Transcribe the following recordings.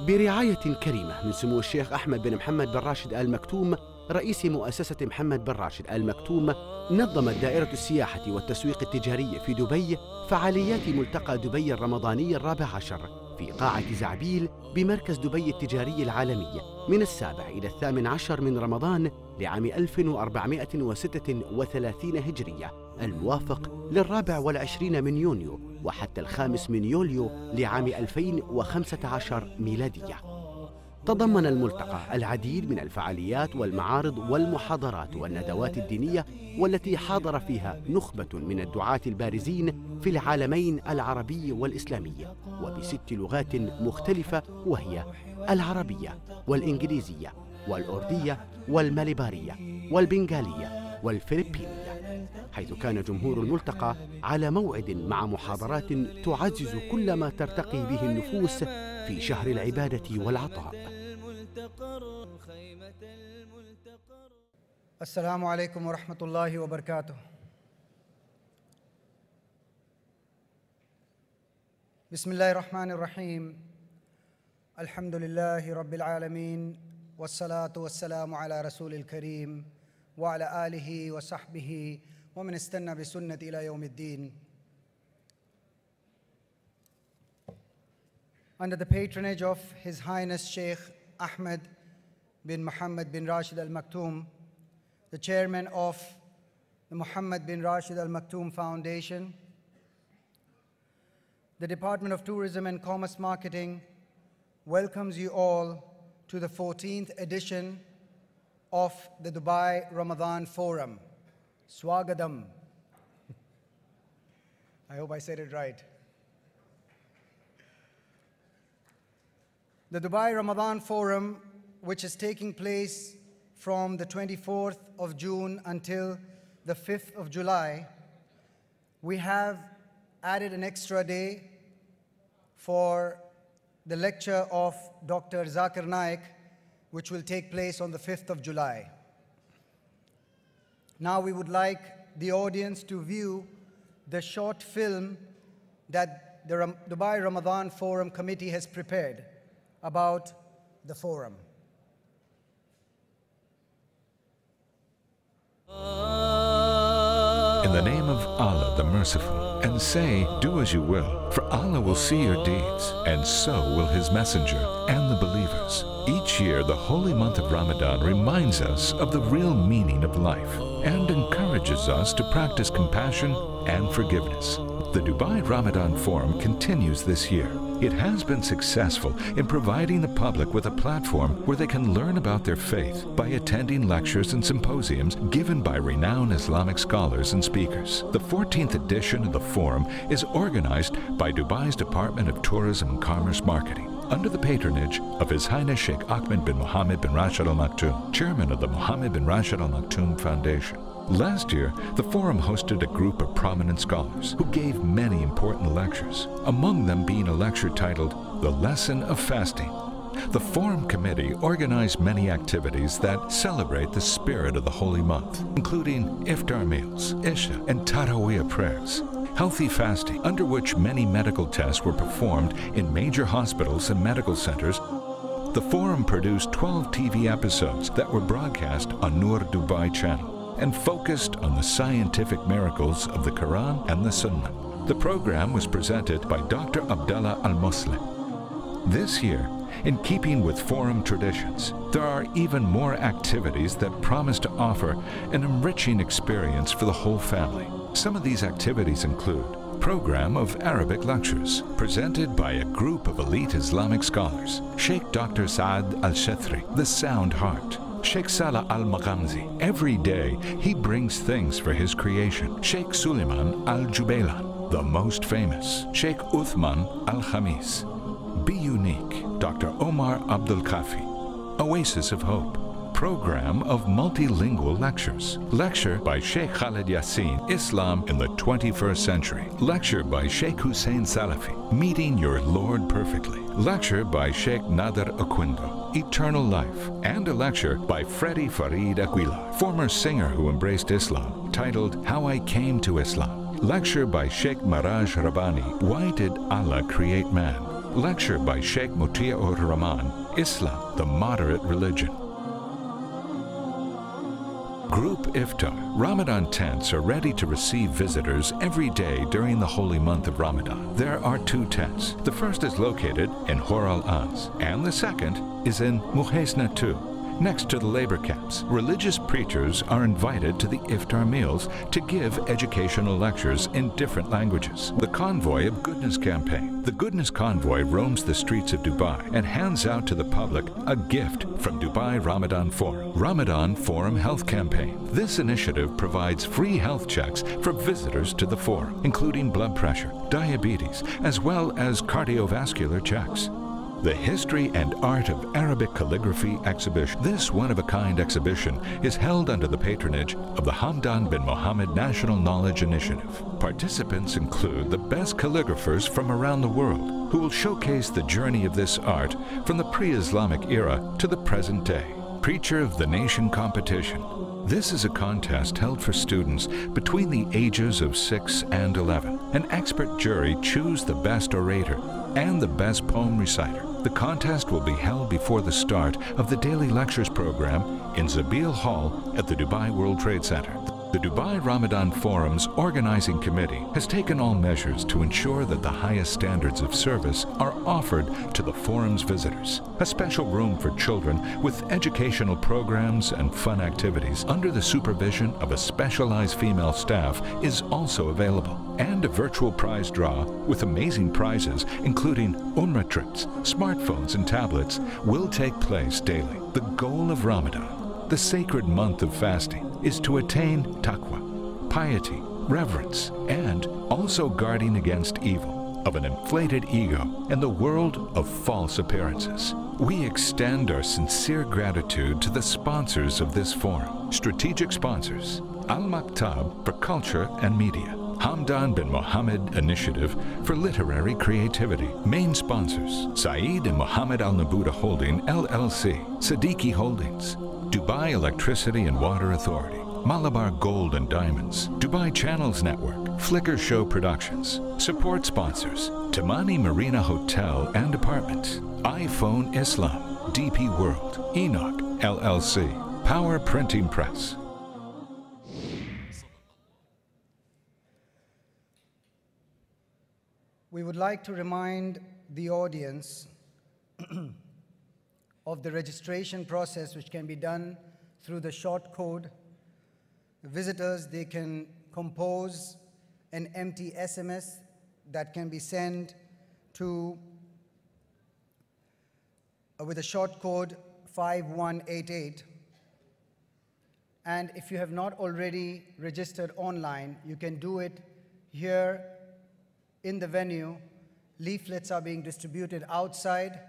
برعاية كريمة من سمو الشيخ أحمد بن محمد بن راشد آل مكتوم رئيس مؤسسة محمد بن راشد آل مكتوم نظمت دائرة السياحة والتسويق التجارية في دبي فعاليات ملتقى دبي الرمضاني الرابع عشر في قاعة زعبيل بمركز دبي التجاري العالمي من السابع إلى الثامن عشر من رمضان لعام 1436 هجرية الموافق للرابع والعشرين من يونيو وحتى الخامس من يوليو لعام 2015 ميلادية تضمن الملتقى العديد من الفعاليات والمعارض والمحاضرات والندوات الدينية والتي حاضر فيها نخبة من الدعاة البارزين في العالمين العربي والإسلامي وبست لغات مختلفة وهي العربية والإنجليزية والأردية والماليبارية والبنغالية والفلبينية حيث كان جمهور الملتقى على موعد مع محاضرات تعزز كل ما ترتقي به النفوس في شهر العبادة والعطاء السلام عليكم ورحمة الله وبركاته بسم الله الرحمن الرحيم الحمد لله رب العالمين والصلاة والسلام على رسول الكريم وعلى آله وصحبه ومن استنى بسنة إلى يوم الدين Under the patronage of His Highness Sheikh Ahmed bin Muhammad bin Rashid Al Maktoum, the chairman of the Muhammad bin Rashid Al Maktoum Foundation, the Department of Tourism and Commerce Marketing welcomes you all to the 14th edition of the Dubai Ramadan Forum. Swagadam. I hope I said it right. The Dubai Ramadan Forum, which is taking place from the 24th of June until the 5th of July, we have added an extra day for the lecture of Dr. Zakir Naik, which will take place on the 5th of July. Now we would like the audience to view the short film that the Ram Dubai Ramadan Forum Committee has prepared about the forum. Uh name of Allah the Merciful, and say, Do as you will, for Allah will see your deeds, and so will His Messenger and the believers. Each year, the holy month of Ramadan reminds us of the real meaning of life and encourages us to practice compassion and forgiveness. The Dubai Ramadan Forum continues this year it has been successful in providing the public with a platform where they can learn about their faith by attending lectures and symposiums given by renowned Islamic scholars and speakers. The 14th edition of the forum is organized by Dubai's Department of Tourism and Commerce Marketing under the patronage of His Highness Sheikh Ahmed bin Mohammed bin Rashid Al Maktoum, chairman of the Mohammed bin Rashid Al Maktoum Foundation. Last year, the forum hosted a group of prominent scholars who gave many important lectures, among them being a lecture titled The Lesson of Fasting. The forum committee organized many activities that celebrate the spirit of the holy month, including iftar meals, isha, and tarawih prayers, healthy fasting, under which many medical tests were performed in major hospitals and medical centers the forum produced 12 TV episodes that were broadcast on Noor Dubai Channel and focused on the scientific miracles of the Quran and the Sunnah. The program was presented by Dr. Abdallah Al Mosleh. This year, in keeping with forum traditions, there are even more activities that promise to offer an enriching experience for the whole family. Some of these activities include program of Arabic lectures presented by a group of elite Islamic scholars, Sheikh Dr. Saad Al-Shetri, The Sound Heart, Sheikh Salah Al Maghamzi. Every day, he brings things for his creation. Sheikh Suleiman Al Jubailan, the most famous. Sheikh Uthman Al Khamis. Be Unique, Dr. Omar Abdul Kafi. Oasis of Hope program of multilingual lectures. Lecture by Sheikh Khaled Yassin, Islam in the 21st Century. Lecture by Sheikh Hussein Salafi, Meeting Your Lord Perfectly. Lecture by Sheikh Nader Aquindo, Eternal Life, and a lecture by Freddy Farid Aquila, former singer who embraced Islam, titled How I Came to Islam. Lecture by Sheikh Maraj Rabani, Why Did Allah Create Man? Lecture by Sheikh Mutiaur Rahman, Islam, the Moderate Religion. Group Iftar. Ramadan tents are ready to receive visitors every day during the holy month of Ramadan. There are two tents. The first is located in Hor al-Anz, and the second is in Muhaisna 2. Next to the labor camps, religious preachers are invited to the iftar meals to give educational lectures in different languages. The Convoy of Goodness campaign. The Goodness Convoy roams the streets of Dubai and hands out to the public a gift from Dubai Ramadan Forum. Ramadan Forum Health Campaign. This initiative provides free health checks for visitors to the forum, including blood pressure, diabetes, as well as cardiovascular checks the History and Art of Arabic Calligraphy exhibition. This one-of-a-kind exhibition is held under the patronage of the Hamdan bin Mohammed National Knowledge Initiative. Participants include the best calligraphers from around the world who will showcase the journey of this art from the pre-Islamic era to the present day. Preacher of the Nation competition. This is a contest held for students between the ages of 6 and 11. An expert jury choose the best orator and the best poem reciter. The contest will be held before the start of the Daily Lectures program in Zabil Hall at the Dubai World Trade Center. The Dubai Ramadan Forum's organizing committee has taken all measures to ensure that the highest standards of service are offered to the forum's visitors. A special room for children with educational programs and fun activities under the supervision of a specialized female staff is also available. And a virtual prize draw with amazing prizes including Umrah trips, smartphones and tablets will take place daily. The goal of Ramadan the sacred month of fasting is to attain taqwa, piety, reverence, and also guarding against evil of an inflated ego and the world of false appearances. We extend our sincere gratitude to the sponsors of this forum, strategic sponsors, Al Maktab for Culture and Media, Hamdan bin Mohammed Initiative for Literary Creativity. Main sponsors, Saeed and Mohammed Al Nabuda Holding, LLC, Siddiqui Holdings, Dubai Electricity and Water Authority, Malabar Gold and Diamonds, Dubai Channels Network, Flicker Show Productions, support sponsors, Tamani Marina Hotel and Apartments, iPhone Islam, DP World, Enoch, LLC, Power Printing Press, we would like to remind the audience of the registration process, which can be done through the short code. visitors, they can compose an empty SMS that can be sent to uh, with a short code 5188. And if you have not already registered online, you can do it here in the venue. Leaflets are being distributed outside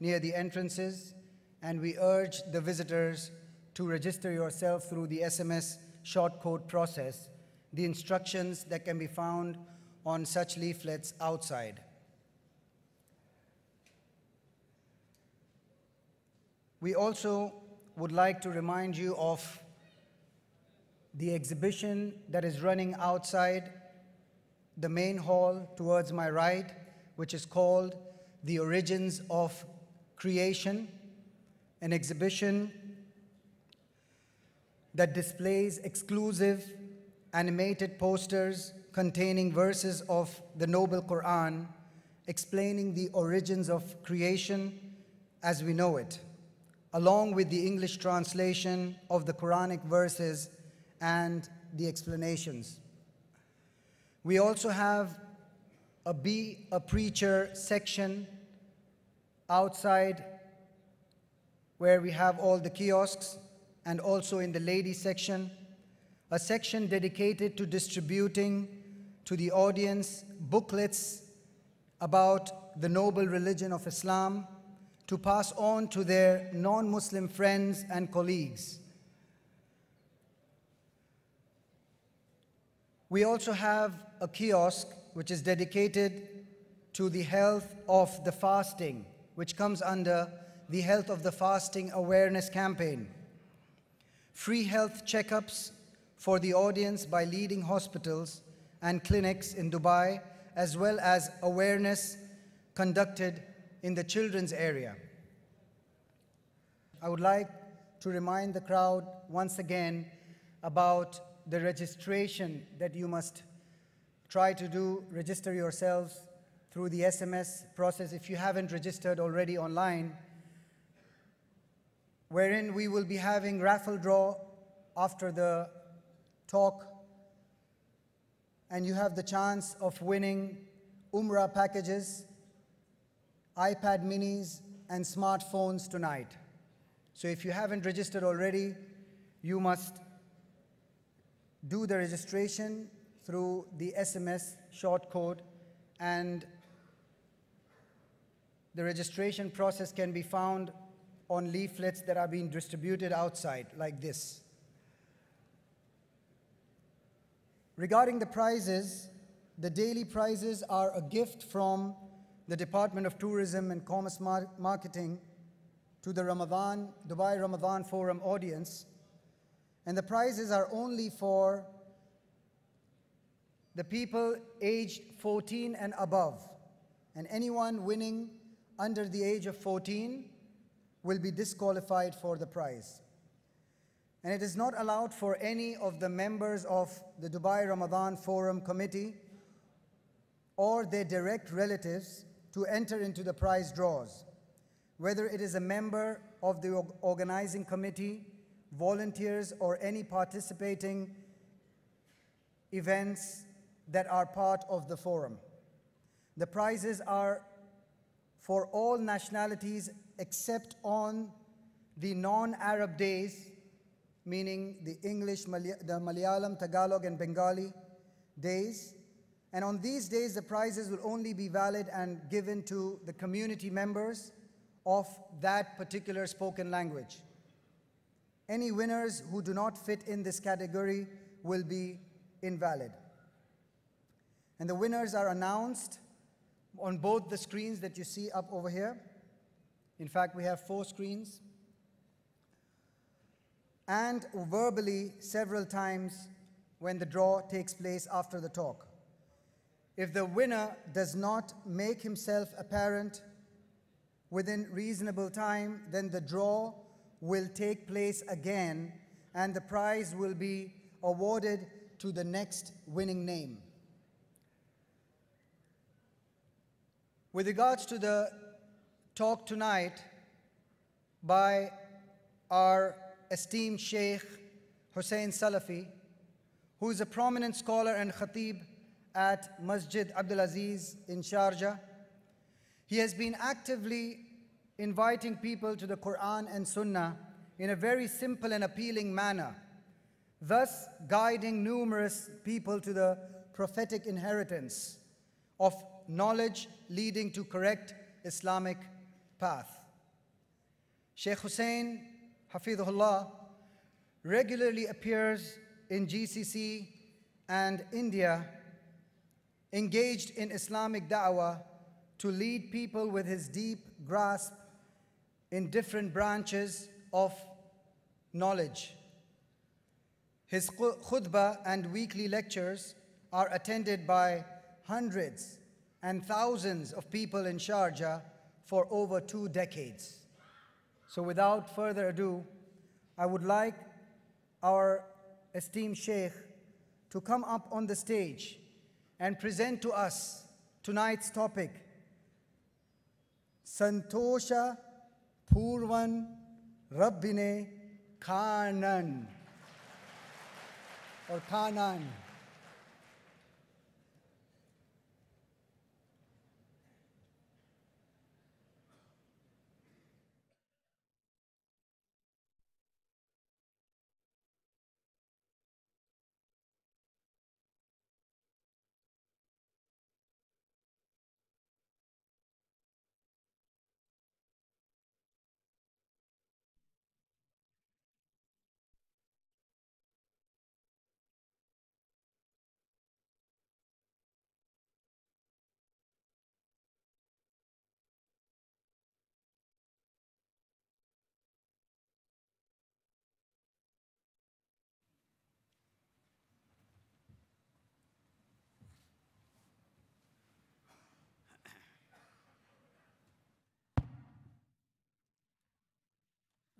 near the entrances and we urge the visitors to register yourself through the SMS short code process, the instructions that can be found on such leaflets outside. We also would like to remind you of the exhibition that is running outside the main hall towards my right, which is called The Origins of Creation an exhibition that displays exclusive animated posters containing verses of the Noble Quran explaining the origins of creation as we know it, along with the English translation of the Quranic verses and the explanations. We also have a Be a Preacher section outside where we have all the kiosks and also in the ladies section, a section dedicated to distributing to the audience booklets about the noble religion of Islam to pass on to their non-Muslim friends and colleagues. We also have a kiosk which is dedicated to the health of the fasting, which comes under the Health of the Fasting Awareness Campaign, free health checkups for the audience by leading hospitals and clinics in Dubai, as well as awareness conducted in the children's area. I would like to remind the crowd once again about the registration that you must try to do, register yourselves through the SMS process if you haven't registered already online wherein we will be having raffle draw after the talk and you have the chance of winning Umrah packages, iPad minis, and smartphones tonight. So if you haven't registered already, you must do the registration through the SMS short code and the registration process can be found on leaflets that are being distributed outside, like this. Regarding the prizes, the daily prizes are a gift from the Department of Tourism and Commerce Mar Marketing to the Ramadan, Dubai Ramadan Forum audience. And the prizes are only for the people aged 14 and above. And anyone winning under the age of 14 will be disqualified for the prize. And it is not allowed for any of the members of the Dubai Ramadan Forum Committee or their direct relatives to enter into the prize draws, whether it is a member of the organizing committee, volunteers, or any participating events that are part of the forum. The prizes are for all nationalities except on the non-Arab days, meaning the English, the Malayalam, Tagalog, and Bengali days. And on these days, the prizes will only be valid and given to the community members of that particular spoken language. Any winners who do not fit in this category will be invalid. And the winners are announced on both the screens that you see up over here. In fact, we have four screens. And verbally, several times when the draw takes place after the talk. If the winner does not make himself apparent within reasonable time, then the draw will take place again and the prize will be awarded to the next winning name. With regards to the talk tonight by our esteemed Sheikh Hussein Salafi, who is a prominent scholar and khatib at Masjid Abdul Aziz in Sharjah. He has been actively inviting people to the Quran and Sunnah in a very simple and appealing manner, thus guiding numerous people to the prophetic inheritance of knowledge leading to correct Islamic path. Sheikh Hussein, Hafidhullah, regularly appears in GCC and India, engaged in Islamic da'wah to lead people with his deep grasp in different branches of knowledge. His khutbah and weekly lectures are attended by hundreds and thousands of people in Sharjah for over two decades. So without further ado, I would like our esteemed Sheikh to come up on the stage and present to us tonight's topic, Santosha Purvan Rabbine Kanan, or Kanan.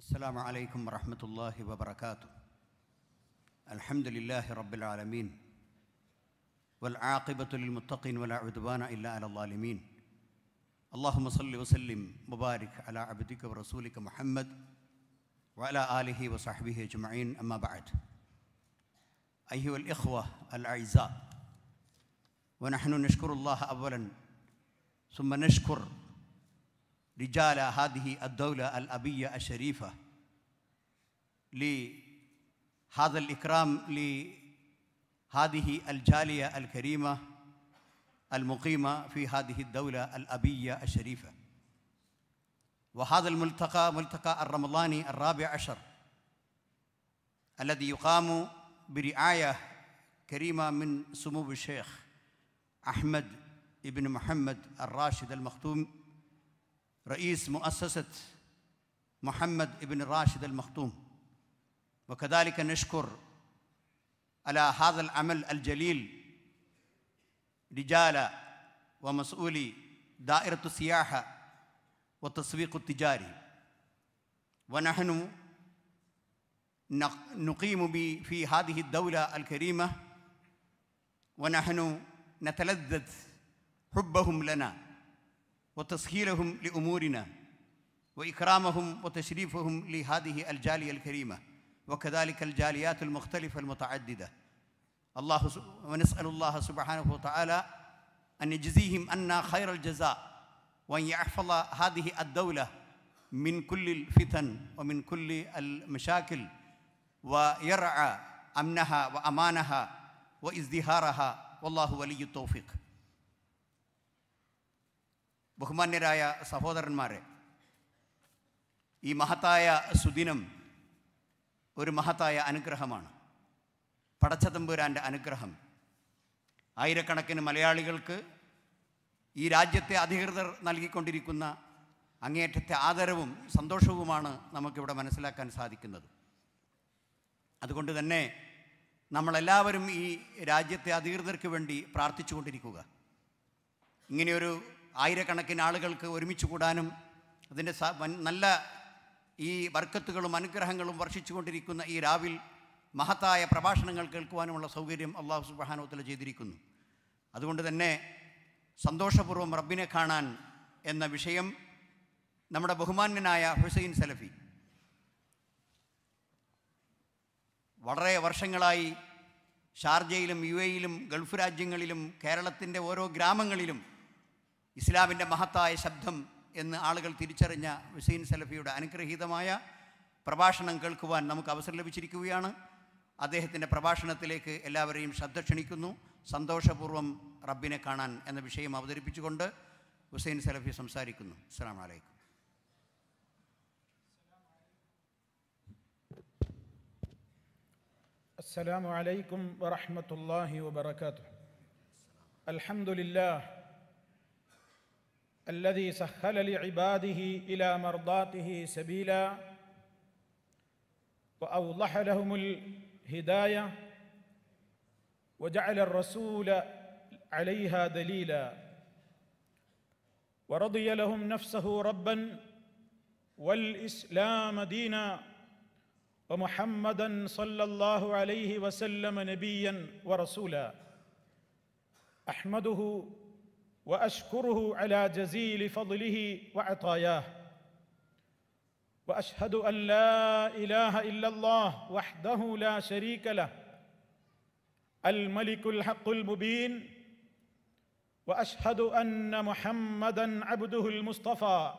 السلام عليكم ورحمة الله وبركاته الحمد لله رب العالمين والعاقبة للمتقين ولا عدوان إلا على الظالمين اللهم صل وسلم مبارك على عبدك ورسولك محمد وعلى آله وصحبه أجمعين أما بعد أيها الإخوة الأعزاء ونحن نشكر الله أولا ثم نشكر رجال هذه الدولة الأبية الشريفة لهذا الإكرام لهذه الجالية الكريمة المقيمة في هذه الدولة الأبية الشريفة وهذا الملتقى ملتقى الرمضاني الرابع عشر الذي يقام برعاية كريمة من سمو الشيخ أحمد بن محمد الراشد المختوم رئيس مؤسسة محمد ابن راشد المخطوم وكذلك نشكر على هذا العمل الجليل رجال ومسؤولي دائرة السياحة والتسويق التجاري ونحن نقيم في هذه الدولة الكريمة ونحن نتلذذ حبهم لنا وتسخيرهم لأمورنا وإكرامهم وتشريفهم لهذه الجالية الكريمة وكذلك الجاليات المختلفة المتعددة الله ونسأل الله سبحانه وتعالى أن يجزيهم أن خير الجزاء وأن يحفظ هذه الدولة من كل الفتن ومن كل المشاكل ويرعى أمنها وأمانها وازدهارها والله ولي التوفيق ബഹുമാന്യരായ സഹോദരന്മാരെ ഈ മഹത്തായ സുദിനം ഒരു മഹത്തായ അനുഗ്രഹമാണ് പടച്ചതമ്പുരാൻ്റെ അനുഗ്രഹം ആയിരക്കണക്കിന് മലയാളികൾക്ക് ഈ രാജ്യത്തെ അധികൃതർ നൽകിക്കൊണ്ടിരിക്കുന്ന അങ്ങേയറ്റത്തെ ആദരവും സന്തോഷവുമാണ് നമുക്കിവിടെ മനസ്സിലാക്കാൻ സാധിക്കുന്നത് അതുകൊണ്ട് തന്നെ നമ്മളെല്ലാവരും ഈ രാജ്യത്തെ അധികൃതർക്ക് വേണ്ടി പ്രാർത്ഥിച്ചുകൊണ്ടിരിക്കുക ഇങ്ങനെയൊരു ആയിരക്കണക്കിന് ആളുകൾക്ക് ഒരുമിച്ച് കൂടാനും അതിൻ്റെ നല്ല ഈ വർക്കത്തുകളും അനുഗ്രഹങ്ങളും വർഷിച്ചുകൊണ്ടിരിക്കുന്ന ഈ രാവിൽ മഹത്തായ പ്രഭാഷണങ്ങൾ കേൾക്കുവാനുമുള്ള സൗകര്യം അള്ളാഹു സുബാനോത്തല ചെയ്തിരിക്കുന്നു അതുകൊണ്ട് തന്നെ സന്തോഷപൂർവ്വം റബ്ബിനെ കാണാൻ എന്ന വിഷയം നമ്മുടെ ബഹുമാന്യനായ ഹുസൈൻ സലഫി വളരെ വർഷങ്ങളായി ഷാർജയിലും യു എയിലും ഗൾഫ് രാജ്യങ്ങളിലും കേരളത്തിൻ്റെ ഓരോ ഗ്രാമങ്ങളിലും ഇസ്ലാമിൻ്റെ മഹത്തായ ശബ്ദം എന്ന് ആളുകൾ തിരിച്ചറിഞ്ഞ ഹുസൈൻ സലഫിയുടെ അനുഗ്രഹീതമായ പ്രഭാഷണം കേൾക്കുവാൻ നമുക്ക് അവസരം ലഭിച്ചിരിക്കുകയാണ് അദ്ദേഹത്തിൻ്റെ പ്രഭാഷണത്തിലേക്ക് എല്ലാവരെയും ശ്രദ്ധ ക്ഷണിക്കുന്നു സന്തോഷപൂർവ്വം റബ്ബിനെ കാണാൻ എന്ന വിഷയം അവതരിപ്പിച്ചുകൊണ്ട് ഹുസൈൻ സലഫി സംസാരിക്കുന്നു അസ്സാം വലൈക്കും അസ്സാം വലൈക്കും വറഹമത്തല്ലാഹി വാത്തു അലഹമുല്ലാ الذي سخل لعباده الى مرضاته سبيلا واوضح لهم الهدايه وجعل الرسول عليها دليلا ورضي لهم نفسه ربا والاسلام دينا ومحمدا صلى الله عليه وسلم نبيا ورسولا احمده واشكره على جزيل فضله وعطاياه واشهد ان لا اله الا الله وحده لا شريك له الملك الحق المبين واشهد ان محمدا عبده المصطفى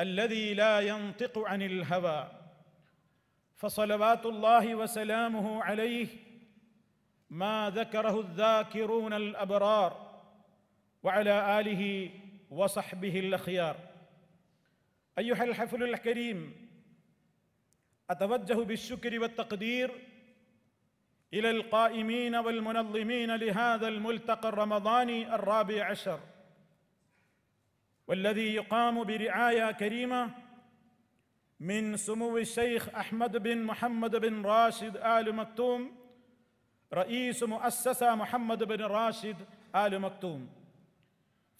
الذي لا ينطق عن الهوى فصلوات الله وسلامه عليه ما ذكره الذاكرون الابرار وعلى آله وصحبه الأخيار أيها الحفل الكريم أتوجه بالشكر والتقدير إلى القائمين والمنظمين لهذا الملتقى الرمضاني الرابع عشر والذي يقام برعاية كريمة من سمو الشيخ أحمد بن محمد بن راشد آل مكتوم رئيس مؤسسة محمد بن راشد آل مكتوم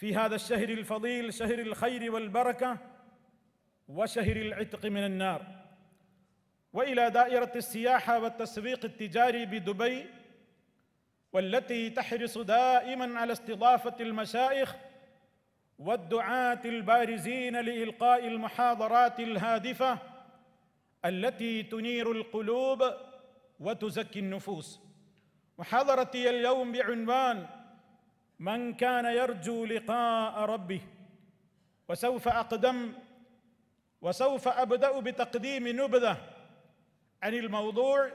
في هذا الشهر الفضيل شهر الخير والبركه وشهر العتق من النار والى دائره السياحه والتسويق التجاري بدبي والتي تحرص دائما على استضافه المشايخ والدعاه البارزين لالقاء المحاضرات الهادفه التي تنير القلوب وتزكي النفوس محاضرتي اليوم بعنوان من كان يرجو لقاء ربه وسوف اقدم وسوف ابدا بتقديم نبذه عن الموضوع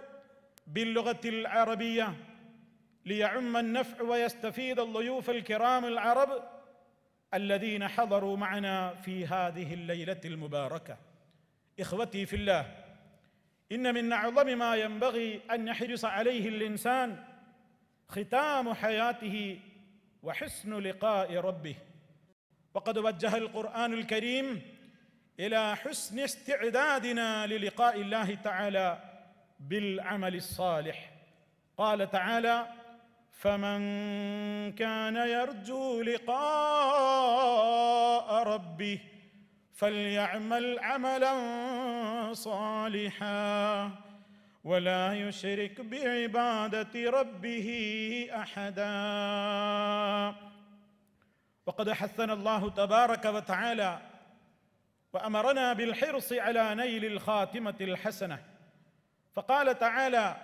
باللغه العربيه ليعم النفع ويستفيد الضيوف الكرام العرب الذين حضروا معنا في هذه الليله المباركه اخوتي في الله ان من اعظم ما ينبغي ان يحرص عليه الانسان ختام حياته وحسن لقاء ربه وقد وجه القران الكريم الى حسن استعدادنا للقاء الله تعالى بالعمل الصالح قال تعالى فمن كان يرجو لقاء ربه فليعمل عملا صالحا ولا يشرك بعبادة ربه أحدا وقد حثنا الله تبارك وتعالى وأمرنا بالحرص على نيل الخاتمة الحسنة فقال تعالى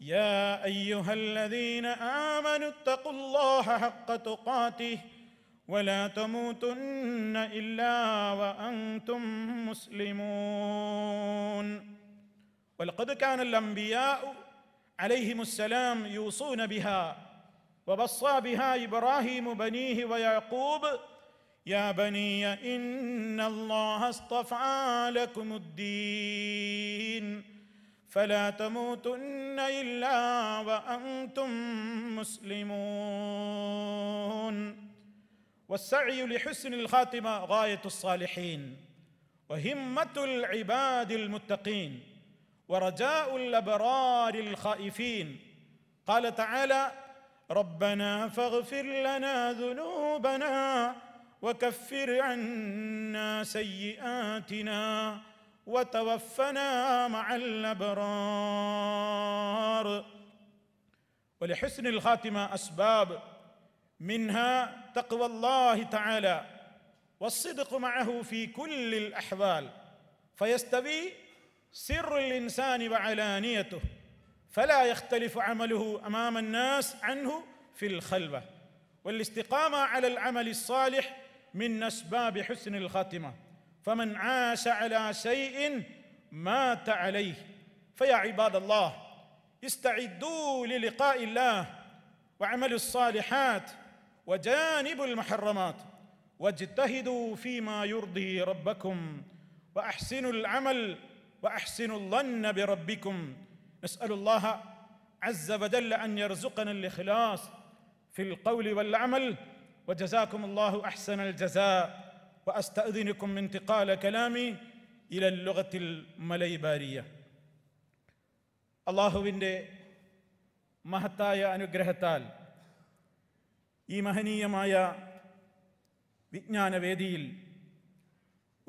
يا أيها الذين آمنوا اتقوا الله حق تقاته ولا تموتن إلا وأنتم مسلمون ولقد كان الانبياء عليهم السلام يوصون بها وبصى بها ابراهيم بنيه ويعقوب يا بني ان الله اصطفى لكم الدين فلا تموتن الا وانتم مسلمون والسعي لحسن الخاتمه غايه الصالحين وهمه العباد المتقين ورجاء الابرار الخائفين قال تعالى ربنا فاغفر لنا ذنوبنا وكفر عنا سيئاتنا وتوفنا مع الابرار ولحسن الخاتمه اسباب منها تقوى الله تعالى والصدق معه في كل الاحوال فيستوي سر الانسان وعلانيته فلا يختلف عمله امام الناس عنه في الخلوه والاستقامه على العمل الصالح من اسباب حسن الخاتمه فمن عاش على شيء مات عليه فيا عباد الله استعدوا للقاء الله واعملوا الصالحات وجانبوا المحرمات واجتهدوا فيما يرضي ربكم واحسنوا العمل واحسنوا الظن بربكم نسال الله عز وجل ان يرزقنا الاخلاص في القول والعمل وجزاكم الله احسن الجزاء واستاذنكم انتقال كلامي الى اللغه المليباريه അള്ളാഹുവിൻ്റെ മഹത്തായ അനുഗ്രഹത്താൽ ഈ മഹനീയമായ വിജ്ഞാനവേദിയിൽ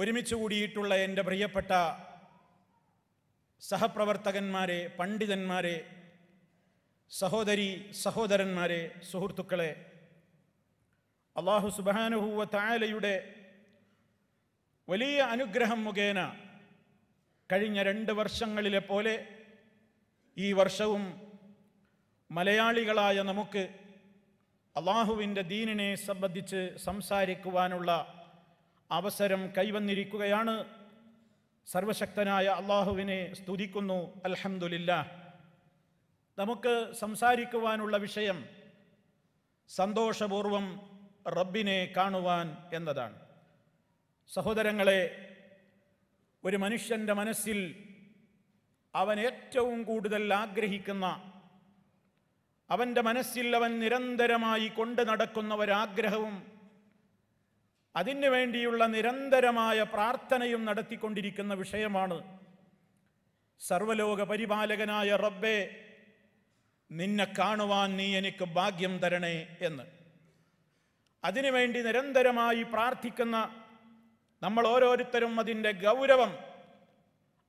ഒരുമിച്ച് കൂടിയിട്ടുള്ള എൻ്റെ പ്രിയപ്പെട്ട സഹപ്രവർത്തകന്മാരെ പണ്ഡിതന്മാരെ സഹോദരി സഹോദരന്മാരെ സുഹൃത്തുക്കളെ അള്ളാഹു സുബാനുഹൂവ താലയുടെ വലിയ അനുഗ്രഹം മുഖേന കഴിഞ്ഞ രണ്ട് വർഷങ്ങളിലെ പോലെ ഈ വർഷവും മലയാളികളായ നമുക്ക് അള്ളാഹുവിൻ്റെ ദീനിനെ സംബന്ധിച്ച് സംസാരിക്കുവാനുള്ള അവസരം കൈവന്നിരിക്കുകയാണ് സർവശക്തനായ അള്ളാഹുവിനെ സ്തുതിക്കുന്നു അൽഹമുല്ല നമുക്ക് സംസാരിക്കുവാനുള്ള വിഷയം സന്തോഷപൂർവം റബ്ബിനെ കാണുവാൻ എന്നതാണ് സഹോദരങ്ങളെ ഒരു മനുഷ്യൻ്റെ മനസ്സിൽ അവൻ ഏറ്റവും കൂടുതൽ ആഗ്രഹിക്കുന്ന അവൻ്റെ മനസ്സിൽ അവൻ നിരന്തരമായി കൊണ്ടു നടക്കുന്ന ഒരാഗ്രഹവും അതിനു വേണ്ടിയുള്ള നിരന്തരമായ പ്രാർത്ഥനയും നടത്തിക്കൊണ്ടിരിക്കുന്ന വിഷയമാണ് സർവലോക പരിപാലകനായ റബ്ബെ നിന്നെ കാണുവാൻ നീ എനിക്ക് ഭാഗ്യം തരണേ എന്ന് അതിനുവേണ്ടി നിരന്തരമായി പ്രാർത്ഥിക്കുന്ന നമ്മൾ ഓരോരുത്തരും അതിൻ്റെ ഗൗരവം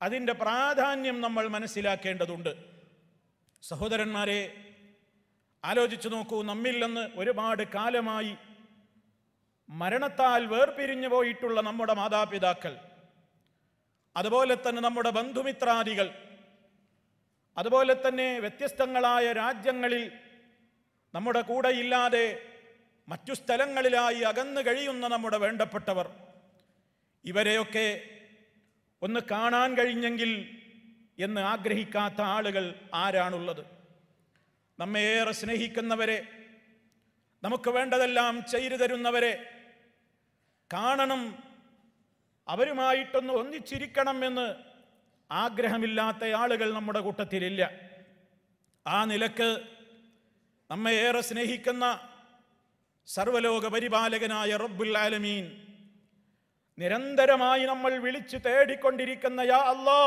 അതിൻ്റെ പ്രാധാന്യം നമ്മൾ മനസ്സിലാക്കേണ്ടതുണ്ട് സഹോദരന്മാരെ ആലോചിച്ചു നോക്കൂ നമ്മിൽ നിന്ന് ഒരുപാട് കാലമായി മരണത്താൽ വേർപിരിഞ്ഞു പോയിട്ടുള്ള നമ്മുടെ മാതാപിതാക്കൾ അതുപോലെ തന്നെ നമ്മുടെ ബന്ധുമിത്രാദികൾ അതുപോലെ തന്നെ വ്യത്യസ്തങ്ങളായ രാജ്യങ്ങളിൽ നമ്മുടെ കൂടെ ഇല്ലാതെ മറ്റു സ്ഥലങ്ങളിലായി അകന്നു കഴിയുന്ന നമ്മുടെ വേണ്ടപ്പെട്ടവർ ഇവരെയൊക്കെ ഒന്ന് കാണാൻ കഴിഞ്ഞെങ്കിൽ എന്ന് ആഗ്രഹിക്കാത്ത ആളുകൾ ആരാണുള്ളത് നമ്മേറെ ഏറെ സ്നേഹിക്കുന്നവരെ നമുക്ക് വേണ്ടതെല്ലാം ചെയ്തു തരുന്നവരെ കാണണം അവരുമായിട്ടൊന്ന് ഒന്നിച്ചിരിക്കണം എന്ന് ആഗ്രഹമില്ലാത്ത ആളുകൾ നമ്മുടെ കൂട്ടത്തിലില്ല ആ നിലക്ക് നമ്മെ ഏറെ സ്നേഹിക്കുന്ന സർവലോക പരിപാലകനായ റബ്ബുൽ ആലമീൻ നിരന്തരമായി നമ്മൾ വിളിച്ചു തേടിക്കൊണ്ടിരിക്കുന്ന യാ അല്ലാ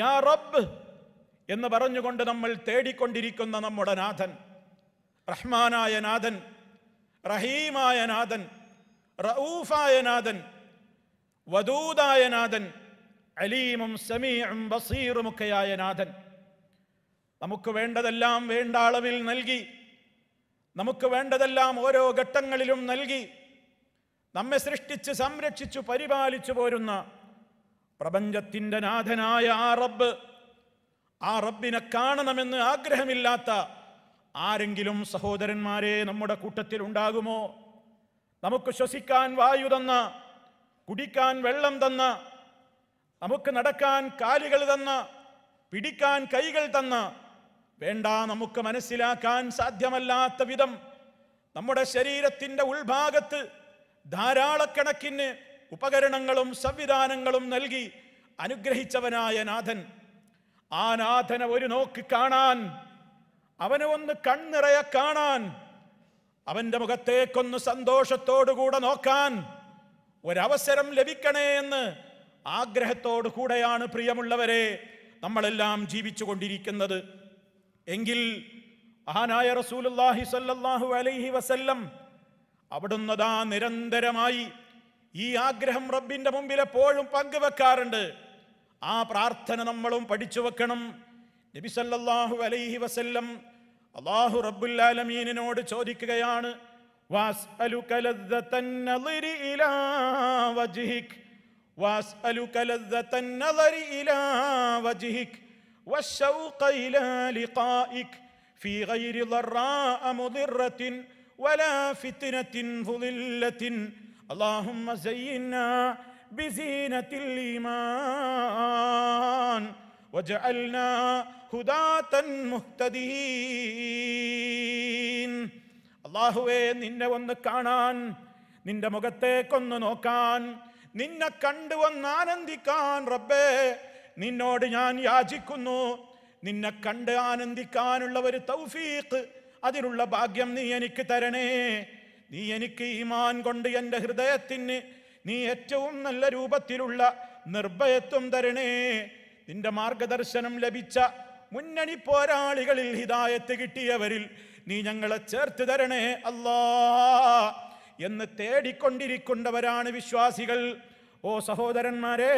യാ റബ്ബ് എന്ന് പറഞ്ഞുകൊണ്ട് നമ്മൾ തേടിക്കൊണ്ടിരിക്കുന്ന നമ്മുടെ നാഥൻ റഹ്മാനായ നാഥൻ റഹീമായ നാഥൻ റഊഫായ നാഥൻ വദൂദായ നാഥൻ അലീമും സമീഉം ബസീറുമൊക്കെയായ നാഥൻ നമുക്ക് വേണ്ടതെല്ലാം വേണ്ട അളവിൽ നൽകി നമുക്ക് വേണ്ടതെല്ലാം ഓരോ ഘട്ടങ്ങളിലും നൽകി നമ്മെ സൃഷ്ടിച്ച് സംരക്ഷിച്ചു പരിപാലിച്ചു പോരുന്ന പ്രപഞ്ചത്തിൻ്റെ നാഥനായ ആ റബ്ബ് ആ റബ്ബിനെ കാണണമെന്ന് ആഗ്രഹമില്ലാത്ത ആരെങ്കിലും സഹോദരന്മാരെ നമ്മുടെ കൂട്ടത്തിൽ ഉണ്ടാകുമോ നമുക്ക് ശ്വസിക്കാൻ വായു തന്ന കുടിക്കാൻ വെള്ളം തന്ന നമുക്ക് നടക്കാൻ കാലുകൾ തന്ന പിടിക്കാൻ കൈകൾ തന്ന വേണ്ട നമുക്ക് മനസ്സിലാക്കാൻ സാധ്യമല്ലാത്ത വിധം നമ്മുടെ ശരീരത്തിൻ്റെ ഉൾഭാഗത്ത് ധാരാളക്കണക്കിന് ഉപകരണങ്ങളും സംവിധാനങ്ങളും നൽകി അനുഗ്രഹിച്ചവനായ നാഥൻ ആ നാഥനെ ഒരു നോക്ക് കാണാൻ അവനെ ഒന്ന് കണ്ണിറയെ കാണാൻ അവന്റെ മുഖത്തേക്കൊന്ന് സന്തോഷത്തോടുകൂടെ നോക്കാൻ ഒരവസരം ലഭിക്കണേ എന്ന് ആഗ്രഹത്തോടു കൂടെയാണ് പ്രിയമുള്ളവരെ നമ്മളെല്ലാം ജീവിച്ചു കൊണ്ടിരിക്കുന്നത് എങ്കിൽ മഹാനായ റസൂലുല്ലാഹി സല്ലല്ലാഹു അലൈഹി വസല്ലം അവിടുന്നതാ നിരന്തരമായി ഈ ആഗ്രഹം റബ്ബിന്റെ മുമ്പിൽ എപ്പോഴും പങ്കുവെക്കാറുണ്ട് ആ പ്രാർത്ഥന നമ്മളും പഠിച്ചു വെക്കണം നബി സല്ലല്ലാഹു അലൈഹി വസല്ലം الله رب العالمين نود صديق غيان واسألك لذة النظر إلى وجهك واسألك لذة النظر إلى وجهك والشوق إلى لقائك في غير ضراء مضرة ولا فتنة ظللة اللهم زينا بزينة الإيمان അള്ളാഹുവേ നിന്നെ ഒന്ന് കാണാൻ നിന്റെ മുഖത്തേക്കൊന്ന് നോക്കാൻ നിന്നെ കണ്ടു വന്ന് ആനന്ദിക്കാൻ റബ്ബേ നിന്നോട് ഞാൻ യാചിക്കുന്നു നിന്നെ കണ്ട് ആനന്ദിക്കാനുള്ള ഒരു തൗഫീഖ് അതിനുള്ള ഭാഗ്യം നീ എനിക്ക് തരണേ നീ എനിക്ക് ഈമാൻ കൊണ്ട് എൻ്റെ ഹൃദയത്തിന് നീ ഏറ്റവും നല്ല രൂപത്തിലുള്ള നിർഭയത്വം തരണേ നിന്റെ മാർഗദർശനം ലഭിച്ച മുന്നണി പോരാളികളിൽ ഹിതായത്ത് കിട്ടിയവരിൽ നീ ഞങ്ങളെ ചേർത്ത് തരണേ അല്ലാ എന്ന് തേടിക്കൊണ്ടിരിക്കേണ്ടവരാണ് വിശ്വാസികൾ ഓ സഹോദരന്മാരെ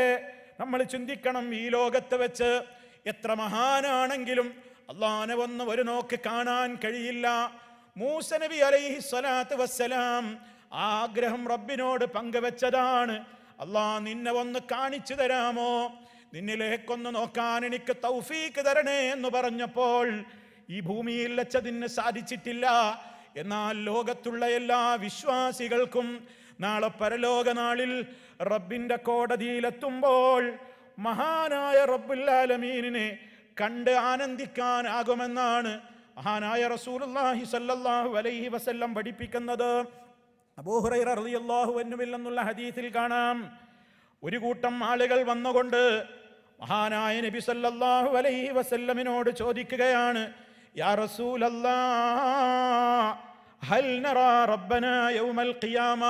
നമ്മൾ ചിന്തിക്കണം ഈ ലോകത്ത് വെച്ച് എത്ര മഹാനാണെങ്കിലും അള്ളാനെ ഒന്ന് ഒരു നോക്ക് കാണാൻ കഴിയില്ല മൂസ നബി അലൈഹി സ്വലാത്ത് വസ്സലാം ആഗ്രഹം റബ്ബിനോട് പങ്കുവെച്ചതാണ് അള്ളാ നിന്നെ ഒന്ന് കാണിച്ചു തരാമോ നിന്നിലേക്കൊന്ന് നോക്കാൻ എനിക്ക് തൗഫീക്ക് തരണേ എന്ന് പറഞ്ഞപ്പോൾ ഈ ഭൂമിയിൽ വെച്ചതിന് സാധിച്ചിട്ടില്ല എന്നാൽ ലോകത്തുള്ള എല്ലാ വിശ്വാസികൾക്കും നാളെ പരലോകനാളിൽ റബ്ബിന്റെ റബ്ബിൻ്റെ കോടതിയിലെത്തുമ്പോൾ മഹാനായ റബ്ബുല്ലാലമീനിനെ കണ്ട് ആനന്ദിക്കാനാകുമെന്നാണ് മഹാനായ റസൂലുല്ലാഹി സല്ലാഹു അലൈഹി വസല്ലം പഠിപ്പിക്കുന്നത് അബൂഹുറൈറ റളിയല്ലാഹു ഹദീത്തിൽ ഹദീസിൽ കാണാം ഒരു കൂട്ടം ആളുകൾ വന്നുകൊണ്ട് മഹാനായ നബി സല്ലല്ലാഹു അലൈഹി വസല്ലമിനോട് ചോദിക്കുകയാണ് യാ റസൂലല്ലാ ഹൽ നറാ റബ്ബനാ യൗമൽ ഖിയാമ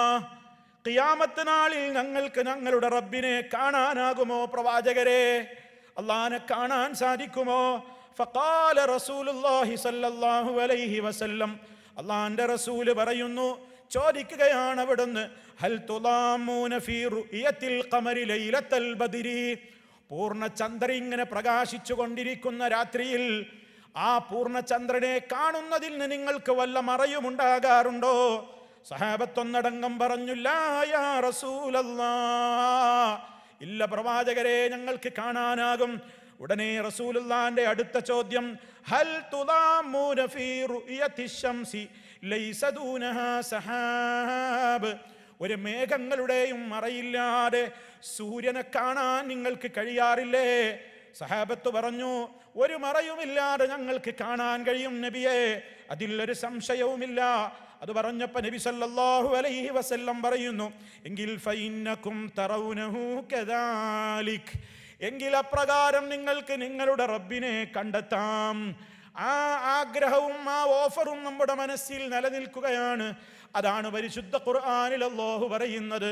ഖിയാമത്ത് നാളിൽ ഞങ്ങൾക്ക് ഞങ്ങളുടെ റബ്ബിനെ കാണാനാകുമോ പ്രവാചകരെ അള്ളാനെ കാണാൻ സാധിക്കുമോ ഫഖാല റസൂലുള്ളാഹി സല്ലല്ലാഹു അലൈഹി വസല്ലം അള്ളാന്റെ റസൂല് പറയുന്നു ചോദിക്കുകയാണ് അവിടുന്ന് ഹൽ തുലാമൂന ഫീ റുയത്തിൽ ഖമരി ലൈലത്തൽ ബദരി പൂർണ്ണചന്ദ്രൻ ഇങ്ങനെ പ്രകാശിച്ചു കൊണ്ടിരിക്കുന്ന രാത്രിയിൽ ആ പൂർണ്ണചന്ദ്രനെ കാണുന്നതിൽ നിന്ന് നിങ്ങൾക്ക് വല്ല മറയുമുണ്ടാകാറുണ്ടോ സഹാബത്തൊന്നടങ്കം പറഞ്ഞില്ലാ റസൂലല്ലാ ഇല്ല പ്രവാചകരെ ഞങ്ങൾക്ക് കാണാനാകും ഉടനെ റസൂലുള്ളാന്റെ അടുത്ത ചോദ്യം ഹൽ ഫീ ശംസി സഹാബ് ഒരു മേഘങ്ങളുടെയും മറയില്ലാതെ സൂര്യനെ കാണാൻ നിങ്ങൾക്ക് കഴിയാറില്ലേ സഹാബത്ത് പറഞ്ഞു ഒരു മറയുമില്ലാതെ ഞങ്ങൾക്ക് കാണാൻ കഴിയും നബിയെ അതിലൊരു സംശയവുമില്ല അത് പറഞ്ഞപ്പോൾ നബി സല്ലല്ലാഹു അലൈഹി വസല്ലം പറയുന്നു എങ്കിൽ ഫൈനക്കും തറൗനഹു എങ്കിൽ അപ്രകാരം നിങ്ങൾക്ക് നിങ്ങളുടെ റബ്ബിനെ കണ്ടെത്താം ആ ആഗ്രഹവും ആ ഓഫറും നമ്മുടെ മനസ്സിൽ നിലനിൽക്കുകയാണ് അതാണ് പരിശുദ്ധ ഖുർആാനിൽ അള്ളാഹു പറയുന്നത്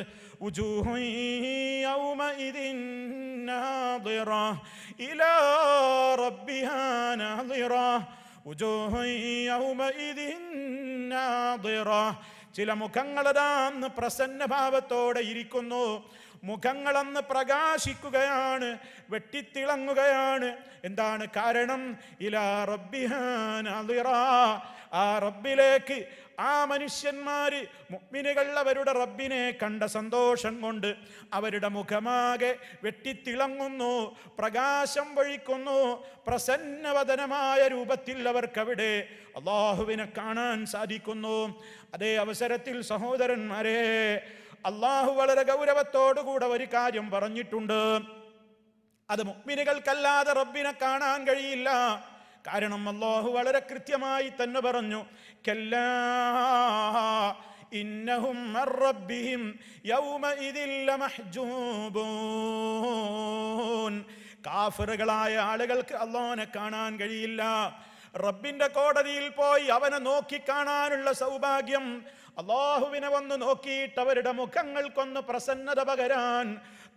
ചില മുഖങ്ങളതാന്ന് ഭാവത്തോടെ ഇരിക്കുന്നു മുഖങ്ങളന്ന് പ്രകാശിക്കുകയാണ് വെട്ടിത്തിളങ്ങുകയാണ് എന്താണ് കാരണം ഇലാ റബ്ബിഹാൻ ആ റബ്ബിലേക്ക് ആ മനുഷ്യന്മാര് മുഗ്മിനുകൾ അവരുടെ റബ്ബിനെ കണ്ട സന്തോഷം കൊണ്ട് അവരുടെ മുഖമാകെ വെട്ടിത്തിളങ്ങുന്നു പ്രകാശം വഴിക്കുന്നു പ്രസന്നവദനമായ രൂപത്തിൽ അവർക്കവിടെ അള്ളാഹുവിനെ കാണാൻ സാധിക്കുന്നു അതേ അവസരത്തിൽ സഹോദരന്മാരെ അള്ളാഹു വളരെ ഗൗരവത്തോടുകൂടെ ഒരു കാര്യം പറഞ്ഞിട്ടുണ്ട് അത് മുഗ്മിനുകൾക്കല്ലാതെ റബ്ബിനെ കാണാൻ കഴിയില്ല കാരണം അള്ളാഹു വളരെ കൃത്യമായി തന്നെ പറഞ്ഞു كلا إنهم عن ربهم يومئذ لمحجوبون കാഫറുകളായ ആളുകൾക്ക് അള്ളാഹനെ കാണാൻ കഴിയില്ല റബ്ബിന്റെ കോടതിയിൽ പോയി അവനെ നോക്കി കാണാനുള്ള സൗഭാഗ്യം അള്ളാഹുവിനെ വന്ന് നോക്കിയിട്ട് അവരുടെ മുഖങ്ങൾക്കൊന്ന് പ്രസന്നത പകരാൻ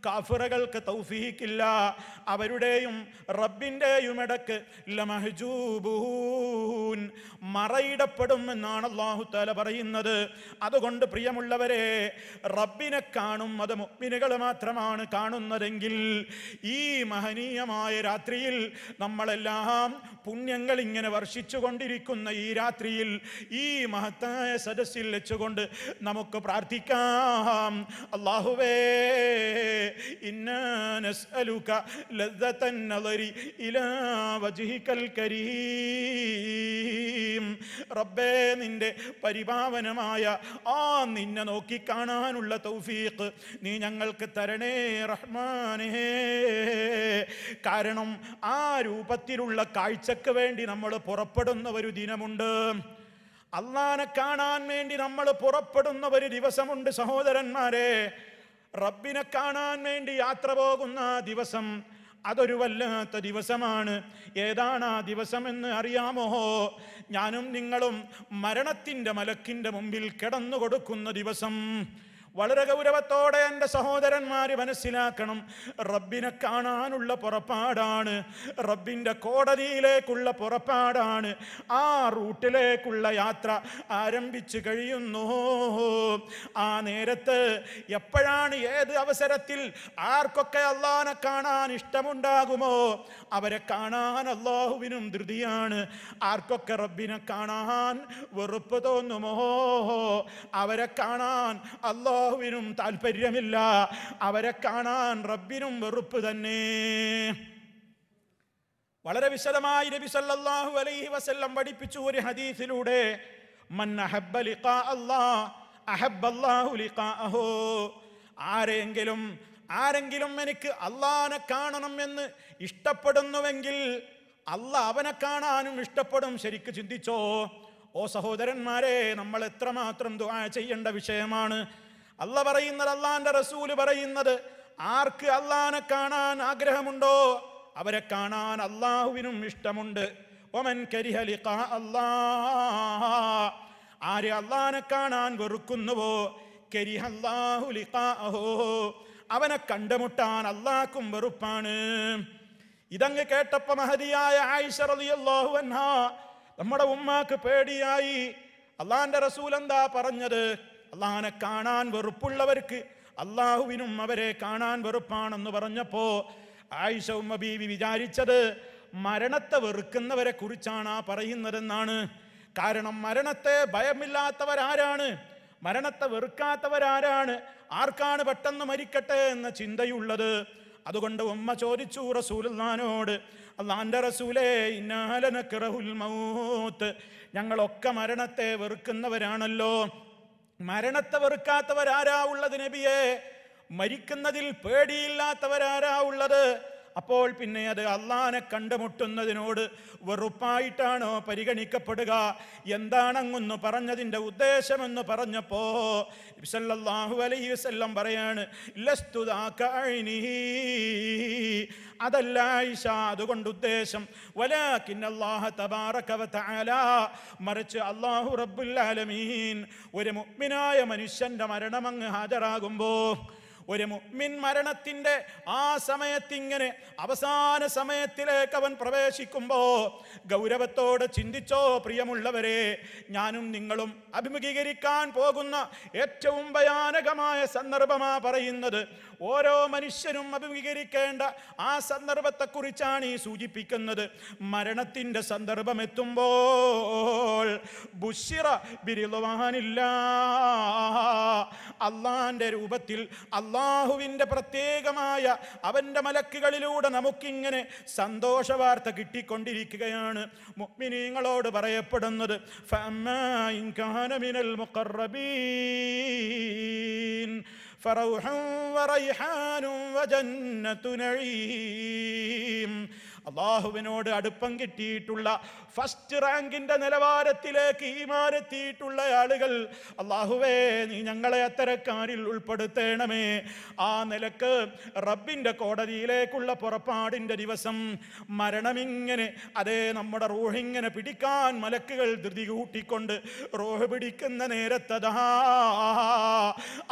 കാഫിറകൾക്ക് തൗഫീക്കില്ല അവരുടെയും റബ്ബിൻ്റെയും ഇടക്ക് ലമഹജൂബൂൻ മറയിടപ്പെടും എന്നാണ് അള്ളാഹു പറയുന്നത് അതുകൊണ്ട് പ്രിയമുള്ളവരെ റബ്ബിനെ കാണും അത് മുഗ്മിനുകൾ മാത്രമാണ് കാണുന്നതെങ്കിൽ ഈ മഹനീയമായ രാത്രിയിൽ നമ്മളെല്ലാം പുണ്യങ്ങൾ ഇങ്ങനെ വർഷിച്ചു കൊണ്ടിരിക്കുന്ന ഈ രാത്രിയിൽ ഈ മഹത്തായ സദസ്സിൽ വെച്ചുകൊണ്ട് നമുക്ക് പ്രാർത്ഥിക്കാം അള്ളാഹുവേ ഇലാ വജ്ഹിക്കൽ കരീം റബ്ബേ നിന്റെ പരിപാവനമായ ആ നിന്നെ നോക്കി കാണാനുള്ള തൗഫീഖ് നീ ഞങ്ങൾക്ക് തരണേ റഹ്മാനേ കാരണം ആ രൂപത്തിലുള്ള കാഴ്ചക്ക് വേണ്ടി നമ്മൾ പുറപ്പെടുന്ന ഒരു ദിനമുണ്ട് അള്ളാനെ കാണാൻ വേണ്ടി നമ്മൾ പുറപ്പെടുന്ന ഒരു ദിവസമുണ്ട് സഹോദരന്മാരെ റബ്ബിനെ കാണാൻ വേണ്ടി യാത്ര പോകുന്ന ദിവസം അതൊരു വല്ലാത്ത ദിവസമാണ് ഏതാണ് ആ ദിവസമെന്ന് അറിയാമോ ഞാനും നിങ്ങളും മരണത്തിൻ്റെ മലക്കിൻ്റെ മുമ്പിൽ കിടന്നു കൊടുക്കുന്ന ദിവസം വളരെ ഗൗരവത്തോടെ എൻ്റെ സഹോദരന്മാർ മനസ്സിലാക്കണം റബ്ബിനെ കാണാനുള്ള പുറപ്പാടാണ് റബ്ബിൻ്റെ കോടതിയിലേക്കുള്ള പുറപ്പാടാണ് ആ റൂട്ടിലേക്കുള്ള യാത്ര ആരംഭിച്ചു കഴിയുന്നു ആ നേരത്ത് എപ്പോഴാണ് ഏത് അവസരത്തിൽ ആർക്കൊക്കെ അള്ളഹാനെ കാണാൻ ഇഷ്ടമുണ്ടാകുമോ അവരെ കാണാൻ അള്ളാഹുവിനും ധൃതിയാണ് ആർക്കൊക്കെ റബ്ബിനെ കാണാൻ വെറുപ്പ് തോന്നുമോ അവരെ കാണാൻ അല്ലോ അള്ളാഹുവിനും താല്പര്യമില്ല അവരെ കാണാൻ റബ്ബിനും വെറുപ്പ് തന്നെ വളരെ വിശദമായി നബി സല്ലല്ലാഹു അലൈഹി വസല്ലം പഠിപ്പിച്ചു ഒരു ഹദീസിലൂടെ മൻ അഹബ്ബ ലിഖാ അല്ലാഹ് അഹബ്ബ അല്ലാഹു ലിഖാഅഹു ആരെങ്കിലും ആരെങ്കിലും എനിക്ക് അള്ളാഹനെ കാണണം എന്ന് ഇഷ്ടപ്പെടുന്നുവെങ്കിൽ അല്ല അവനെ കാണാനും ഇഷ്ടപ്പെടും ശരിക്ക് ചിന്തിച്ചോ ഓ സഹോദരന്മാരെ നമ്മൾ എത്രമാത്രം ദുആ ചെയ്യേണ്ട വിഷയമാണ് അല്ല പറയുന്നത് അള്ളാന്റെ റസൂല് പറയുന്നത് ആർക്ക് അള്ളാനെ കാണാൻ ആഗ്രഹമുണ്ടോ അവരെ കാണാൻ അള്ളാഹുവിനും ഇഷ്ടമുണ്ട് ഒമൻ കരിഹലിക്ക അല്ലാ ആര് അള്ളാനെ കാണാൻ വെറുക്കുന്നുവോ കരിഹല്ലാഹുലിക്കാഹോ അവനെ കണ്ടുമുട്ടാൻ അള്ളാഹ്ക്കും വെറുപ്പാണ് ഇതങ്ങ് കേട്ടപ്പോ മഹതിയായ ആയിഷ റളിയല്ലാഹു അൻഹ നമ്മുടെ ഉമ്മാക്ക് പേടിയായി അള്ളാന്റെ റസൂൽ എന്താ പറഞ്ഞത് അള്ളാഹാനെ കാണാൻ വെറുപ്പുള്ളവർക്ക് അള്ളാഹുവിനും അവരെ കാണാൻ വെറുപ്പാണെന്ന് പറഞ്ഞപ്പോൾ ആയിഷ ഉമ്മ ബീവി വിചാരിച്ചത് മരണത്തെ വെറുക്കുന്നവരെ കുറിച്ചാണ് ആ പറയുന്നതെന്നാണ് കാരണം മരണത്തെ ഭയമില്ലാത്തവരാരാണ് മരണത്തെ വെറുക്കാത്തവരാരാണ് ആർക്കാണ് പെട്ടെന്ന് മരിക്കട്ടെ എന്ന ചിന്തയുള്ളത് അതുകൊണ്ട് ഉമ്മ ചോദിച്ചു റസൂലുള്ളാനോട് അള്ളാൻ്റെ റസൂലേ ഇന്നാലനക്കിറഹുൽ മൗത്ത് ഞങ്ങളൊക്കെ മരണത്തെ വെറുക്കുന്നവരാണല്ലോ മരണത്തെ വെറുക്കാത്തവരാരാ ഉള്ളത് നബിയെ മരിക്കുന്നതിൽ പേടിയില്ലാത്തവരാരാ ഉള്ളത് അപ്പോൾ പിന്നെ അത് അള്ളാനെ കണ്ടുമുട്ടുന്നതിനോട് വെറുപ്പായിട്ടാണോ പരിഗണിക്കപ്പെടുക എന്താണങ്ങുന്നു പറഞ്ഞതിൻ്റെ ഉദ്ദേശമെന്ന് പറഞ്ഞപ്പോൾ ഇബ്സല്ലാഹു അലൈഹി വസ്ല്ലം പറയാണ് അതല്ല ഈശ അതുകൊണ്ട് ഉദ്ദേശം വലാക്കിൻ അള്ളാഹ തബാറക്കവ മറിച്ച് അള്ളാഹു റബ്ബുല്ലാലമീൻ ഒരു മുഗ്മിനായ മനുഷ്യൻ്റെ മരണമങ്ങ് ഹാജരാകുമ്പോൾ ഒരു മുഅ്മിൻ മരണത്തിൻ്റെ ആ സമയത്തിങ്ങനെ അവസാന സമയത്തിലേക്ക് അവൻ പ്രവേശിക്കുമ്പോൾ ഗൗരവത്തോടെ ചിന്തിച്ചോ പ്രിയമുള്ളവരെ ഞാനും നിങ്ങളും അഭിമുഖീകരിക്കാൻ പോകുന്ന ഏറ്റവും ഭയാനകമായ സന്ദർഭമാ പറയുന്നത് ഓരോ മനുഷ്യനും അഭിമുഖീകരിക്കേണ്ട ആ സന്ദർഭത്തെക്കുറിച്ചാണ് ഈ സൂചിപ്പിക്കുന്നത് മരണത്തിൻ്റെ സന്ദർഭം എത്തുമ്പോൾ ബുഷിറ ബിരിലുവാനില്ല അള്ളാൻ്റെ രൂപത്തിൽ അള്ളാഹുവിൻ്റെ പ്രത്യേകമായ അവൻ്റെ മലക്കുകളിലൂടെ നമുക്കിങ്ങനെ സന്തോഷ വാർത്ത കിട്ടിക്കൊണ്ടിരിക്കുകയാണ് മുഗ്മിനീങ്ങളോട് പറയപ്പെടുന്നത് ഇൻകാനമിനൽ മുക്കറബീൻ فروح وريحان وجنة نعيم അള്ളാഹുവിനോട് അടുപ്പം കിട്ടിയിട്ടുള്ള ഫസ്റ്റ് റാങ്കിന്റെ നിലവാരത്തിലേക്ക് മാറെത്തിയിട്ടുള്ള ആളുകൾ അള്ളാഹുവേ നീ ഞങ്ങളെ അത്തരക്കാരിൽ ഉൾപ്പെടുത്തേണമേ ആ നിലക്ക് റബ്ബിൻ്റെ കോടതിയിലേക്കുള്ള പുറപ്പാടിൻ്റെ ദിവസം മരണമിങ്ങനെ അതേ നമ്മുടെ റോഹിങ്ങനെ പിടിക്കാൻ മലക്കുകൾ ധൃതി കൂട്ടിക്കൊണ്ട് റോഹ് പിടിക്കുന്ന നേരത്തതാ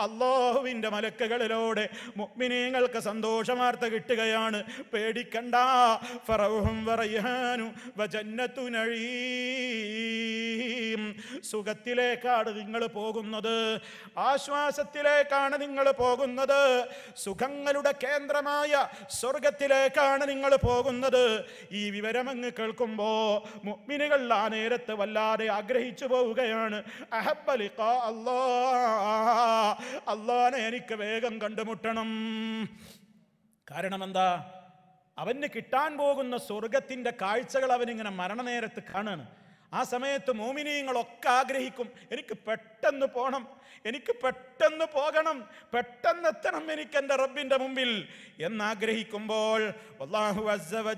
അള്ളാഹുവിൻ്റെ മലക്കുകളിലൂടെ മുഗ്മിനീങ്ങൾക്ക് സന്തോഷവാർത്ത കിട്ടുകയാണ് പേടിക്കണ്ട ഫറവും വറയ്ഹാനു വജന്നത്തു നഴീം സുഖത്തിലേക്കാണ് നിങ്ങൾ പോകുന്നത് ആശ്വാസത്തിലേക്കാണ് നിങ്ങൾ പോകുന്നത് സുഖങ്ങളുടെ കേന്ദ്രമായ സ്വർഗത്തിലേക്കാണ് നിങ്ങൾ പോകുന്നത് ഈ വിവരം അങ്ങ് കേൾക്കുമ്പോൾ മുഗ്മിനുകൾ ആ നേരത്ത് വല്ലാതെ ആഗ്രഹിച്ചു പോവുകയാണ് അഹബലിക്ക അല്ലാ അള്ളാനെ എനിക്ക് വേഗം കണ്ടുമുട്ടണം കാരണം എന്താ അവന് കിട്ടാൻ പോകുന്ന സ്വർഗത്തിന്റെ കാഴ്ചകൾ അവനിങ്ങനെ മരണനേരത്ത് കാണാണ് ആ സമയത്ത് മോമിനിയങ്ങളൊക്കെ ആഗ്രഹിക്കും എനിക്ക് പെട്ടെന്ന് പോകണം എനിക്ക് പെട്ടെന്ന് പോകണം പെട്ടെന്ന് എത്തണം എനിക്ക് എൻ്റെ റബ്ബിൻ്റെ മുമ്പിൽ എന്നാഗ്രഹിക്കുമ്പോൾ അള്ളാഹ്ക്ക്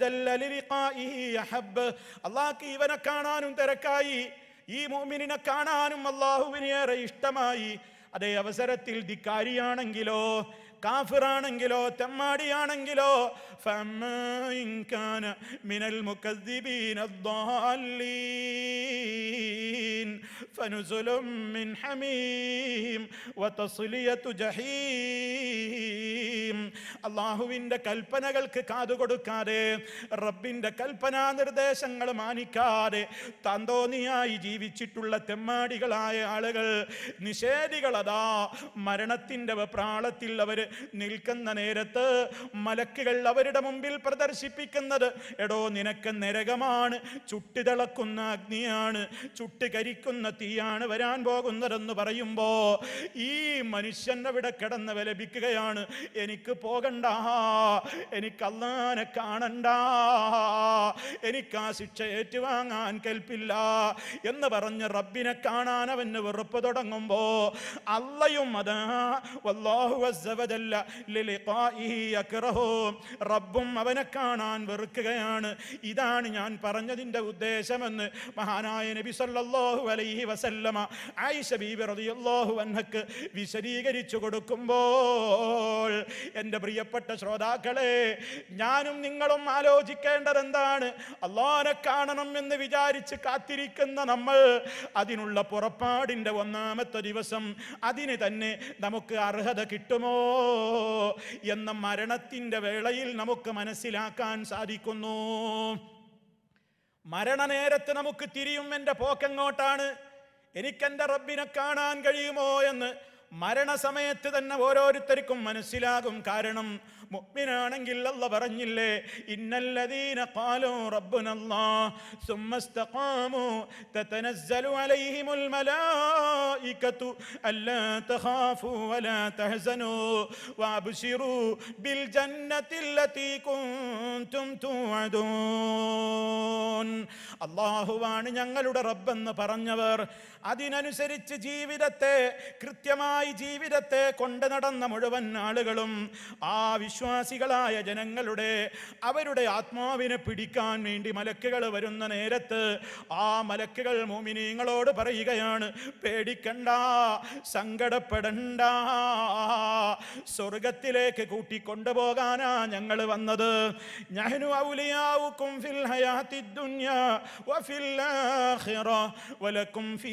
ഇവനെ കാണാനും തിരക്കായി ഈ മോമിനിനെ കാണാനും അള്ളാഹുവിനേറെ ഇഷ്ടമായി അതേ അവസരത്തിൽ ധിക്കാരിയാണെങ്കിലോ കാഫിറാണെങ്കിലോ തെമ്മാടിയാണെങ്കിലോ മിനൽ മിൻ ഹമീം ജഹീം അള്ളാഹുവിൻ്റെ കൽപ്പനകൾക്ക് കാതുകൊടുക്കാതെ റബ്ബിൻ്റെ കൽപ്പനാ നിർദ്ദേശങ്ങൾ മാനിക്കാതെ തന്തോന്നിയായി ജീവിച്ചിട്ടുള്ള തെമ്മാടികളായ ആളുകൾ നിഷേധികളതാ മരണത്തിൻ്റെ പ്രാളത്തിൽ അവർ നിൽക്കുന്ന നേരത്ത് മലക്കുകൾ അവരുടെ മുമ്പിൽ പ്രദർശിപ്പിക്കുന്നത് എടോ നിനക്ക് നരകമാണ് ചുട്ടിതിളക്കുന്ന അഗ്നിയാണ് ചുട്ടുകരിക്കുന്ന തീയാണ് വരാൻ പോകുന്നതെന്ന് പറയുമ്പോൾ ഈ മനുഷ്യൻ അവിടെ കിടന്ന് വിലപിക്കുകയാണ് എനിക്ക് പോകണ്ട എനിക്ക് അല്ലാനെ കാണണ്ട എനിക്ക് ആ ശിക്ഷ ഏറ്റുവാങ്ങാൻ കൽപ്പില്ല എന്ന് പറഞ്ഞ് റബ്ബിനെ കാണാൻ അവന് വെറുപ്പ് തുടങ്ങുമ്പോൾ അല്ലയും അതാ അതല്ല റബ്ബും അവനെ കാണാൻ വെറുക്കുകയാണ് ഇതാണ് ഞാൻ പറഞ്ഞതിൻ്റെ ഉദ്ദേശമെന്ന് മഹാനായ നബി സല്ലാഹു അലൈഹി വസല്ലമ ആയിഷ ബീബി റതിയല്ലാഹു അന്നക്ക് വിശദീകരിച്ചു കൊടുക്കുമ്പോൾ എൻ്റെ പ്രിയപ്പെട്ട ശ്രോതാക്കളെ ഞാനും നിങ്ങളും ആലോചിക്കേണ്ടത് എന്താണ് അള്ളാനെ കാണണം എന്ന് വിചാരിച്ച് കാത്തിരിക്കുന്ന നമ്മൾ അതിനുള്ള പുറപ്പാടിൻ്റെ ഒന്നാമത്തെ ദിവസം അതിന് തന്നെ നമുക്ക് അർഹത കിട്ടുമോ എന്ന മരണത്തിൻ്റെ വേളയിൽ നമുക്ക് മനസ്സിലാക്കാൻ സാധിക്കുന്നു മരണനേരത്ത് നമുക്ക് തിരിയും എൻ്റെ പോക്കെങ്ങോട്ടാണ് എനിക്കെൻ്റെ റബ്ബിനെ കാണാൻ കഴിയുമോ എന്ന് മരണസമയത്ത് തന്നെ ഓരോരുത്തർക്കും മനസ്സിലാകും കാരണം മുഅ്മിനാണെങ്കിൽ അല്ല പറഞ്ഞില്ലേ ഇന്നല്ലദീന ഖാലൂ റബ്ബുനല്ലാഹ് സുമ്മ ഇസ്തഖാമു തതനസ്സലു അലൈഹിമുൽ മലായികതു അല്ലാ തഖാഫു വലാ തഹ്സനു വഅബ്ശിറു ബിൽ ജന്നത്തില്ലതി കുൻതും തുഅദൂൻ അല്ലാഹുവാണ് ഞങ്ങളുടെ റബ്ബെന്ന് പറഞ്ഞവർ അതിനനുസരിച്ച് ജീവിതത്തെ കൃത്യമായി ജീവിതത്തെ കൊണ്ട് നടന്ന മുഴുവൻ ആളുകളും ആ വിശ്വാസികളായ ജനങ്ങളുടെ അവരുടെ ആത്മാവിനെ പിടിക്കാൻ വേണ്ടി മലക്കുകൾ വരുന്ന നേരത്ത് ആ മലക്കുകൾ മോമിനീങ്ങളോട് പറയുകയാണ് പേടിക്കണ്ട സങ്കടപ്പെടണ്ട സ്വർഗത്തിലേക്ക് കൂട്ടിക്കൊണ്ടുപോകാനാ ഞങ്ങൾ വന്നത് ഞഹനു ഫിൽ ഹയാത്തി വ ഫിൽ ആഖിറ വലക്കും ഫീ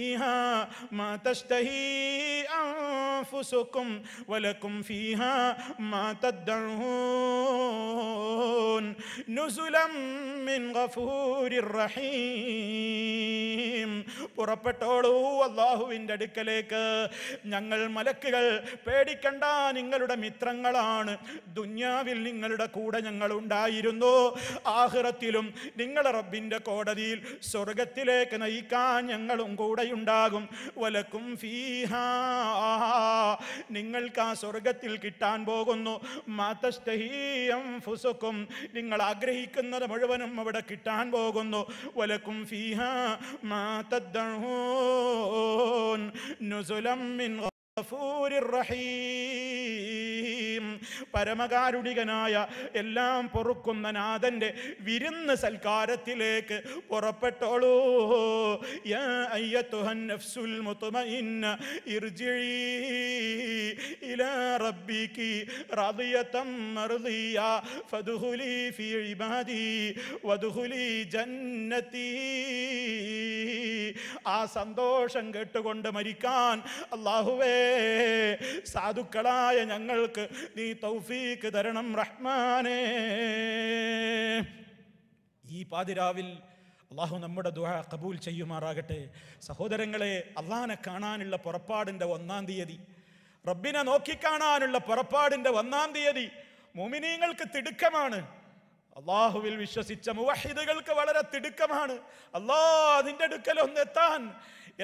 ما تشتهي أنفسكم ولكم فيها ما تدعون نزلا من غفور رحيم പുറപ്പെട്ടോളൂ അള്ളാഹുവിൻ്റെ അടുക്കലേക്ക് ഞങ്ങൾ മലക്കുകൾ പേടിക്കണ്ട നിങ്ങളുടെ മിത്രങ്ങളാണ് ദുന്യാവിൽ നിങ്ങളുടെ കൂടെ ഞങ്ങൾ ഉണ്ടായിരുന്നു ആഹ്റത്തിലും നിങ്ങളുടെ റബ്ബിൻ്റെ കോടതിയിൽ സ്വർഗത്തിലേക്ക് നയിക്കാൻ ഞങ്ങളും കൂടെയുണ്ട് ഉണ്ടാകും വലക്കും ഫീഹാ നിങ്ങൾക്ക് ആ സ്വർഗത്തിൽ കിട്ടാൻ പോകുന്നു മാതസ്തഹീയം ഫുസുക്കും നിങ്ങൾ ആഗ്രഹിക്കുന്നത് മുഴുവനും അവിടെ കിട്ടാൻ പോകുന്നു വലക്കും ഫീഹ മാതദ്ദൂൻ നുസുലം മിൻ പരമകാരുണികനായ എല്ലാം പൊറുക്കുന്ന നാഥൻ്റെ വിരുന്ന് സൽക്കാരത്തിലേക്ക് പുറപ്പെട്ടോളൂ ഫി ഇബാദി വദ്ഖുലി ജന്നതി ആ സന്തോഷം കേട്ടുകൊണ്ട് മരിക്കാൻ അള്ളാഹുവേ സാധുക്കളായ ഞങ്ങൾക്ക് നീ തൗഫീക്ക് തരണം റഹ്മാനേ ഈ പാതിരാവിൽ അള്ളാഹു നമ്മുടെ ദുഹ കബൂൽ ചെയ്യുമാറാകട്ടെ സഹോദരങ്ങളെ അള്ളഹാനെ കാണാനുള്ള പുറപ്പാടിൻ്റെ ഒന്നാം തീയതി റബ്ബിനെ നോക്കിക്കാണാനുള്ള പുറപ്പാടിൻ്റെ ഒന്നാം തീയതി മോമിനീങ്ങൾക്ക് തിടുക്കമാണ് അള്ളാഹുവിൽ വിശ്വസിച്ച മുവഹിദുകൾക്ക് വളരെ തിടുക്കമാണ് അള്ളാ അതിൻ്റെ അടുക്കലൊന്ന് എത്താൻ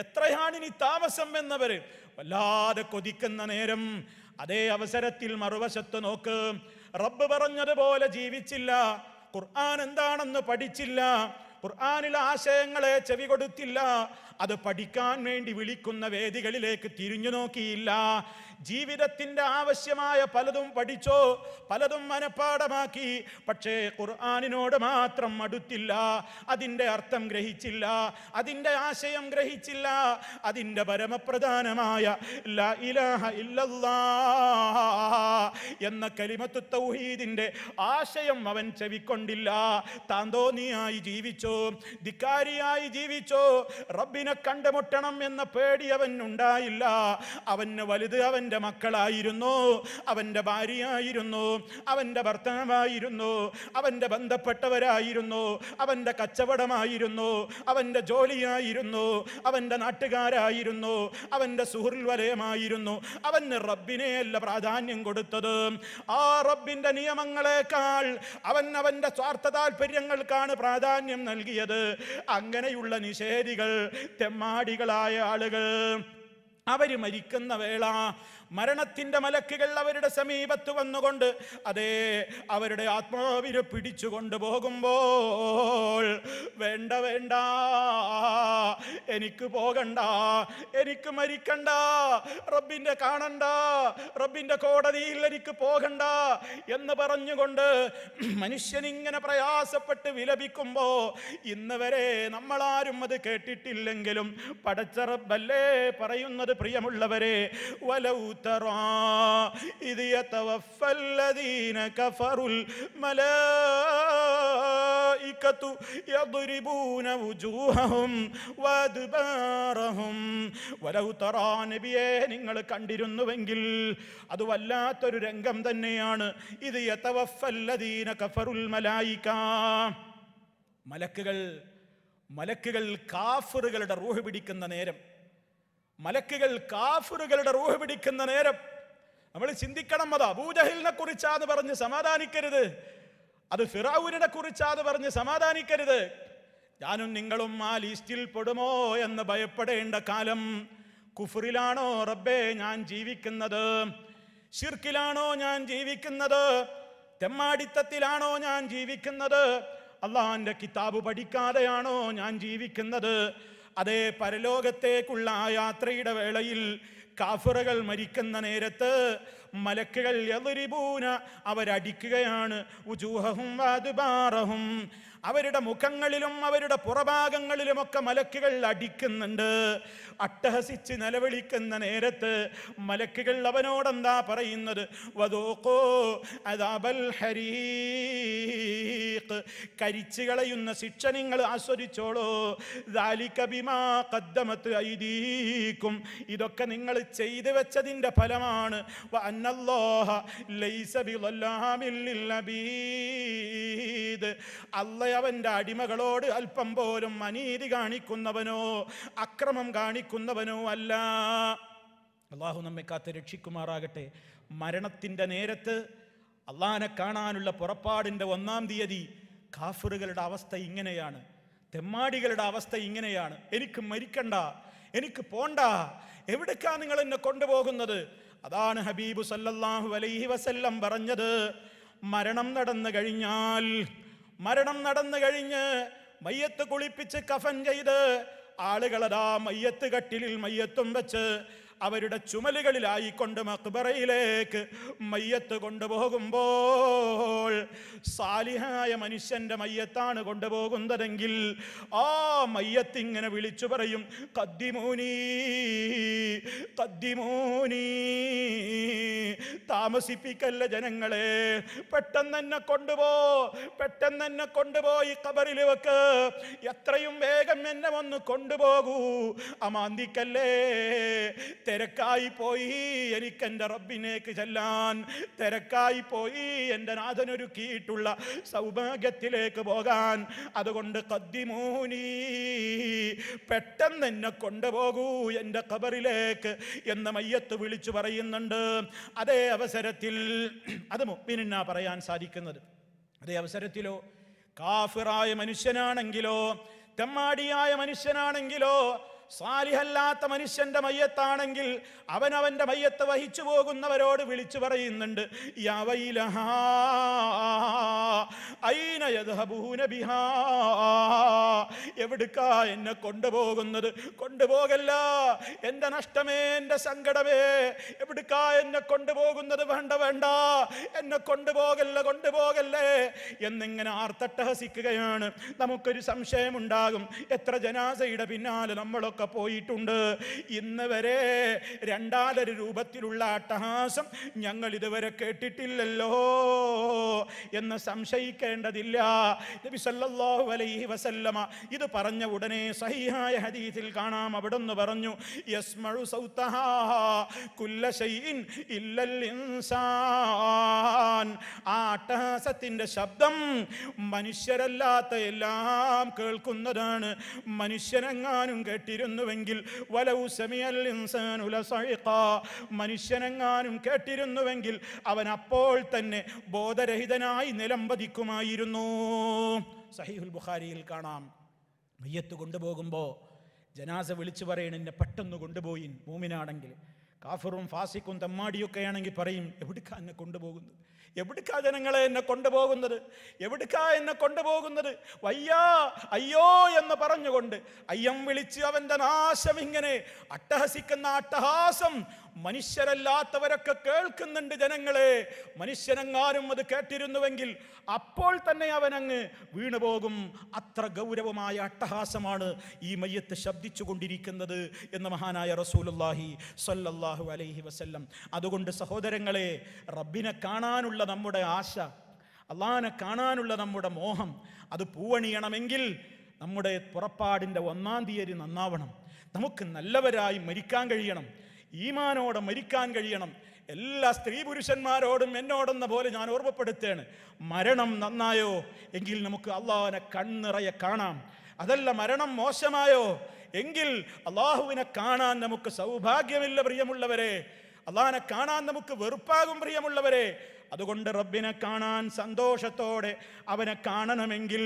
എത്രയാണിനി താമസം എന്നവർ വല്ലാതെ കൊതിക്കുന്ന നേരം അതേ അവസരത്തിൽ മറുവശത്ത് നോക്ക് റബ്ബ് പറഞ്ഞതുപോലെ ജീവിച്ചില്ല ഖുർആൻ എന്താണെന്ന് പഠിച്ചില്ല ഖുർആാനിലെ ആശയങ്ങളെ ചെവി കൊടുത്തില്ല അത് പഠിക്കാൻ വേണ്ടി വിളിക്കുന്ന വേദികളിലേക്ക് തിരിഞ്ഞു നോക്കിയില്ല ജീവിതത്തിൻ്റെ ആവശ്യമായ പലതും പഠിച്ചോ പലതും മനഃപ്പാടമാക്കി പക്ഷേ ഖുർആാനിനോട് മാത്രം അടുത്തില്ല അതിൻ്റെ അർത്ഥം ഗ്രഹിച്ചില്ല അതിൻ്റെ ആശയം ഗ്രഹിച്ചില്ല അതിൻ്റെ പരമപ്രധാനമായ ലാ ഇലാഹ ഇല്ലല്ലാ എന്ന കലിമത്തു തൗഹീദിൻ്റെ ആശയം അവൻ ചെവിക്കൊണ്ടില്ല താന്തോന്നിയായി ജീവിച്ചോ ധിക്കാരിയായി ജീവിച്ചോ റബ്ബിന റബ്ബിനെ കണ്ടുമുട്ടണം എന്ന പേടി അവൻ ഉണ്ടായില്ല അവന് വലുത് അവൻ്റെ മക്കളായിരുന്നു അവൻ്റെ ഭാര്യയായിരുന്നു അവൻ്റെ ഭർത്താവായിരുന്നു അവൻ്റെ ബന്ധപ്പെട്ടവരായിരുന്നു അവൻ്റെ കച്ചവടമായിരുന്നു അവൻ്റെ ജോലിയായിരുന്നു അവൻ്റെ നാട്ടുകാരായിരുന്നു അവൻ്റെ സുഹൃൽ വലയമായിരുന്നു അവന് റബ്ബിനെയല്ല പ്രാധാന്യം കൊടുത്തത് ആ റബ്ബിൻ്റെ നിയമങ്ങളെക്കാൾ അവൻ അവൻ്റെ സ്വാർത്ഥ താല്പര്യങ്ങൾക്കാണ് പ്രാധാന്യം നൽകിയത് അങ്ങനെയുള്ള നിഷേധികൾ തെമ്മാടികളായ ആളുകൾ അവർ മരിക്കുന്ന വേള മരണത്തിൻ്റെ മലക്കുകൾ അവരുടെ സമീപത്ത് വന്നുകൊണ്ട് അതേ അവരുടെ ആത്മാവിനെ പിടിച്ചു കൊണ്ടുപോകുമ്പോൾ വേണ്ട വേണ്ട എനിക്ക് പോകണ്ട എനിക്ക് മരിക്കണ്ട റബ്ബിൻ്റെ കാണണ്ട റബ്ബിൻ്റെ കോടതിയിൽ എനിക്ക് പോകണ്ട എന്ന് പറഞ്ഞുകൊണ്ട് മനുഷ്യൻ ഇങ്ങനെ പ്രയാസപ്പെട്ട് വിലപിക്കുമ്പോൾ ഇന്ന് വരെ നമ്മളാരും അത് കേട്ടിട്ടില്ലെങ്കിലും പടച്ച പറയുന്നത് പ്രിയമുള്ളവരെ വലൗ مفترا إذ يتوفى الذين كفروا الملائكة يضربون وجوههم وأدبارهم ولو ترى നബിയെ നിങ്ങൾ കണ്ടിരുന്നുവെങ്കിൽ അത് വല്ലാത്തൊരു രംഗം തന്നെയാണ് ഇത് യതവഫല്ലദീന കഫറുൽ മലായിക്ക മലക്കുകൾ മലക്കുകൾ കാഫറുകളുടെ റൂഹ് പിടിക്കുന്ന നേരം മലക്കുകൾ കാഫുറുകളുടെ റൂഹ് പിടിക്കുന്ന നേരം നമ്മൾ ചിന്തിക്കണം അത് അബൂജഹലിനെ കുറിച്ചാന്ന് പറഞ്ഞ് സമാധാനിക്കരുത് അത് ഫിറാവൂരിനെ കുറിച്ചാന്ന് പറഞ്ഞ് സമാധാനിക്കരുത് ഞാനും നിങ്ങളും ആ ലിസ്റ്റിൽ പെടുമോ എന്ന് ഭയപ്പെടേണ്ട കാലം കുഫറിലാണോ റബ്ബേ ഞാൻ ജീവിക്കുന്നത് ഷിർക്കിലാണോ ഞാൻ ജീവിക്കുന്നത് തെമ്മാടിത്തത്തിലാണോ ഞാൻ ജീവിക്കുന്നത് അള്ളാഹാന്റെ കിതാബ് പഠിക്കാതെയാണോ ഞാൻ ജീവിക്കുന്നത് അതേ പരലോകത്തേക്കുള്ള ആ യാത്രയുടെ വേളയിൽ കാഫറുകൾ മരിക്കുന്ന നേരത്ത് മലക്കുകൾ എതിരിപൂന അവരടിക്കുകയാണ് ഉജൂഹും അതുബാറഹും അവരുടെ മുഖങ്ങളിലും അവരുടെ പുറഭാഗങ്ങളിലുമൊക്കെ മലക്കുകൾ അടിക്കുന്നുണ്ട് അട്ടഹസിച്ച് നിലവിളിക്കുന്ന നേരത്ത് മലക്കുകൾ അവനോടെന്താ പറയുന്നത് വധോക്കോ അതാബൽ ഹരീഖ് കരിച്ചു കളയുന്ന ശിക്ഷ നിങ്ങൾ ആസ്വദിച്ചോളോ ദാലിക്കബിമാ കദ്ദമത്ത് ഐദീക്കും ഇതൊക്കെ നിങ്ങൾ ചെയ്തു വെച്ചതിൻ്റെ ഫലമാണ് അന്നല്ലോഹ ലൈസബിൽ അള്ളയെ അവൻ്റെ അടിമകളോട് അല്പം പോലും അനീതി കാണിക്കുന്നവനോ അക്രമം കാണിക്കുന്നവനോ അല്ല അള്ളാഹു നമ്മെ കാത്ത് രക്ഷിക്കുമാറാകട്ടെ മരണത്തിൻ്റെ നേരത്ത് അള്ളാഹനെ കാണാനുള്ള പുറപ്പാടിൻ്റെ ഒന്നാം തീയതി കാഫറുകളുടെ അവസ്ഥ ഇങ്ങനെയാണ് തെമ്മാടികളുടെ അവസ്ഥ ഇങ്ങനെയാണ് എനിക്ക് മരിക്കണ്ട എനിക്ക് പോണ്ട എവിടേക്കാ നിങ്ങൾ എന്നെ കൊണ്ടുപോകുന്നത് അതാണ് ഹബീബു സല്ലല്ലാഹു അലൈഹി വസല്ലം പറഞ്ഞത് മരണം നടന്നു കഴിഞ്ഞാൽ മരണം നടന്നു കഴിഞ്ഞ് മയ്യത്ത് കുളിപ്പിച്ച് കഫൻ ചെയ്ത് ആളുകളതാ മയ്യത്ത് കട്ടിലിൽ മയ്യത്തും വെച്ച് അവരുടെ ചുമലുകളിലായിക്കൊണ്ട് മക്ബറയിലേക്ക് മയ്യത്ത് കൊണ്ടുപോകുമ്പോൾ സാലിഹായ മനുഷ്യന്റെ മയ്യത്താണ് കൊണ്ടുപോകുന്നതെങ്കിൽ ആ മയ്യത്ത് ഇങ്ങനെ വിളിച്ചു പറയും കദ്ദിമൂനി താമസിപ്പിക്കല്ല ജനങ്ങളെ പെട്ടെന്ന് തന്നെ കൊണ്ടുപോ പെട്ടെന്ന് തന്നെ കൊണ്ടുപോയി കബറിൽ വെക്ക് എത്രയും വേഗം എന്നെ വന്ന് കൊണ്ടുപോകൂ അമാന്തിക്കല്ലേ തിരക്കായി പോയി എനിക്ക് എൻ്റെ റബ്ബിനേക്ക് ചെല്ലാൻ തിരക്കായി പോയി എൻ്റെ നാഥനൊരുക്കിയിട്ടുള്ള സൗഭാഗ്യത്തിലേക്ക് പോകാൻ അതുകൊണ്ട് കദ്ദിമൂനി പെട്ടെന്ന് എന്നെ കൊണ്ടുപോകൂ എൻ്റെ ഖബറിലേക്ക് എന്ന് മയ്യത്ത് വിളിച്ചു പറയുന്നുണ്ട് അതേ അവസരത്തിൽ അത് മുപ്പിനാ പറയാൻ സാധിക്കുന്നത് അതേ അവസരത്തിലോ കാഫിറായ മനുഷ്യനാണെങ്കിലോ തെമ്മാടിയായ മനുഷ്യനാണെങ്കിലോ സാലിഹല്ലാത്ത മനുഷ്യന്റെ മയ്യത്താണെങ്കിൽ അവനവന്റെ മയ്യത്ത് വഹിച്ചു പോകുന്നവരോട് വിളിച്ചു പറയുന്നുണ്ട് എവിടുക്കാ എന്നെ കൊണ്ടുപോകുന്നത് കൊണ്ടുപോകല്ല എന്റെ നഷ്ടമേ എന്റെ സങ്കടമേ എവിടുക്കാ എന്നെ കൊണ്ടുപോകുന്നത് വേണ്ട വേണ്ട എന്നെ കൊണ്ടുപോകല്ല കൊണ്ടുപോകല്ലേ എന്നിങ്ങനെ ആർത്തട്ടഹസിക്കുകയാണ് നമുക്കൊരു സംശയമുണ്ടാകും എത്ര ജനാസയുടെ പിന്നാലെ നമ്മളൊക്കെ ഒക്കെ പോയിട്ടുണ്ട് ഇന്ന് വരെ രണ്ടാലര രൂപത്തിലുള്ള അട്ടഹാസം ഞങ്ങൾ ഇതുവരെ കേട്ടിട്ടില്ലല്ലോ എന്ന് സംശയിക്കേണ്ടതില്ല നബി സല്ലല്ലാഹു അലൈഹി വസല്ലമ ഇത് പറഞ്ഞ ഉടനെ സഹിഹായ ഹദീസിൽ കാണാം നിന്ന് പറഞ്ഞു യസ്മഴു സൗത്തഹാ കുല്ല ഇൻസാൻ ആ ശബ്ദം മനുഷ്യരല്ലാത്ത എല്ലാം കേൾക്കുന്നതാണ് മനുഷ്യനെങ്ങാനും കേട്ടിരുന്നു കേട്ടിരുന്നുവെങ്കിൽ വലവു സെമിയൽ മനുഷ്യനെങ്ങാനും കേട്ടിരുന്നുവെങ്കിൽ അവൻ അപ്പോൾ തന്നെ ബോധരഹിതനായി നിലംപതിക്കുമായിരുന്നു സഹീഹുൽ ബുഖാരിയിൽ കാണാം മയ്യത്ത് കൊണ്ടുപോകുമ്പോൾ ജനാസ വിളിച്ചു പറയണ എന്നെ പെട്ടെന്ന് കൊണ്ടുപോയി മൂമിനാണെങ്കിൽ കാഫറും ഫാസിക്കും തമ്മാടിയൊക്കെയാണെങ്കിൽ പറയും എവിടുക്കാ എന്നെ കൊണ്ടുപോകുന്നത് എവിടുക്കാ ജനങ്ങളെ എന്നെ കൊണ്ടുപോകുന്നത് എവിടുക്കാ എന്നെ കൊണ്ടുപോകുന്നത് വയ്യാ അയ്യോ എന്ന് പറഞ്ഞുകൊണ്ട് അയ്യം വിളിച്ച് അവൻ്റെ നാശം ഇങ്ങനെ അട്ടഹസിക്കുന്ന അട്ടഹാസം മനുഷ്യരല്ലാത്തവരൊക്കെ കേൾക്കുന്നുണ്ട് ജനങ്ങളെ മനുഷ്യനെങ്ങാനും അത് കേട്ടിരുന്നുവെങ്കിൽ അപ്പോൾ തന്നെ അവനങ്ങ് വീണുപോകും അത്ര ഗൗരവമായ അട്ടഹാസമാണ് ഈ മയ്യത്ത് ശബ്ദിച്ചു കൊണ്ടിരിക്കുന്നത് എന്ന മഹാനായ റസൂലുല്ലാഹി സല്ലല്ലാഹു അലൈഹി വസല്ലം അതുകൊണ്ട് സഹോദരങ്ങളെ റബ്ബിനെ കാണാനുള്ള നമ്മുടെ ആശ അള്ളഹാനെ കാണാനുള്ള നമ്മുടെ മോഹം അത് പൂവണിയണമെങ്കിൽ നമ്മുടെ പുറപ്പാടിൻ്റെ ഒന്നാം തീയതി നന്നാവണം നമുക്ക് നല്ലവരായി മരിക്കാൻ കഴിയണം ഈമാനോടെ മരിക്കാൻ കഴിയണം എല്ലാ സ്ത്രീ പുരുഷന്മാരോടും എന്നോടെന്ന പോലെ ഞാൻ ഓർമ്മപ്പെടുത്തേണ് മരണം നന്നായോ എങ്കിൽ നമുക്ക് അള്ളാഹുവിനെ കണ്ണിറയെ കാണാം അതല്ല മരണം മോശമായോ എങ്കിൽ അള്ളാഹുവിനെ കാണാൻ നമുക്ക് സൗഭാഗ്യമില്ല പ്രിയമുള്ളവരെ അള്ളാഹിനെ കാണാൻ നമുക്ക് വെറുപ്പാകും പ്രിയമുള്ളവരെ അതുകൊണ്ട് റബ്ബിനെ കാണാൻ സന്തോഷത്തോടെ അവനെ കാണണമെങ്കിൽ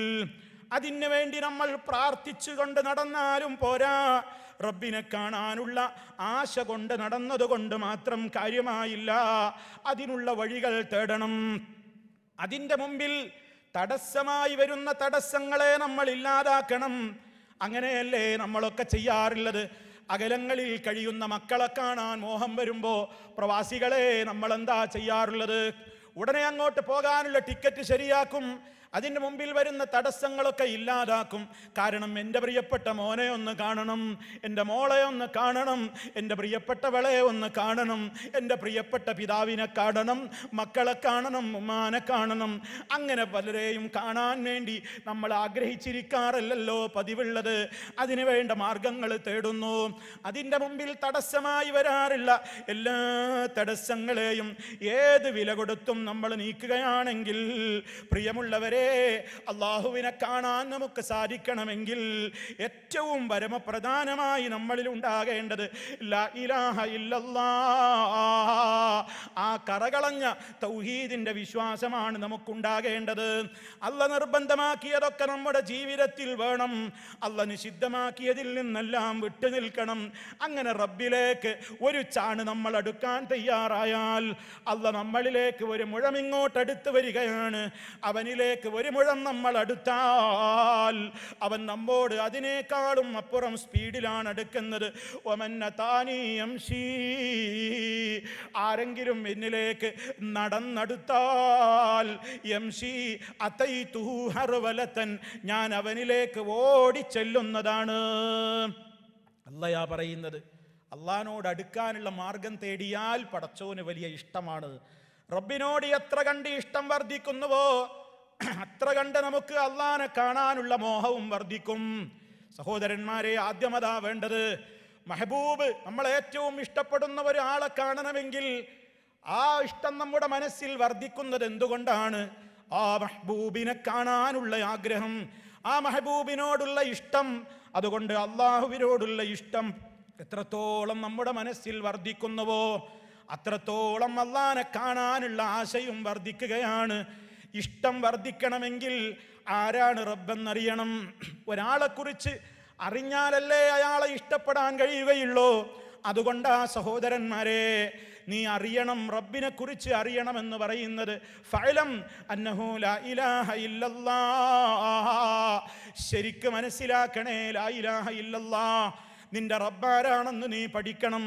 അതിനു വേണ്ടി നമ്മൾ പ്രാർത്ഥിച്ചുകൊണ്ട് നടന്നാലും പോരാ റബ്ബിനെ കാണാനുള്ള ആശ കൊണ്ട് നടന്നതുകൊണ്ട് മാത്രം കാര്യമായില്ല അതിനുള്ള വഴികൾ തേടണം അതിൻ്റെ മുമ്പിൽ തടസ്സമായി വരുന്ന തടസ്സങ്ങളെ നമ്മൾ ഇല്ലാതാക്കണം അങ്ങനെയല്ലേ നമ്മളൊക്കെ ചെയ്യാറുള്ളത് അകലങ്ങളിൽ കഴിയുന്ന മക്കളെ കാണാൻ മോഹം വരുമ്പോൾ പ്രവാസികളെ നമ്മളെന്താ ചെയ്യാറുള്ളത് ഉടനെ അങ്ങോട്ട് പോകാനുള്ള ടിക്കറ്റ് ശരിയാക്കും അതിൻ്റെ മുമ്പിൽ വരുന്ന തടസ്സങ്ങളൊക്കെ ഇല്ലാതാക്കും കാരണം എൻ്റെ പ്രിയപ്പെട്ട മോനെ ഒന്ന് കാണണം എൻ്റെ മോളെ ഒന്ന് കാണണം എൻ്റെ പ്രിയപ്പെട്ടവളെ ഒന്ന് കാണണം എൻ്റെ പ്രിയപ്പെട്ട പിതാവിനെ കാണണം മക്കളെ കാണണം ഉമ്മാനെ കാണണം അങ്ങനെ പലരെയും കാണാൻ വേണ്ടി നമ്മൾ ആഗ്രഹിച്ചിരിക്കാറില്ലല്ലോ പതിവുള്ളത് അതിനു വേണ്ട മാർഗങ്ങൾ തേടുന്നു അതിൻ്റെ മുമ്പിൽ തടസ്സമായി വരാറില്ല എല്ലാ തടസ്സങ്ങളെയും ഏത് വില കൊടുത്തും നമ്മൾ നീക്കുകയാണെങ്കിൽ പ്രിയമുള്ളവരെ അള്ളാഹുവിനെ കാണാൻ നമുക്ക് സാധിക്കണമെങ്കിൽ ഏറ്റവും പരമപ്രധാനമായി നമ്മളിൽ ഉണ്ടാകേണ്ടത് ആ കറകളഞ്ഞ തൗഹീദിന്റെ വിശ്വാസമാണ് നമുക്കുണ്ടാകേണ്ടത് അല്ല നിർബന്ധമാക്കിയതൊക്കെ നമ്മുടെ ജീവിതത്തിൽ വേണം അല്ല നിഷിദ്ധമാക്കിയതിൽ നിന്നെല്ലാം വിട്ടു നിൽക്കണം അങ്ങനെ റബ്ബിലേക്ക് ഒരു ചാണ് നമ്മൾ അടുക്കാൻ തയ്യാറായാൽ അല്ല നമ്മളിലേക്ക് ഒരു മുഴമിങ്ങോട്ടെടുത്ത് വരികയാണ് അവനിലേക്ക് ഒരു മുഴം നമ്മൾ അടുത്താൽ അവൻ നമ്മോട് അതിനേക്കാളും അപ്പുറം സ്പീഡിലാണ് അടുക്കുന്നത് ഒമന്ന താനീയം ശീ ആരെങ്കിലും എന്നിലേക്ക് നടന്നടുത്താൽ ഞാൻ അവനിലേക്ക് ഓടിച്ചെല്ലുന്നതാണ് അല്ലയാ പറയുന്നത് അള്ളഹാനോട് അടുക്കാനുള്ള മാർഗം തേടിയാൽ പടച്ചോന് വലിയ ഇഷ്ടമാണ് റബ്ബിനോട് എത്ര കണ്ട് ഇഷ്ടം വർദ്ധിക്കുന്നുവോ അത്ര കണ്ട് നമുക്ക് അള്ളഹാനെ കാണാനുള്ള മോഹവും വർദ്ധിക്കും സഹോദരന്മാരെ ആദ്യം അതാ വേണ്ടത് മെഹബൂബ് നമ്മൾ ഏറ്റവും ഇഷ്ടപ്പെടുന്ന ഒരാളെ കാണണമെങ്കിൽ ആ ഇഷ്ടം നമ്മുടെ മനസ്സിൽ വർദ്ധിക്കുന്നത് എന്തുകൊണ്ടാണ് ആ മെഹബൂബിനെ കാണാനുള്ള ആഗ്രഹം ആ മെഹബൂബിനോടുള്ള ഇഷ്ടം അതുകൊണ്ട് അള്ളാഹുവിനോടുള്ള ഇഷ്ടം എത്രത്തോളം നമ്മുടെ മനസ്സിൽ വർദ്ധിക്കുന്നുവോ അത്രത്തോളം അള്ളഹാനെ കാണാനുള്ള ആശയും വർദ്ധിക്കുകയാണ് ഇഷ്ടം വർദ്ധിക്കണമെങ്കിൽ ആരാണ് റബ്ബെന്നറിയണം കുറിച്ച് അറിഞ്ഞാലല്ലേ അയാളെ ഇഷ്ടപ്പെടാൻ കഴിയുകയുള്ളൂ അതുകൊണ്ട് ആ സഹോദരന്മാരെ നീ അറിയണം റബ്ബിനെ കുറിച്ച് അറിയണം എന്ന് പറയുന്നത് ഫലം ഇലാഹ ശരിക്ക് മനസ്സിലാക്കണേ ലാ ഇലാഹ ഇല്ലല്ലാ നിന്റെ റബ്ബാരാണെന്ന് നീ പഠിക്കണം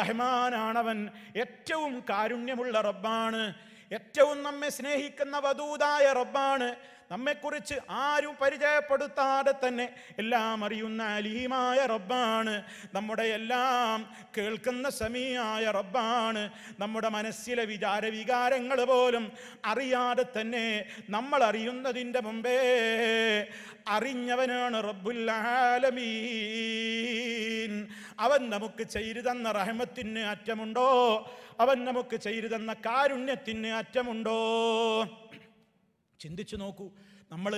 റഹ്മാനാണവൻ ഏറ്റവും കാരുണ്യമുള്ള റബ്ബാണ് ഏറ്റവും നമ്മെ സ്നേഹിക്കുന്ന വധൂതായ റബ്ബാണ് നമ്മെക്കുറിച്ച് ആരും പരിചയപ്പെടുത്താതെ തന്നെ എല്ലാം അറിയുന്ന അലീമായ റബ്ബാണ് നമ്മുടെ എല്ലാം കേൾക്കുന്ന സമീയായ റബ്ബാണ് നമ്മുടെ മനസ്സിലെ വിചാര വികാരങ്ങൾ പോലും അറിയാതെ തന്നെ നമ്മൾ അറിയുന്നതിൻ്റെ മുമ്പേ അറിഞ്ഞവനാണ് റബ്ബുല്ലാലമീൻ അവൻ നമുക്ക് ചെയ്തു തന്ന റഹമത്തിന് അറ്റമുണ്ടോ അവൻ നമുക്ക് ചെയ്തു കാരുണ്യത്തിന് അറ്റമുണ്ടോ ചിന്തിച്ചു നോക്കൂ നമ്മൾ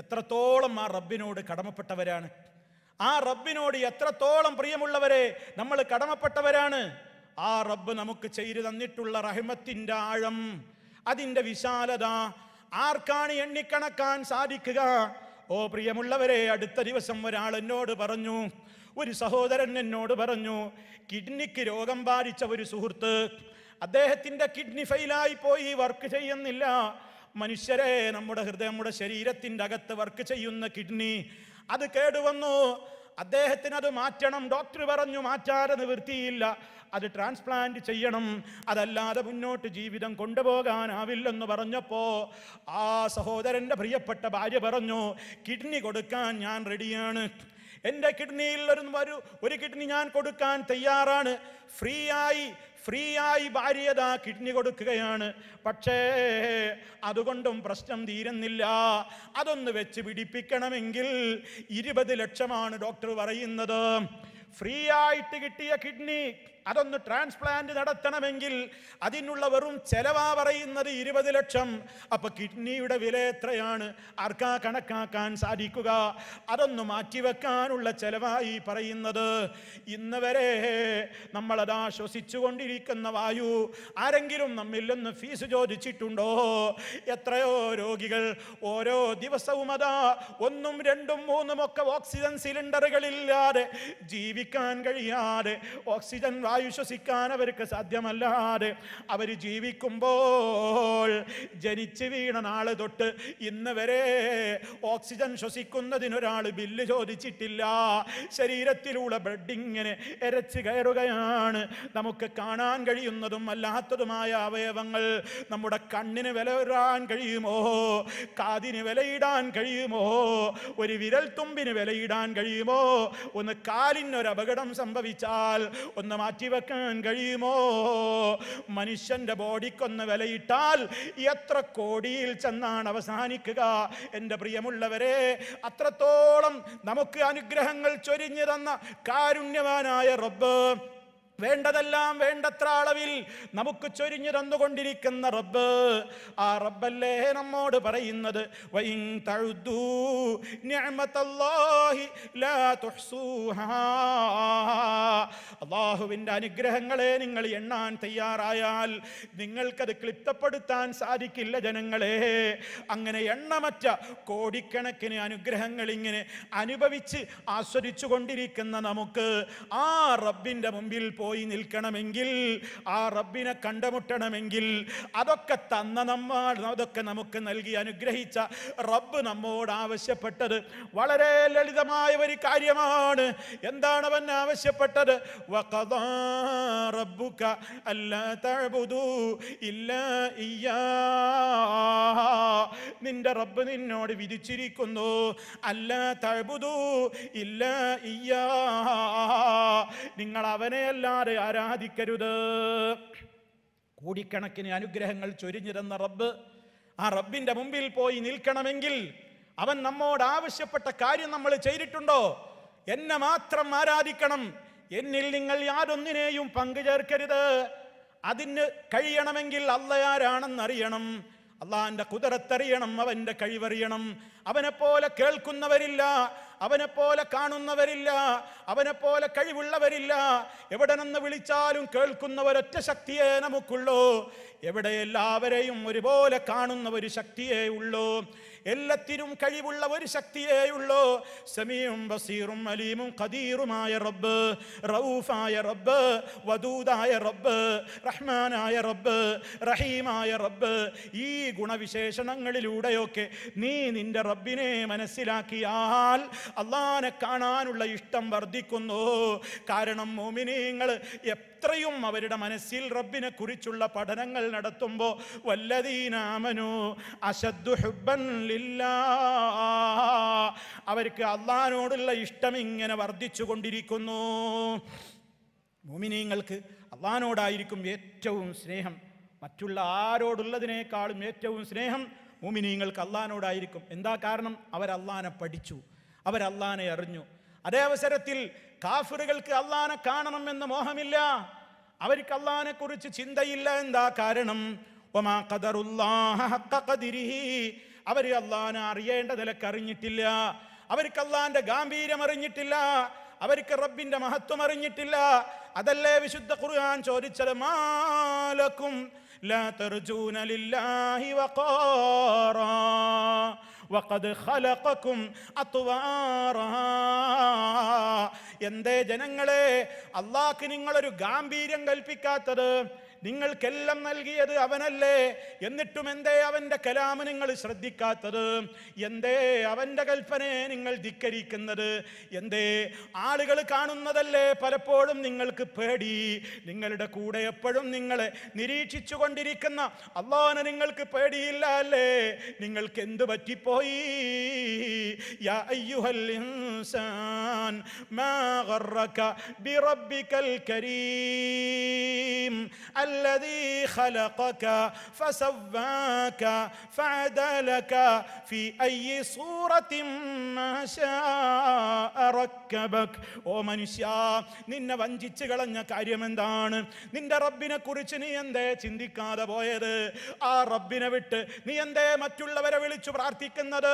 എത്രത്തോളം ആ റബ്ബിനോട് കടമപ്പെട്ടവരാണ് ആ റബ്ബിനോട് എത്രത്തോളം പ്രിയമുള്ളവരെ നമ്മൾ കടമപ്പെട്ടവരാണ് ആ റബ്ബ് നമുക്ക് ചെയ്തു തന്നിട്ടുള്ള റഹ്മത്തിൻ്റെ ആഴം അതിൻ്റെ വിശാലത ആർക്കാണ് എണ്ണിക്കണക്കാൻ സാധിക്കുക ഓ പ്രിയമുള്ളവരെ അടുത്ത ദിവസം ഒരാൾ എന്നോട് പറഞ്ഞു ഒരു സഹോദരൻ എന്നോട് പറഞ്ഞു കിഡ്നിക്ക് രോഗം ബാധിച്ച ഒരു സുഹൃത്ത് അദ്ദേഹത്തിൻ്റെ കിഡ്നി ഫെയിലായി പോയി വർക്ക് ചെയ്യുന്നില്ല മനുഷ്യരെ നമ്മുടെ ഹൃദയം നമ്മുടെ ശരീരത്തിൻ്റെ അകത്ത് വർക്ക് ചെയ്യുന്ന കിഡ്നി അത് കേടുവന്നു അദ്ദേഹത്തിന് അത് മാറ്റണം ഡോക്ടർ പറഞ്ഞു മാറ്റാതെ നിവൃത്തിയില്ല അത് ട്രാൻസ്പ്ലാന്റ് ചെയ്യണം അതല്ലാതെ മുന്നോട്ട് ജീവിതം കൊണ്ടുപോകാനാവില്ലെന്ന് പറഞ്ഞപ്പോൾ ആ സഹോദരന്റെ പ്രിയപ്പെട്ട ഭാര്യ പറഞ്ഞു കിഡ്നി കൊടുക്കാൻ ഞാൻ റെഡിയാണ് എൻ്റെ കിഡ്നിയിൽ ഒരു വരൂ ഒരു കിഡ്നി ഞാൻ കൊടുക്കാൻ തയ്യാറാണ് ഫ്രീ ആയി ഫ്രീ ആയി ഭാര്യത കിഡ്നി കൊടുക്കുകയാണ് പക്ഷേ അതുകൊണ്ടും പ്രശ്നം തീരുന്നില്ല അതൊന്ന് വെച്ച് പിടിപ്പിക്കണമെങ്കിൽ ഇരുപത് ലക്ഷമാണ് ഡോക്ടർ പറയുന്നത് ഫ്രീ ആയിട്ട് കിട്ടിയ കിഡ്നി അതൊന്ന് ട്രാൻസ്പ്ലാന്റ് നടത്തണമെങ്കിൽ അതിനുള്ള വെറും ചെലവാ പറയുന്നത് ഇരുപത് ലക്ഷം അപ്പൊ കിഡ്നിയുടെ വില എത്രയാണ് ആർക്കാ കണക്കാക്കാൻ സാധിക്കുക അതൊന്ന് മാറ്റിവെക്കാനുള്ള ചെലവായി പറയുന്നത് ഇന്ന് വരെ നമ്മളതാ ശ്വസിച്ചു കൊണ്ടിരിക്കുന്ന വായു ആരെങ്കിലും നമ്മിൽ നിന്ന് ഫീസ് ചോദിച്ചിട്ടുണ്ടോ എത്രയോ രോഗികൾ ഓരോ ദിവസവും അതാ ഒന്നും രണ്ടും മൂന്നും ഒക്കെ ഓക്സിജൻ സിലിണ്ടറുകളില്ലാതെ ജീവിക്കാൻ കഴിയാതെ ഓക്സിജൻ വിശ്വസിക്കാൻ അവർക്ക് സാധ്യമല്ലാതെ അവർ ജീവിക്കുമ്പോൾ ജനിച്ച് വീണ നാള് തൊട്ട് ഇന്ന് വരെ ഓക്സിജൻ ശ്വസിക്കുന്നതിനൊരാൾ ബില്ല് ചോദിച്ചിട്ടില്ല ശരീരത്തിലുള്ള ബ്ലഡിങ്ങിനെ ഇങ്ങനെ എരച്ച് കയറുകയാണ് നമുക്ക് കാണാൻ കഴിയുന്നതും അല്ലാത്തതുമായ അവയവങ്ങൾ നമ്മുടെ കണ്ണിന് വരാൻ കഴിയുമോ കാതിന് വിലയിടാൻ കഴിയുമോ ഒരു വിരൽ തുമ്പിന് വിലയിടാൻ കഴിയുമോ ഒന്ന് കാലിനൊരു അപകടം സംഭവിച്ചാൽ ഒന്ന് മാറ്റി മാറ്റിവെക്കാൻ കഴിയുമോ മനുഷ്യന്റെ ബോഡിക്കൊന്ന് വിലയിട്ടാൽ എത്ര കോടിയിൽ ചെന്നാണ് അവസാനിക്കുക എൻ്റെ പ്രിയമുള്ളവരെ അത്രത്തോളം നമുക്ക് അനുഗ്രഹങ്ങൾ ചൊരിഞ്ഞു തന്ന കാരുണ്യവാനായ റബ്ബ് വേണ്ടതെല്ലാം വേണ്ടത്ര അളവിൽ നമുക്ക് ചൊരിഞ്ഞു തന്നുകൊണ്ടിരിക്കുന്ന റബ്ബ് ആ റബ്ബല്ലേ നമ്മോട് പറയുന്നത് അള്ളാഹുവിൻ്റെ അനുഗ്രഹങ്ങളെ നിങ്ങൾ എണ്ണാൻ തയ്യാറായാൽ നിങ്ങൾക്കത് ക്ലിപ്തപ്പെടുത്താൻ സാധിക്കില്ല ജനങ്ങളെ അങ്ങനെ എണ്ണമറ്റ കോടിക്കണക്കിന് അനുഗ്രഹങ്ങൾ ഇങ്ങനെ അനുഭവിച്ച് ആസ്വദിച്ചു കൊണ്ടിരിക്കുന്ന നമുക്ക് ആ റബ്ബിൻ്റെ മുമ്പിൽ പോയി നിൽക്കണമെങ്കിൽ ആ റബ്ബിനെ കണ്ടുമുട്ടണമെങ്കിൽ അതൊക്കെ തന്ന നമ്മൾ അതൊക്കെ നമുക്ക് നൽകി അനുഗ്രഹിച്ച റബ്ബ് നമ്മോട് ആവശ്യപ്പെട്ടത് വളരെ ലളിതമായ ഒരു കാര്യമാണ് എന്താണ് അവൻ ആവശ്യപ്പെട്ടത് റബ്ബുക ഇയ്യാ നിന്റെ റബ്ബ് നിന്നോട് വിധിച്ചിരിക്കുന്നു അല്ല തഴുതു ഇല്ല ഇയ്യാ നിങ്ങൾ അവനെയല്ല പറയാതെ ആരാധിക്കരുത് കോടിക്കണക്കിന് അനുഗ്രഹങ്ങൾ ചൊരിഞ്ഞിരുന്ന റബ്ബ് ആ റബ്ബിന്റെ മുമ്പിൽ പോയി നിൽക്കണമെങ്കിൽ അവൻ നമ്മോട് ആവശ്യപ്പെട്ട കാര്യം നമ്മൾ ചെയ്തിട്ടുണ്ടോ എന്നെ മാത്രം ആരാധിക്കണം എന്നിൽ നിങ്ങൾ യാതൊന്നിനെയും പങ്കുചേർക്കരുത് അതിന് കഴിയണമെങ്കിൽ അല്ലയാരാണെന്നറിയണം അള്ളാന്റെ കുതിരത്തറിയണം അവന്റെ കഴിവറിയണം അവനെപ്പോലെ കേൾക്കുന്നവരില്ല അവനെപ്പോലെ കാണുന്നവരില്ല അവനെപ്പോലെ കഴിവുള്ളവരില്ല എവിടെ നിന്ന് വിളിച്ചാലും കേൾക്കുന്നവരൊറ്റ ശക്തിയേ ശക്തിയെ നമുക്കുള്ളൂ എവിടെ എല്ലാവരെയും ഒരുപോലെ കാണുന്ന ഒരു ശക്തിയേ ഉള്ളൂ എല്ലാത്തിനും കഴിവുള്ള ഒരു ശക്തിയേയുള്ളൂ സമീയും ബസീറും അലീമും ഖദീറുമായ റബ്ബ് റൗഫായ റബ്ബ് വദൂദായ റബ്ബ് റഹ്മാനായ റബ്ബ് റഹീമായ റബ്ബ് ഈ ഗുണവിശേഷണങ്ങളിലൂടെയൊക്കെ നീ നിന്റെ റബ്ബിനെ മനസ്സിലാക്കിയാൽ അള്ളാനെ കാണാനുള്ള ഇഷ്ടം വർദ്ധിക്കുന്നു കാരണം മോമിനിയങ്ങൾ എത്രയും അവരുടെ മനസ്സിൽ റബ്ബിനെ കുറിച്ചുള്ള പഠനങ്ങൾ നടത്തുമ്പോൾ വല്ലതീനാമനു അശദ്ദു അവർക്ക് അള്ളഹാനോടുള്ള ഇഷ്ടം ഇങ്ങനെ വർദ്ധിച്ചു കൊണ്ടിരിക്കുന്നു മോമിനീങ്ങൾക്ക് അള്ളഹാനോടായിരിക്കും ഏറ്റവും സ്നേഹം മറ്റുള്ള ആരോടുള്ളതിനേക്കാളും ഏറ്റവും സ്നേഹം ഭൂമിനീങ്ങൾക്ക് അള്ളഹാനോടായിരിക്കും എന്താ കാരണം അവരല്ലാനെ പഠിച്ചു അവരല്ലാനെ അറിഞ്ഞു അതേ അവസരത്തിൽ കാഫിറുകൾക്ക് അള്ളാനെ കാണണം മോഹമില്ല അവർക്ക് അള്ളാനെ കുറിച്ച് ചിന്തയില്ല എന്താ കാരണം അവർ അള്ളാനെ അറിയേണ്ട നിലക്ക് അറിഞ്ഞിട്ടില്ല അവർക്ക് അള്ളാന്റെ ഗാംഭീര്യം അറിഞ്ഞിട്ടില്ല അവർക്ക് റബ്ബിന്റെ മഹത്വം അറിഞ്ഞിട്ടില്ല അതല്ലേ വിശുദ്ധ ഖുർആൻ ചോദിച്ചത് മാലക്കും ലാ തർജൂന ലില്ലാഹി എന്തേ ജനങ്ങളെ അള്ളാഹ്ക്ക് നിങ്ങളൊരു ഗാംഭീര്യം കൽപ്പിക്കാത്തത് നിങ്ങൾക്കെല്ലാം നൽകിയത് അവനല്ലേ എന്നിട്ടും എന്തേ അവൻ്റെ കലാമ നിങ്ങൾ ശ്രദ്ധിക്കാത്തത് എന്തേ അവൻ്റെ കൽപ്പനയെ നിങ്ങൾ ധിക്കരിക്കുന്നത് എന്തേ ആളുകൾ കാണുന്നതല്ലേ പലപ്പോഴും നിങ്ങൾക്ക് പേടി നിങ്ങളുടെ കൂടെ എപ്പോഴും നിങ്ങളെ നിരീക്ഷിച്ചു കൊണ്ടിരിക്കുന്ന അള്ളാഹനെ നിങ്ങൾക്ക് പേടിയില്ല അല്ലേ നിങ്ങൾക്ക് എന്ത് പറ്റിപ്പോയി അൽ الذي خلقك فسواك فعدلك في أي صورة ما شاء ركبك ഓ മനുഷ്യ നിന്നെ വഞ്ചിച്ചു കളഞ്ഞ കാര്യം എന്താണ് നിന്റെ റബ്ബിനെ കുറിച്ച് നീ എന്തേ ചിന്തിക്കാതെ പോയത് ആ റബ്ബിനെ വിട്ട് നീ എന്തേ മറ്റുള്ളവരെ വിളിച്ചു പ്രാർത്ഥിക്കുന്നത്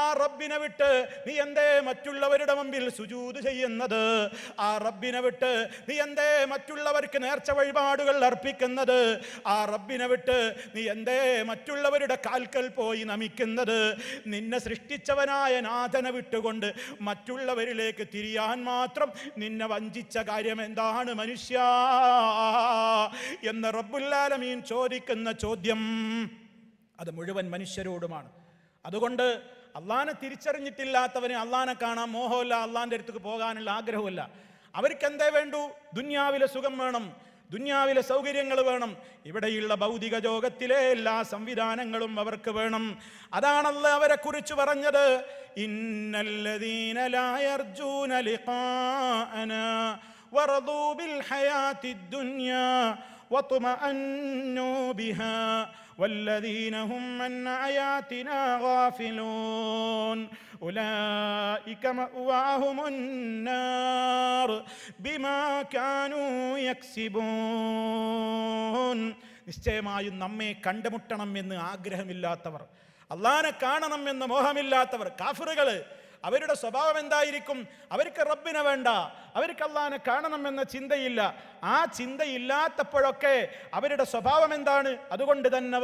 ആ റബ്ബിനെ വിട്ട് നീ എന്തേ മറ്റുള്ളവരുടെ മുമ്പിൽ സുജൂത് ചെയ്യുന്നത് ആ റബ്ബിനെ വിട്ട് നീ എന്തേ മറ്റുള്ളവർക്ക് നേർച്ച വഴിപാടുകൾ അർപ്പിക്കുന്നത് ആരാധിക്കുന്നത് ആ റബ്ബിനെ വിട്ട് നീ എന്തേ മറ്റുള്ളവരുടെ കാൽക്കൽ പോയി നമിക്കുന്നത് നിന്നെ സൃഷ്ടിച്ചവനായ നാഥനെ വിട്ടുകൊണ്ട് മറ്റുള്ളവരിലേക്ക് തിരിയാൻ മാത്രം നിന്നെ വഞ്ചിച്ച കാര്യം എന്താണ് മനുഷ്യ എന്ന് റബ്ബുല്ലാലമീൻ ചോദിക്കുന്ന ചോദ്യം അത് മുഴുവൻ മനുഷ്യരോടുമാണ് അതുകൊണ്ട് അള്ളാനെ തിരിച്ചറിഞ്ഞിട്ടില്ലാത്തവനെ അള്ളാനെ കാണാൻ മോഹമല്ല അള്ളാൻ്റെ അടുത്തേക്ക് പോകാനുള്ള ആഗ്രഹമില്ല അവർക്ക് എന്തേ വേണ്ടു ദുന്യാവിലെ സുഖം വേണം ദുന്യാവിലെ സൗകര്യങ്ങൾ വേണം ഇവിടെയുള്ള ഭൗതിക ലോകത്തിലെ എല്ലാ സംവിധാനങ്ങളും അവർക്ക് വേണം അതാണല്ല അവരെ കുറിച്ച് പറഞ്ഞത് ഇന്നല്ലദീനലായർജൂന ബിൽ ദുനിയാ നിശ്ചയമായും നമ്മെ കണ്ടുമുട്ടണം എന്ന് ആഗ്രഹമില്ലാത്തവർ അള്ളാനെ കാണണം എന്ന് മോഹമില്ലാത്തവർ കാഫിറുകൾ അവരുടെ സ്വഭാവം എന്തായിരിക്കും അവർക്ക് റബ്ബിനെ വേണ്ട അവർക്ക് കാണണം എന്ന ചിന്തയില്ല ആ ചിന്തയില്ലാത്തപ്പോഴൊക്കെ അവരുടെ സ്വഭാവം എന്താണ് അതുകൊണ്ട് തന്നെ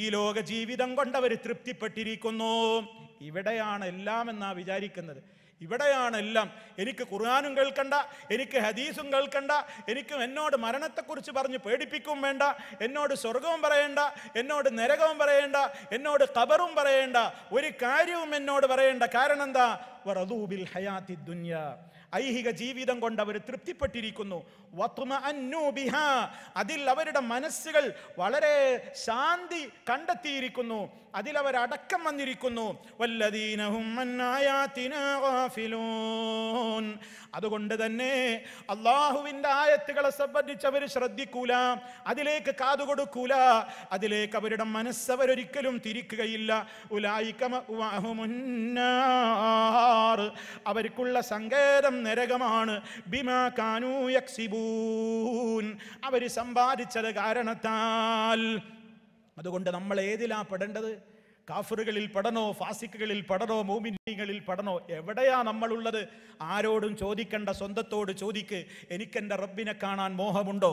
ഈ ലോക ജീവിതം കൊണ്ടവർ തൃപ്തിപ്പെട്ടിരിക്കുന്നു ഇവിടെയാണ് എല്ലാം എന്നാ വിചാരിക്കുന്നത് ഇവിടെയാണ് എല്ലാം എനിക്ക് ഖുർആാനും കേൾക്കണ്ട എനിക്ക് ഹദീസും കേൾക്കണ്ട എനിക്ക് എന്നോട് മരണത്തെക്കുറിച്ച് പറഞ്ഞ് പേടിപ്പിക്കും വേണ്ട എന്നോട് സ്വർഗവും പറയണ്ട എന്നോട് നരകവും പറയണ്ട എന്നോട് കബറും പറയണ്ട ഒരു കാര്യവും എന്നോട് പറയണ്ട കാരണം എന്താ വറദൂബിൽ ഹയാത്തി ദുനിയാ ഐഹിക ജീവിതം കൊണ്ട് അവർ തൃപ്തിപ്പെട്ടിരിക്കുന്നു അതിൽ അവരുടെ മനസ്സുകൾ വളരെ ശാന്തി കണ്ടെത്തിയിരിക്കുന്നു അതിലവരടക്കം വന്നിരിക്കുന്നു അതുകൊണ്ട് തന്നെ അള്ളാഹുവിൻ്റെ ആയത്തുകളെ സംബന്ധിച്ച് അവർ ശ്രദ്ധിക്കൂല അതിലേക്ക് കാതുകൊടുക്കൂല അതിലേക്ക് അവരുടെ മനസ്സവരൊരിക്കലും തിരിക്കുകയില്ല ഉലായിക്കമുന്നാർ അവർക്കുള്ള സങ്കേതം നരകമാണ് ബിമാ കാനൂയക്സിബൂൻ അവർ സമ്പാദിച്ചത് കാരണത്താൽ അതുകൊണ്ട് നമ്മൾ ഏതിലാ പെടേണ്ടത് കാഫറുകളിൽ പെടണോ ഫാസിക്കുകളിൽ പെടണോ മൂമിനികളിൽ പെടണോ എവിടെയാ നമ്മളുള്ളത് ആരോടും ചോദിക്കേണ്ട സ്വന്തത്തോട് ചോദിക്ക് എനിക്കെൻ്റെ റബ്ബിനെ കാണാൻ മോഹമുണ്ടോ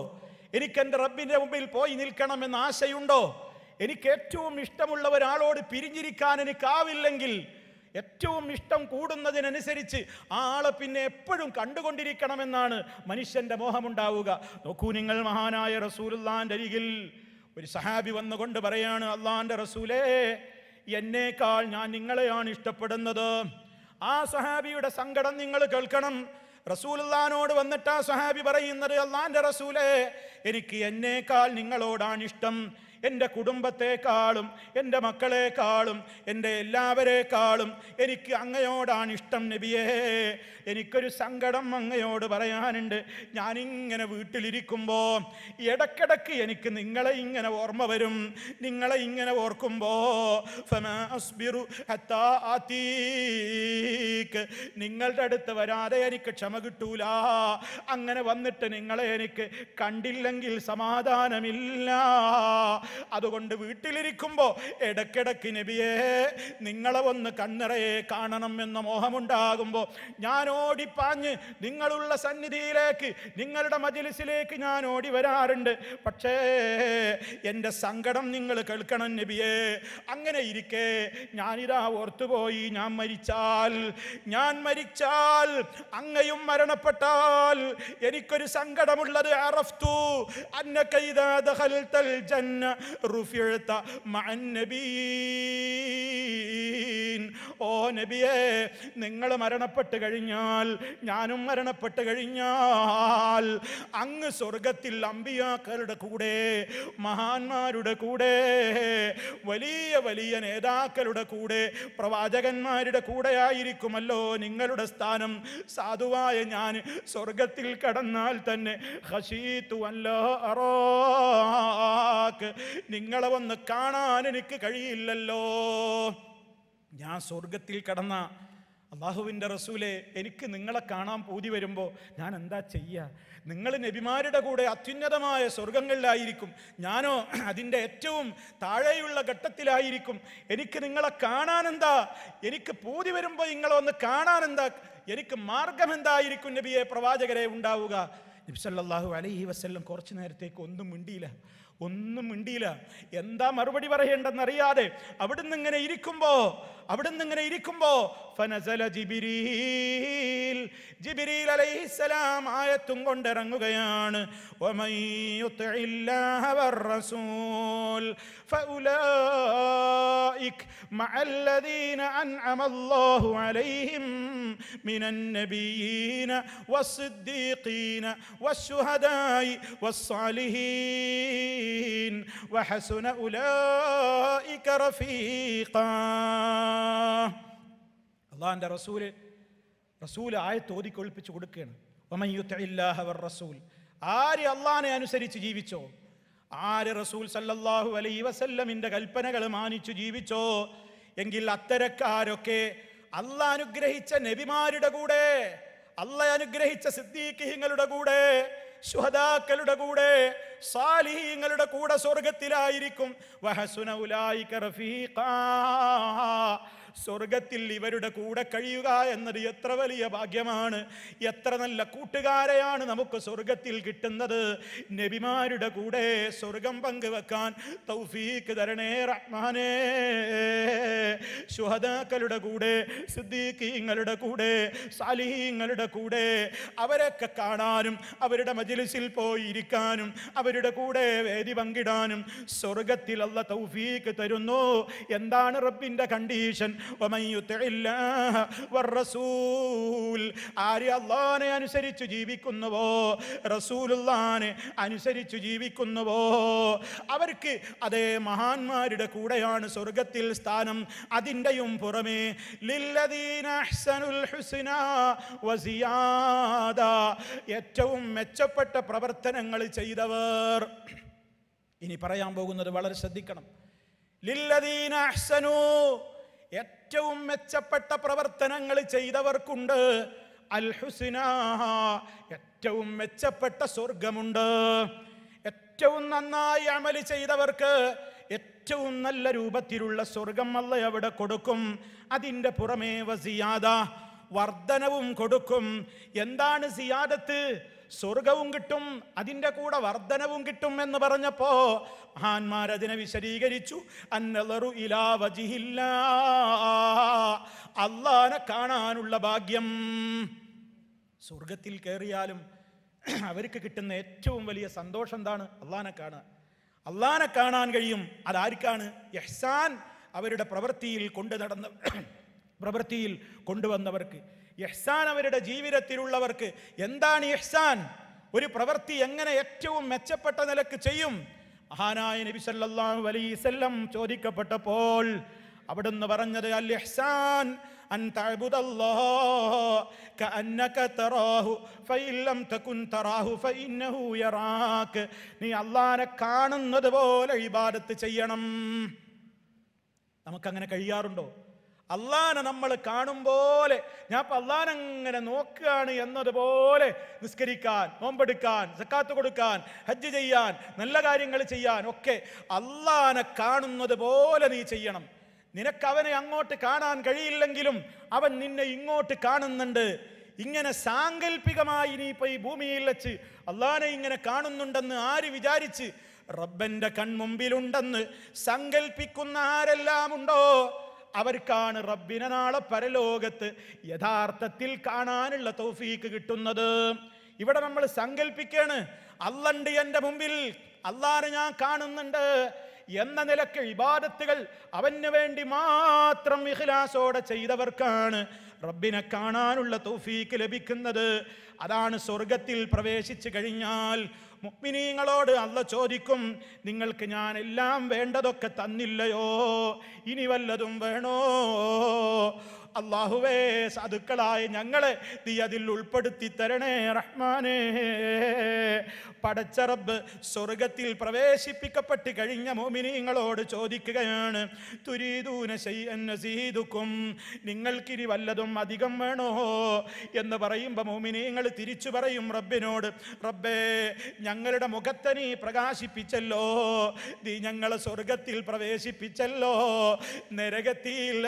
എനിക്കെൻ്റെ റബ്ബിൻ്റെ മുമ്പിൽ പോയി നിൽക്കണമെന്ന് ആശയുണ്ടോ എനിക്ക് ഏറ്റവും ഇഷ്ടമുള്ള ഒരാളോട് പിരിഞ്ഞിരിക്കാൻ എനിക്കാവില്ലെങ്കിൽ ഏറ്റവും ഇഷ്ടം കൂടുന്നതിനനുസരിച്ച് ആളെ പിന്നെ എപ്പോഴും കണ്ടുകൊണ്ടിരിക്കണമെന്നാണ് മനുഷ്യൻ്റെ മോഹമുണ്ടാവുക നോക്കൂ നിങ്ങൾ മഹാനായ റസൂലുല്ലാൻ്റെ അരികിൽ ഒരു സഹാബി വന്നുകൊണ്ട് പറയാണ് അള്ളാന്റെ റസൂലേ എന്നേക്കാൾ ഞാൻ നിങ്ങളെയാണ് ഇഷ്ടപ്പെടുന്നത് ആ സഹാബിയുടെ സങ്കടം നിങ്ങൾ കേൾക്കണം റസൂലുള്ളാനോട് വന്നിട്ട് ആ സഹാബി പറയുന്നത് അള്ളാന്റെ റസൂലേ എനിക്ക് എന്നേക്കാൾ നിങ്ങളോടാണ് ഇഷ്ടം എൻ്റെ കുടുംബത്തെക്കാളും എൻ്റെ മക്കളെക്കാളും എൻ്റെ എല്ലാവരെക്കാളും എനിക്ക് അങ്ങയോടാണ് ഇഷ്ടം നബിയേ എനിക്കൊരു സങ്കടം അങ്ങയോട് പറയാനുണ്ട് ഞാനിങ്ങനെ വീട്ടിലിരിക്കുമ്പോൾ ഇടക്കിടക്ക് എനിക്ക് നിങ്ങളെ ഇങ്ങനെ ഓർമ്മ വരും നിങ്ങളെ ഇങ്ങനെ ഓർക്കുമ്പോൾ നിങ്ങളുടെ അടുത്ത് വരാതെ എനിക്ക് ക്ഷമ കിട്ടൂല അങ്ങനെ വന്നിട്ട് നിങ്ങളെ എനിക്ക് കണ്ടില്ലെങ്കിൽ സമാധാനമില്ല അതുകൊണ്ട് വീട്ടിലിരിക്കുമ്പോൾ ഇടക്കിടക്ക് നബിയേ നിങ്ങളെ ഒന്ന് കണ്ണിറയെ കാണണം എന്ന മോഹമുണ്ടാകുമ്പോൾ ഞാൻ ഓടിപ്പാഞ്ഞ് നിങ്ങളുള്ള സന്നിധിയിലേക്ക് നിങ്ങളുടെ മജിലിസിലേക്ക് ഞാൻ ഓടി വരാറുണ്ട് പക്ഷേ എൻ്റെ സങ്കടം നിങ്ങൾ കേൾക്കണം നബിയേ അങ്ങനെ ഇരിക്കേ ഞാനിതാ ഓർത്തുപോയി ഞാൻ മരിച്ചാൽ ഞാൻ മരിച്ചാൽ അങ്ങയും മരണപ്പെട്ടാൽ എനിക്കൊരു സങ്കടമുള്ളത് അറഫ്തു അന്നക്കൈദ ദഖൽതൽ ജന്ന റുഫിഴത്ത മഅന്നബീൻ ഓ നബിയേ നിങ്ങൾ മരണപ്പെട്ട് കഴിഞ്ഞാൽ ഞാനും മരണപ്പെട്ട് കഴിഞ്ഞാൽ അങ്ങ് സ്വർഗത്തിൽ അമ്പിയാക്കളുടെ കൂടെ മഹാന്മാരുടെ കൂടെ വലിയ വലിയ നേതാക്കളുടെ കൂടെ പ്രവാചകന്മാരുടെ കൂടെ ആയിരിക്കുമല്ലോ നിങ്ങളുടെ സ്ഥാനം സാധുവായ ഞാൻ സ്വർഗത്തിൽ കടന്നാൽ തന്നെ ഹഷീത്തു അല്ലോ അറോക്ക് നിങ്ങളെ ഒന്ന് കാണാൻ എനിക്ക് കഴിയില്ലല്ലോ ഞാൻ സ്വർഗത്തിൽ കടന്ന അള്ളാഹുവിൻ്റെ റസൂലെ എനിക്ക് നിങ്ങളെ കാണാൻ പൂതി വരുമ്പോൾ ഞാൻ എന്താ ചെയ്യുക നിങ്ങൾ നബിമാരുടെ കൂടെ അത്യുന്നതമായ സ്വർഗങ്ങളിലായിരിക്കും ഞാനോ അതിൻ്റെ ഏറ്റവും താഴെയുള്ള ഘട്ടത്തിലായിരിക്കും എനിക്ക് നിങ്ങളെ കാണാൻ എന്താ എനിക്ക് പൂതി വരുമ്പോൾ നിങ്ങളെ ഒന്ന് എന്താ എനിക്ക് മാർഗം എന്തായിരിക്കും നബിയെ പ്രവാചകരെ ഉണ്ടാവുക നബിസല്ലാഹു അലൈഹി വസ്ല്ലം കുറച്ച് നേരത്തേക്ക് ഒന്നും മിണ്ടിയില്ല ഒന്നും മിണ്ടിയില്ല എന്താ മറുപടി പറയേണ്ടെന്നറിയാതെ അവിടുന്ന് ഇങ്ങനെ ഇരിക്കുമ്പോൾ അവിടെ നിന്ന് ഇങ്ങനെ ഇരിക്കുമ്പോ ജിബിരിൽ الله ആയത്തും കൊണ്ടിറങ്ങുകയാണ് مع الذين أنعم الله عليهم من النبيين والصديقين والشهداء والصالحين وحسن أولئك رفيقاً അള്ളാഹിൻ്റെ റസൂല് ആയ തോതി കൊഴിപ്പിച്ച് കൊടുക്കുകയാണ് ഒമയ്യുത്തല്ലാഹവർ റസൂൽ ആര് അള്ളാഹിനെ അനുസരിച്ച് ജീവിച്ചോ ആര് റസൂൽ സല്ലല്ലാഹു അലൈ വസല്ലമിൻ്റെ കൽപ്പനകൾ മാനിച്ചു ജീവിച്ചോ എങ്കിൽ അത്തരക്കാരൊക്കെ അല്ല അനുഗ്രഹിച്ച നബിമാരുടെ കൂടെ അല്ല അനുഗ്രഹിച്ച സിദ്ദീഖിഹങ്ങളുടെ കൂടെ ശുഹദാക്കളുടെ കൂടെ സാലിഹീങ്ങളുടെ കൂടെ സ്വർഗത്തിലായിരിക്കും വഹസുന റഫീഖാ സ്വർഗത്തിൽ ഇവരുടെ കൂടെ കഴിയുക എന്നത് എത്ര വലിയ ഭാഗ്യമാണ് എത്ര നല്ല കൂട്ടുകാരെയാണ് നമുക്ക് സ്വർഗത്തിൽ കിട്ടുന്നത് നബിമാരുടെ കൂടെ സ്വർഗം പങ്കുവെക്കാൻ തൗഫീഖ് തരണേ റഹ്മാനേ ശുഹദാക്കളുടെ കൂടെ സിദ്ദീഖീങ്ങളുടെ കൂടെ സാലിഹീങ്ങളുടെ കൂടെ അവരൊക്കെ കാണാനും അവരുടെ മജിലിസിൽ പോയിരിക്കാനും അവരുടെ കൂടെ വേദി പങ്കിടാനും സ്വർഗത്തിൽ അല്ല തൗഫീക്ക് തരുന്നു എന്താണ് റബ്ബിൻ്റെ കണ്ടീഷൻ അള്ളാനെ അനുസരിച്ച് ജീവിക്കുന്നുവോ റസൂലുള്ളാനെ അനുസരിച്ച് ജീവിക്കുന്നുവോ അവർക്ക് അതേ മഹാന്മാരുടെ കൂടെയാണ് സ്വർഗത്തിൽ സ്ഥാനം അതിൻ്റെയും പുറമേ ഏറ്റവും മെച്ചപ്പെട്ട പ്രവർത്തനങ്ങൾ ചെയ്തവർ ഇനി പറയാൻ പോകുന്നത് വളരെ ശ്രദ്ധിക്കണം ലില്ലദീന അഹ്സനു ഏറ്റവും മെച്ചപ്പെട്ട പ്രവർത്തനങ്ങൾ ചെയ്തവർക്കുണ്ട് അൽ ഹുസിന ഏറ്റവും മെച്ചപ്പെട്ട സ്വർഗമുണ്ട് ഏറ്റവും നന്നായി അമല് ചെയ്തവർക്ക് ഏറ്റവും നല്ല രൂപത്തിലുള്ള സ്വർഗം അല്ല അവിടെ കൊടുക്കും അതിൻ്റെ പുറമേ വസിയാദ വർധനവും കൊടുക്കും എന്താണ് സിയാദത്ത് സ്വർഗവും കിട്ടും അതിൻ്റെ കൂടെ വർധനവും കിട്ടും എന്ന് പറഞ്ഞപ്പോ മഹാന്മാരതിനെ വിശദീകരിച്ചു അന്നലറു ഇലാവജിഹില്ല അള്ളാനെ കാണാനുള്ള ഭാഗ്യം സ്വർഗത്തിൽ കയറിയാലും അവർക്ക് കിട്ടുന്ന ഏറ്റവും വലിയ സന്തോഷം എന്താണ് അള്ളാനെ കാണുക അള്ളാനെ കാണാൻ കഴിയും അതാർക്കാണ് യഹ്സാൻ അവരുടെ പ്രവൃത്തിയിൽ കൊണ്ടു നടന്ന പ്രവൃത്തിയിൽ കൊണ്ടുവന്നവർക്ക് ഇഹ്സാൻ അവരുടെ ജീവിതത്തിലുള്ളവർക്ക് എന്താണ് ഇഹ്സാൻ ഒരു പ്രവൃത്തി എങ്ങനെ ഏറ്റവും മെച്ചപ്പെട്ട നിലക്ക് ചെയ്യും മഹാനായ നബി സല്ലല്ലാഹു അലൈഹി വസല്ലം ചോദിക്കപ്പെട്ടപ്പോൾ അവിടുന്ന് പറഞ്ഞത് അൽ ഇഹ്സാൻ അൻ തഅബുദല്ലാഹ കഅന്നക തറാഹു തകുൻ തറാഹു ഫഇന്നഹു യറാക നീ അല്ലാഹനെ കാണുന്നത് പോലെ ഇബാദത്ത് ചെയ്യണം നമുക്കങ്ങനെ കഴിയാറുണ്ടോ അള്ളാനെ നമ്മൾ കാണും പോലെ ഞാൻ ഇപ്പം അള്ളാൻ നോക്കുകയാണ് എന്നതുപോലെ നിസ്കരിക്കാൻ നോമ്പെടുക്കാൻ സക്കാത്ത് കൊടുക്കാൻ ഹജ്ജ് ചെയ്യാൻ നല്ല കാര്യങ്ങൾ ചെയ്യാൻ ഒക്കെ അള്ളാനെ കാണുന്നത് പോലെ നീ ചെയ്യണം നിനക്ക് അവനെ അങ്ങോട്ട് കാണാൻ കഴിയില്ലെങ്കിലും അവൻ നിന്നെ ഇങ്ങോട്ട് കാണുന്നുണ്ട് ഇങ്ങനെ സാങ്കല്പികമായി നീ ഇപ്പൊ ഈ ഭൂമിയിൽ വെച്ച് അള്ളാനെ ഇങ്ങനെ കാണുന്നുണ്ടെന്ന് ആര് വിചാരിച്ച് റബ്ബന്റെ കൺമുമ്പിലുണ്ടെന്ന് സങ്കല്പിക്കുന്ന ആരെല്ലാം ഉണ്ടോ അവർക്കാണ് റബ്ബിനെ നാളെ പരലോകത്ത് യഥാർത്ഥത്തിൽ കാണാനുള്ള തോഫീക്ക് കിട്ടുന്നത് ഇവിടെ നമ്മൾ സങ്കല്പിക്കാണ് അല്ലണ്ട് എൻ്റെ മുമ്പിൽ അല്ലാതെ ഞാൻ കാണുന്നുണ്ട് എന്ന നിലക്ക് ഇബാദത്തുകൾ അവന് വേണ്ടി മാത്രം ഇഖ്ലാസോടെ ചെയ്തവർക്കാണ് റബ്ബിനെ കാണാനുള്ള തോഫീക്ക് ലഭിക്കുന്നത് അതാണ് സ്വർഗത്തിൽ പ്രവേശിച്ചു കഴിഞ്ഞാൽ മുഗ്മിനീങ്ങളോട് അല്ല ചോദിക്കും നിങ്ങൾക്ക് ഞാൻ എല്ലാം വേണ്ടതൊക്കെ തന്നില്ലയോ ഇനി വല്ലതും വേണോ അള്ളാഹുവേ സാധുക്കളായ ഞങ്ങളെ നീ അതിൽ ഉൾപ്പെടുത്തി തരണേ റഹ്മാനേ പടച്ചറബ് സ്വർഗത്തിൽ പ്രവേശിപ്പിക്കപ്പെട്ട് കഴിഞ്ഞ മോമിനിങ്ങളോട് ചോദിക്കുകയാണ് തുരീദൂന ചെയ്തുക്കും നിങ്ങൾക്കിനി വല്ലതും അധികം വേണോ എന്ന് പറയുമ്പോൾ മോമിനിങ്ങൾ തിരിച്ചു പറയും റബ്ബിനോട് റബ്ബേ ഞങ്ങളുടെ മുഖത്തെ നീ പ്രകാശിപ്പിച്ചല്ലോ നീ ഞങ്ങളെ സ്വർഗത്തിൽ പ്രവേശിപ്പിച്ചല്ലോ നരകത്തിൽ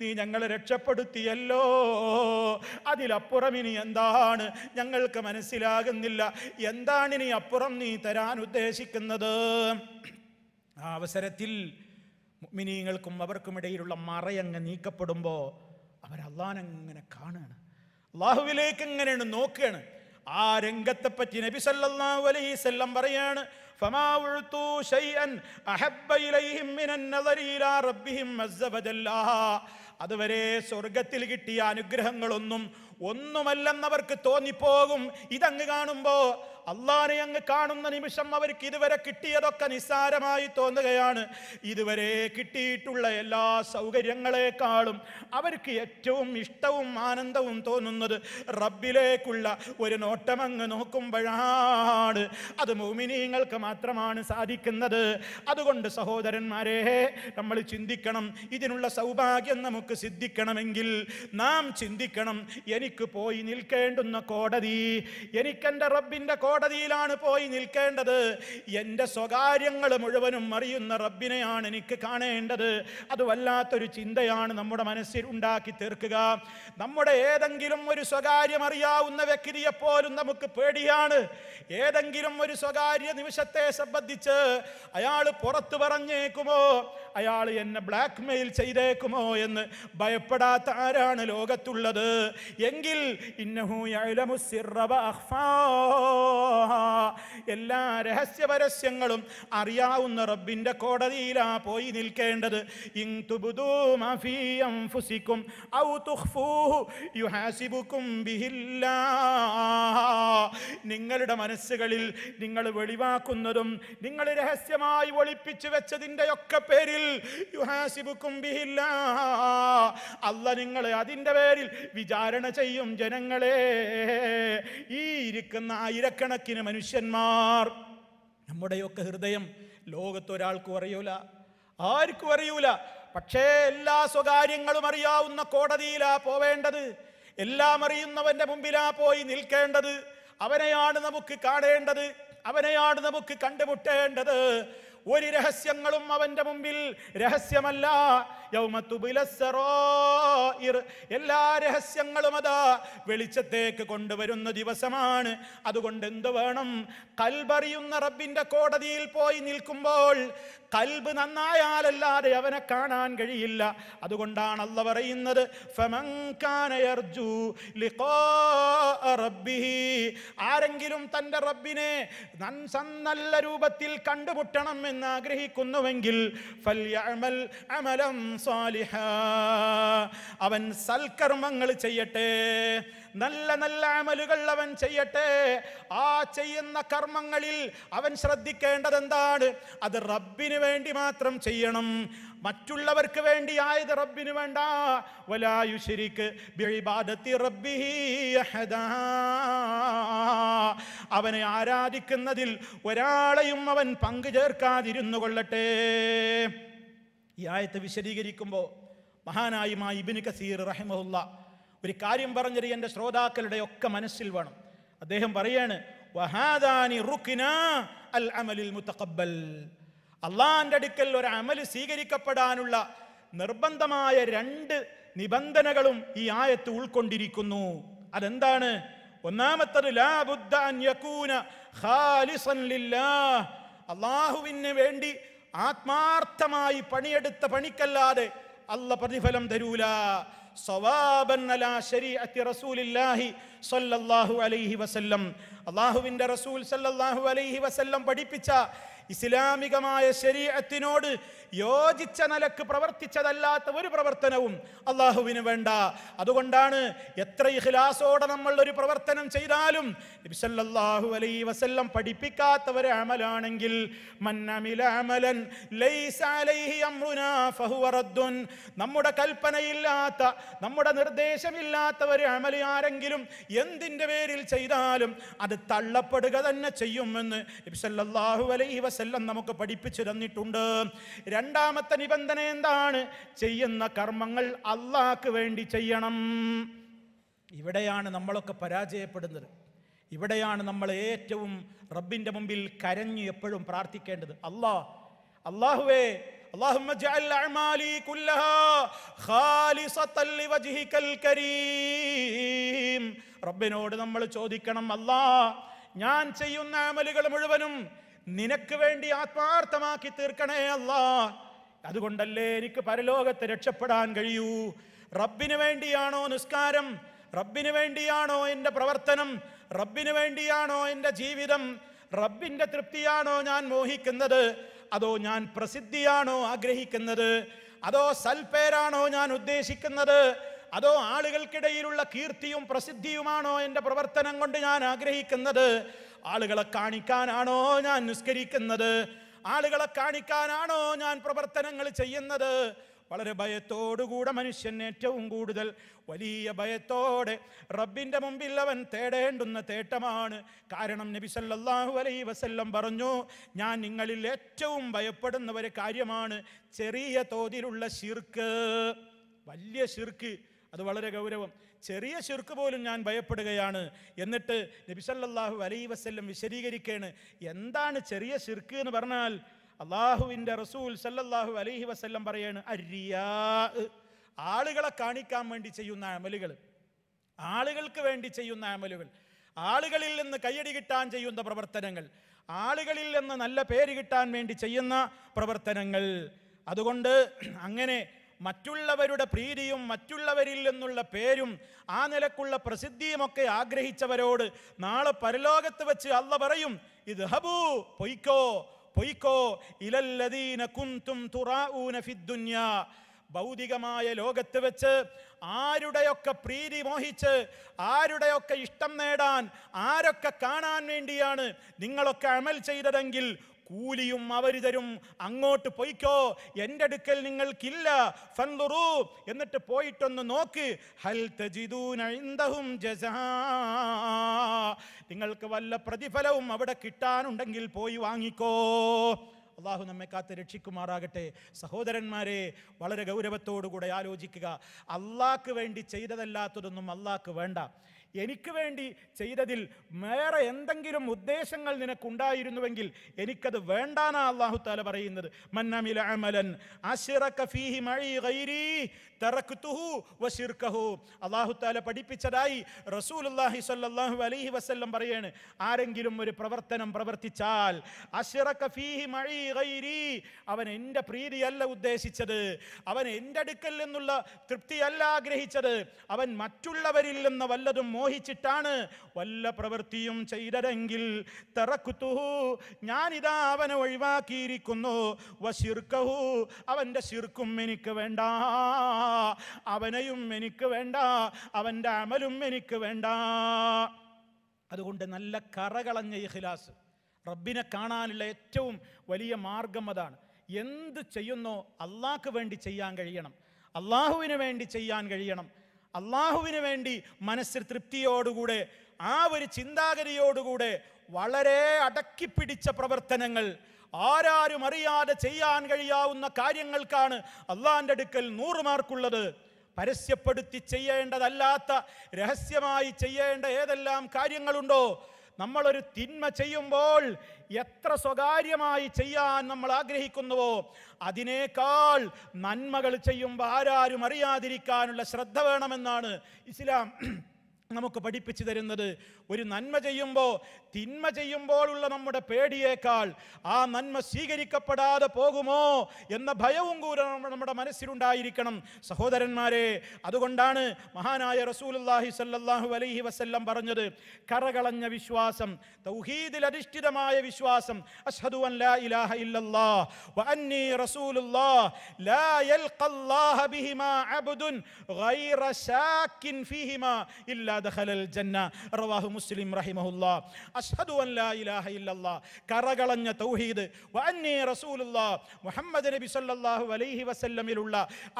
നീ ഞങ്ങളെ രക്ഷ ഏർപ്പെടുത്തിയല്ലോ അതിലപ്പുറം ഇനി എന്താണ് ഞങ്ങൾക്ക് മനസ്സിലാകുന്നില്ല എന്താണ് ഇനി അപ്പുറം നീ തരാൻ ഉദ്ദേശിക്കുന്നത് ആ അവസരത്തിൽ മിനിങ്ങൾക്കും അവർക്കുമിടയിലുള്ള മറയങ്ങ് നീക്കപ്പെടുമ്പോൾ അവരല്ലാനങ്ങനെ കാണുകയാണ് അള്ളാഹുവിലേക്ക് എങ്ങനെയാണ് നോക്കുകയാണ് ആ രംഗത്തെ പറ്റി നബി സല്ലല്ലാഹു അലൈഹി സല്ലം പറയാണ് فما ഉഴുതു شيئا احب اليهم من അതുവരെ സ്വർഗത്തിൽ കിട്ടിയ അനുഗ്രഹങ്ങളൊന്നും ഒന്നുമല്ലെന്നവർക്ക് തോന്നിപ്പോകും ഇതങ്ങ് കാണുമ്പോൾ അള്ളാനെ അങ്ങ് കാണുന്ന നിമിഷം അവർക്ക് ഇതുവരെ കിട്ടിയതൊക്കെ നിസ്സാരമായി തോന്നുകയാണ് ഇതുവരെ കിട്ടിയിട്ടുള്ള എല്ലാ സൗകര്യങ്ങളെക്കാളും അവർക്ക് ഏറ്റവും ഇഷ്ടവും ആനന്ദവും തോന്നുന്നത് റബ്ബിലേക്കുള്ള ഒരു നോട്ടമങ്ങ് നോക്കുമ്പോഴാണ് അത് മോമിനീങ്ങൾക്ക് മാത്രമാണ് സാധിക്കുന്നത് അതുകൊണ്ട് സഹോദരന്മാരെ നമ്മൾ ചിന്തിക്കണം ഇതിനുള്ള സൗഭാഗ്യം നമുക്ക് സിദ്ധിക്കണമെങ്കിൽ നാം ചിന്തിക്കണം എനിക്ക് പോയി നിൽക്കേണ്ടുന്ന കോടതി എനിക്കെൻ്റെ റബ്ബിൻ്റെ കോ കോടതിയിലാണ് പോയി നിൽക്കേണ്ടത് എൻ്റെ സ്വകാര്യങ്ങൾ മുഴുവനും അറിയുന്ന റബ്ബിനെയാണ് എനിക്ക് കാണേണ്ടത് അത് വല്ലാത്തൊരു ചിന്തയാണ് നമ്മുടെ മനസ്സിൽ ഉണ്ടാക്കി തീർക്കുക നമ്മുടെ ഏതെങ്കിലും ഒരു സ്വകാര്യം അറിയാവുന്ന വ്യക്തിയെപ്പോലും നമുക്ക് പേടിയാണ് ഏതെങ്കിലും ഒരു സ്വകാര്യ നിമിഷത്തെ സംബന്ധിച്ച് അയാൾ പുറത്തു പറഞ്ഞേക്കുമോ അയാൾ എന്നെ ബ്ലാക്ക് മെയിൽ ചെയ്തേക്കുമോ എന്ന് ഭയപ്പെടാത്ത ആരാണ് ലോകത്തുള്ളത് എങ്കിൽ എല്ലാ പരസ്യങ്ങളും അറിയാവുന്ന റബ്ബിൻ്റെ കോടതിയിലാ പോയി നിൽക്കേണ്ടത് നിങ്ങളുടെ മനസ്സുകളിൽ നിങ്ങൾ വെളിവാക്കുന്നതും നിങ്ങൾ രഹസ്യമായി ഒളിപ്പിച്ചു വെച്ചതിൻ്റെയൊക്കെ പേരിൽ അല്ല നിങ്ങളെ അതിൻ്റെ പേരിൽ വിചാരണ ചെയ്യും ജനങ്ങളെ ഈ ഇരിക്കുന്ന ആയിരക്കണക്കിന് മനുഷ്യന്മാർ നമ്മുടെയൊക്കെ ഹൃദയം ലോകത്തൊരാൾക്കും അറിയൂല ആർക്കും അറിയൂല പക്ഷേ എല്ലാ സ്വകാര്യങ്ങളും അറിയാവുന്ന കോടതിയിലാ പോവേണ്ടത് എല്ലാം അറിയുന്നവന്റെ മുമ്പിലാ പോയി നിൽക്കേണ്ടത് അവനെയാണ് നമുക്ക് കാണേണ്ടത് അവനെയാണ് നമുക്ക് കണ്ടുമുട്ടേണ്ടത് ഒരു രഹസ്യങ്ങളും അവന്റെ മുമ്പിൽ രഹസ്യമല്ല എല്ലാ രഹസ്യങ്ങളും അതാ വെളിച്ചത്തേക്ക് കൊണ്ടുവരുന്ന ദിവസമാണ് അതുകൊണ്ട് എന്ത് വേണം കൽബറിയുന്ന റബ്ബിന്റെ കോടതിയിൽ പോയി നിൽക്കുമ്പോൾ കൽബ് നന്നായാലല്ലാതെ അവനെ കാണാൻ കഴിയില്ല അതുകൊണ്ടാണ് അല്ല പറയുന്നത് ആരെങ്കിലും തൻ്റെ റബ്ബിനെ നല്ല രൂപത്തിൽ കണ്ടുമുട്ടണം എന്ന് ആഗ്രഹിക്കുന്നുവെങ്കിൽ അമലം സാലിഹ അവൻ സൽക്കർമ്മങ്ങൾ ചെയ്യട്ടെ നല്ല നല്ല അമലുകൾ അവൻ ചെയ്യട്ടെ ആ ചെയ്യുന്ന കർമ്മങ്ങളിൽ അവൻ ശ്രദ്ധിക്കേണ്ടത് എന്താണ് അത് റബ്ബിന് വേണ്ടി മാത്രം ചെയ്യണം മറ്റുള്ളവർക്ക് വേണ്ടി ആയത് റബ്ബിന് വേണ്ട വലായുശിരിക്ക് അവനെ ആരാധിക്കുന്നതിൽ ഒരാളെയും അവൻ പങ്കു ചേർക്കാതിരുന്നു കൊള്ളട്ടെ ഈ ആയത്തെ വിശദീകരിക്കുമ്പോൾ മഹാനായുമായ ഇബിന് കസീർ റഹിമഹുല്ല ഒരു കാര്യം പറഞ്ഞത് എൻ്റെ ശ്രോതാക്കളുടെ ഒക്കെ മനസ്സിൽ വേണം അദ്ദേഹം പറയാണ് അൽ അള്ളാന്റെ അടുക്കൽ ഒരു അമൽ സ്വീകരിക്കപ്പെടാനുള്ള നിർബന്ധമായ രണ്ട് നിബന്ധനകളും ഈ ആയത്ത് ഉൾക്കൊണ്ടിരിക്കുന്നു അതെന്താണ് ഒന്നാമത്തത് അള്ളാഹുവിന് വേണ്ടി ആത്മാർത്ഥമായി പണിയെടുത്ത പണിക്കല്ലാതെ അല്ല പ്രതിഫലം തരൂല അള്ളാഹുവിന്റെ റസൂൽ സല്ലല്ലാഹു അലൈഹി വസല്ലം പഠിപ്പിച്ച ഇസ്ലാമികമായ ശരീഅത്തിനോട് യോജിച്ച നിലക്ക് പ്രവർത്തിച്ചതല്ലാത്ത ഒരു പ്രവർത്തനവും അള്ളാഹുവിന് വേണ്ട അതുകൊണ്ടാണ് എത്ര ഇഖ്ലാസോടെ നമ്മൾ ഒരു പ്രവർത്തനം ചെയ്താലും നബിസല്ലാഹു വസല്ലം പഠിപ്പിക്കാത്ത ഒരു അമലാണെങ്കിൽ നമ്മുടെ കൽപ്പനയില്ലാത്ത നമ്മുടെ നിർദ്ദേശമില്ലാത്ത ഒരു അമൽ ആരെങ്കിലും എന്തിൻ്റെ പേരിൽ ചെയ്താലും അത് തള്ളപ്പെടുക തന്നെ ചെയ്യുമെന്ന് നബിസല്ലാഹു അലൈ വസല്ലം നമുക്ക് പഠിപ്പിച്ചു തന്നിട്ടുണ്ട് രണ്ടാമത്തെ നിബന്ധന എന്താണ് ചെയ്യുന്ന കർമ്മങ്ങൾ അള്ളാഹ്ക്ക് വേണ്ടി ചെയ്യണം ഇവിടെയാണ് നമ്മളൊക്കെ പരാജയപ്പെടുന്നത് ഇവിടെയാണ് നമ്മൾ ഏറ്റവും റബ്ബിൻ്റെ മുമ്പിൽ കരഞ്ഞു എപ്പോഴും പ്രാർത്ഥിക്കേണ്ടത് അള്ളാഹ് അള്ളാഹുവേ اللهم اجعل اعمالي كلها خالصة لوجهك الكريم റബ്ബിനോട് നമ്മൾ ചോദിക്കണം അല്ലാ ഞാൻ ചെയ്യുന്ന അമലുകൾ മുഴുവനും നിനക്ക് വേണ്ടി ആത്മാർത്ഥമാക്കി തീർക്കണേ അല്ല അതുകൊണ്ടല്ലേ എനിക്ക് പരലോകത്ത് രക്ഷപ്പെടാൻ കഴിയൂ റബ്ബിന് വേണ്ടിയാണോ നിസ്കാരം റബ്ബിന് വേണ്ടിയാണോ എൻ്റെ പ്രവർത്തനം റബ്ബിന് വേണ്ടിയാണോ എൻ്റെ ജീവിതം റബ്ബിൻ്റെ തൃപ്തിയാണോ ഞാൻ മോഹിക്കുന്നത് അതോ ഞാൻ പ്രസിദ്ധിയാണോ ആഗ്രഹിക്കുന്നത് അതോ സൽപേരാണോ ഞാൻ ഉദ്ദേശിക്കുന്നത് അതോ ആളുകൾക്കിടയിലുള്ള കീർത്തിയും പ്രസിദ്ധിയുമാണോ എൻ്റെ പ്രവർത്തനം കൊണ്ട് ഞാൻ ആഗ്രഹിക്കുന്നത് ആളുകളെ കാണിക്കാനാണോ ഞാൻ നിസ്കരിക്കുന്നത് ആളുകളെ കാണിക്കാനാണോ ഞാൻ പ്രവർത്തനങ്ങൾ ചെയ്യുന്നത് വളരെ ഭയത്തോടുകൂടെ മനുഷ്യൻ ഏറ്റവും കൂടുതൽ വലിയ ഭയത്തോടെ റബ്ബിൻ്റെ മുമ്പിൽ അവൻ തേടേണ്ടുന്ന തേട്ടമാണ് കാരണം നബി അലൈ വസല്ലം പറഞ്ഞു ഞാൻ നിങ്ങളിൽ ഏറ്റവും ഭയപ്പെടുന്ന ഒരു കാര്യമാണ് ചെറിയ തോതിലുള്ള ശിർക്ക് വലിയ ശിർക്ക് അത് വളരെ ഗൗരവം ചെറിയ ശിർക്ക് പോലും ഞാൻ ഭയപ്പെടുകയാണ് എന്നിട്ട് നബിസല്ലാഹു അലൈ വസ്ല്ലം വിശദീകരിക്കുകയാണ് എന്താണ് ചെറിയ ശിർക്ക് എന്ന് പറഞ്ഞാൽ അള്ളാഹുവിൻ്റെ റസൂൽ സല്ലല്ലാഹു അലൈഹി വസ്ല്ലം പറയാണ് അരിയാ ആളുകളെ കാണിക്കാൻ വേണ്ടി ചെയ്യുന്ന അമലുകൾ ആളുകൾക്ക് വേണ്ടി ചെയ്യുന്ന അമലുകൾ ആളുകളിൽ നിന്ന് കയ്യടി കിട്ടാൻ ചെയ്യുന്ന പ്രവർത്തനങ്ങൾ ആളുകളിൽ നിന്ന് നല്ല പേര് കിട്ടാൻ വേണ്ടി ചെയ്യുന്ന പ്രവർത്തനങ്ങൾ അതുകൊണ്ട് അങ്ങനെ മറ്റുള്ളവരുടെ പ്രീതിയും മറ്റുള്ളവരിൽ നിന്നുള്ള പേരും ആ നിലക്കുള്ള പ്രസിദ്ധിയുമൊക്കെ ആഗ്രഹിച്ചവരോട് നാളെ പരലോകത്ത് വെച്ച് അല്ല പറയും ഇത് ഹബു പൊയ്ക്കോ പൊയ്ക്കോ ഇലല്ലദീന കുന്തും തുറാഊന ഫിദ്ദുന്യ ഭൗതികമായ ലോകത്ത് വെച്ച് ആരുടെയൊക്കെ പ്രീതി മോഹിച്ച് ആരുടെയൊക്കെ ഇഷ്ടം നേടാൻ ആരൊക്കെ കാണാൻ വേണ്ടിയാണ് നിങ്ങളൊക്കെ അമൽ ചെയ്തതെങ്കിൽ കൂലിയും അവർ തരും അങ്ങോട്ട് പൊയ്ക്കോ എൻ്റെ അടുക്കൽ നിങ്ങൾക്കില്ല ഫൻലുറൂ എന്നിട്ട് പോയിട്ടൊന്ന് നോക്ക് ഹൽ തജിദൂനഹും നിങ്ങൾക്ക് വല്ല പ്രതിഫലവും അവിടെ കിട്ടാനുണ്ടെങ്കിൽ പോയി വാങ്ങിക്കോ അള്ളാഹു നമ്മെ കാത്ത് രക്ഷിക്കുമാറാകട്ടെ സഹോദരന്മാരെ വളരെ ഗൗരവത്തോടുകൂടെ ആലോചിക്കുക അള്ളാക്ക് വേണ്ടി ചെയ്തതല്ലാത്തതൊന്നും അള്ളാക്ക് വേണ്ട എനിക്ക് വേണ്ടി ചെയ്തതിൽ വേറെ എന്തെങ്കിലും ഉദ്ദേശങ്ങൾ നിനക്കുണ്ടായിരുന്നുവെങ്കിൽ എനിക്കത് വേണ്ടാനാ അള്ളാഹു താല പറയുന്നത് മന്നമില അമലൻ അള്ളാഹു താല പഠിപ്പിച്ചതായി റസൂലുല്ലാഹി സല്ലാഹു അലൈഹി വസ്ല്ലം പറയാണ് ആരെങ്കിലും ഒരു പ്രവർത്തനം പ്രവർത്തിച്ചാൽ അവൻ എൻ്റെ പ്രീതിയല്ല ഉദ്ദേശിച്ചത് അവൻ എൻ്റെ അടുക്കൽ നിന്നുള്ള തൃപ്തിയല്ല ആഗ്രഹിച്ചത് അവൻ മറ്റുള്ളവരിൽ നിന്ന് വല്ലതും മോഹിച്ചിട്ടാണ് വല്ല പ്രവൃത്തിയും ചെയ്തതെങ്കിൽ തറക്കുത്തുഹു ഞാനിതാ അവനെ ഒഴിവാക്കിയിരിക്കുന്നു വശിർക്കഹു അവൻ്റെ ശിർക്കും എനിക്ക് വേണ്ട അവനെയും എനിക്ക് വേണ്ട അവൻ്റെ അമലും എനിക്ക് വേണ്ട അതുകൊണ്ട് നല്ല കറകളഞ്ഞ ഇഖിലാസ് റബ്ബിനെ കാണാനുള്ള ഏറ്റവും വലിയ മാർഗം അതാണ് എന്ത് ചെയ്യുന്നോ അള്ളാഹ്ക്ക് വേണ്ടി ചെയ്യാൻ കഴിയണം അള്ളാഹുവിന് വേണ്ടി ചെയ്യാൻ കഴിയണം അള്ളാഹുവിന് വേണ്ടി മനസ്സിൽ തൃപ്തിയോടുകൂടെ ആ ഒരു ചിന്താഗതിയോടുകൂടെ വളരെ അടക്കിപ്പിടിച്ച പ്രവർത്തനങ്ങൾ ആരാരും അറിയാതെ ചെയ്യാൻ കഴിയാവുന്ന കാര്യങ്ങൾക്കാണ് അള്ളാന്റെ അടുക്കൽ നൂറ് മാർക്കുള്ളത് പരസ്യപ്പെടുത്തി ചെയ്യേണ്ടതല്ലാത്ത രഹസ്യമായി ചെയ്യേണ്ട ഏതെല്ലാം കാര്യങ്ങളുണ്ടോ നമ്മളൊരു തിന്മ ചെയ്യുമ്പോൾ എത്ര സ്വകാര്യമായി ചെയ്യാൻ നമ്മൾ ആഗ്രഹിക്കുന്നുവോ അതിനേക്കാൾ നന്മകൾ ചെയ്യുമ്പോൾ ആരാരും അറിയാതിരിക്കാനുള്ള ശ്രദ്ധ വേണമെന്നാണ് ഇസ്ലാം നമുക്ക് പഠിപ്പിച്ചു തരുന്നത് ഒരു നന്മ ചെയ്യുമ്പോൾ തിന്മ ചെയ്യുമ്പോഴുള്ള നമ്മുടെ പേടിയേക്കാൾ ആ നന്മ സ്വീകരിക്കപ്പെടാതെ പോകുമോ എന്ന ഭയവും കൂടെ നമ്മുടെ മനസ്സിലുണ്ടായിരിക്കണം സഹോദരന്മാരെ അതുകൊണ്ടാണ് മഹാനായ റസൂലുല്ലാഹി സല്ലാഹു അലൈഹി വസ്ല്ലം പറഞ്ഞത് കറകളഞ്ഞ വിശ്വാസം തൗഹീദിൽ അധിഷ്ഠിതമായ വിശ്വാസം അഷ്ഹദു അൻ ലാ ഇലാഹ ഇല്ലല്ലാഹ് വ അന്നി റസൂലുല്ലാഹ് ലാ യൽഖല്ലാഹ ബിഹിമാ അബ്ദുൻ ഗൈറ ശാക്കിൻ ഫീഹിമാ ഇല്ലാ ദഖലൽ ജന്ന റവാഹു മുസ്ലിം റഹിമഹുല്ലാ അഷ്ഹദു അൻ ലാ ഇലാഹ ഇല്ലല്ലാ കറകളഞ്ഞ തൗഹീദ് വ അന്നി റസൂലുള്ളാ മുഹമ്മദ് നബി സല്ലല്ലാഹു അലൈഹി വസല്ലമിലുള്ള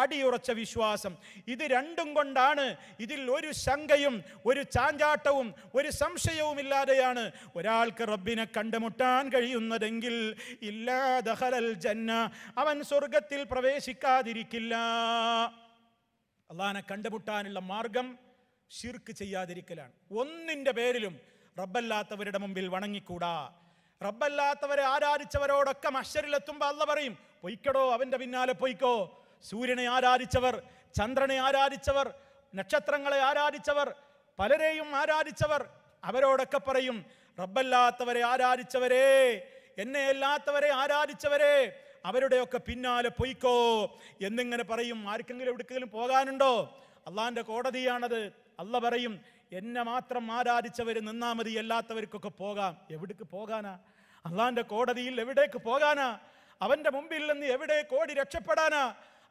അടിയുറച്ച വിശ്വാസം ഇത് രണ്ടും കൊണ്ടാണ് ഇതിൽ ഒരു ശങ്കയും ഒരു ചാഞ്ചാട്ടവും ഒരു സംശയവും ഇല്ലാതെയാണ് ഒരാൾക്ക് റബ്ബിനെ കണ്ടുമുട്ടാൻ കഴിയുന്നതെങ്കിൽ ഇല്ലാ ദഹലൽ ജന്ന അവൻ സ്വർഗത്തിൽ പ്രവേശിക്കാതിരിക്കില്ല അള്ളാനെ കണ്ടുമുട്ടാനുള്ള മാർഗം ഷിർക്ക് ചെയ്യാതിരിക്കലാണ് ഒന്നിൻ്റെ പേരിലും റബ്ബല്ലാത്തവരുടെ മുമ്പിൽ വണങ്ങിക്കൂടാ റബ്ബല്ലാത്തവരെ ആരാധിച്ചവരോടൊക്കെ മഷരിലെത്തുമ്പോൾ അല്ല പറയും പൊയ്ക്കടോ അവൻ്റെ പിന്നാലെ പൊയ്ക്കോ സൂര്യനെ ആരാധിച്ചവർ ചന്ദ്രനെ ആരാധിച്ചവർ നക്ഷത്രങ്ങളെ ആരാധിച്ചവർ പലരെയും ആരാധിച്ചവർ അവരോടൊക്കെ പറയും റബ്ബല്ലാത്തവരെ ആരാധിച്ചവരെ എന്നെ അല്ലാത്തവരെ ആരാധിച്ചവരെ അവരുടെയൊക്കെ പിന്നാലെ പൊയ്ക്കോ എന്നിങ്ങനെ പറയും ആർക്കെങ്കിലും എവിടെക്കെങ്കിലും പോകാനുണ്ടോ അള്ളാഹിൻ്റെ കോടതിയാണത് അല്ല പറയും എന്നെ മാത്രം ആരാധിച്ചവർ നിന്നാ മതി അല്ലാത്തവർക്കൊക്കെ പോകാം എവിടേക്ക് പോകാനാ അള്ളാന്റെ കോടതിയിൽ എവിടേക്ക് പോകാനാ അവന്റെ മുമ്പിൽ നിന്ന് എവിടെ കോടി രക്ഷപ്പെടാനാ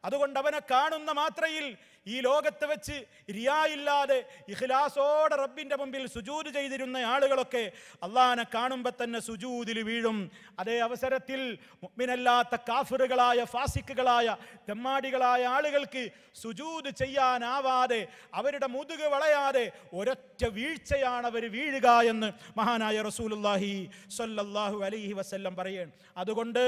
അതുകൊണ്ട് അവനെ കാണുന്ന മാത്രയിൽ ഈ ലോകത്ത് വെച്ച് ഇല്ലാതെ ഇഖ്ലാസോടെ റബ്ബിൻ്റെ മുമ്പിൽ സുജൂദ് ചെയ്തിരുന്ന ആളുകളൊക്കെ അള്ളഹാനെ കാണുമ്പോൾ തന്നെ സുജൂദിൽ വീഴും അതേ അവസരത്തിൽ മുമ്പിനല്ലാത്ത കാഫിറുകളായ ഫാസിക്കുകളായ തെമ്മാടികളായ ആളുകൾക്ക് സുജൂദ് ചെയ്യാനാവാതെ അവരുടെ മുതുക് വളയാതെ ഒരൊറ്റ വീഴ്ചയാണ് അവർ വീഴുക എന്ന് മഹാനായ റസൂലുല്ലാഹി സൊല്ലാഹു അലൈഹി വസ്ല്ലം പറയാണ് അതുകൊണ്ട്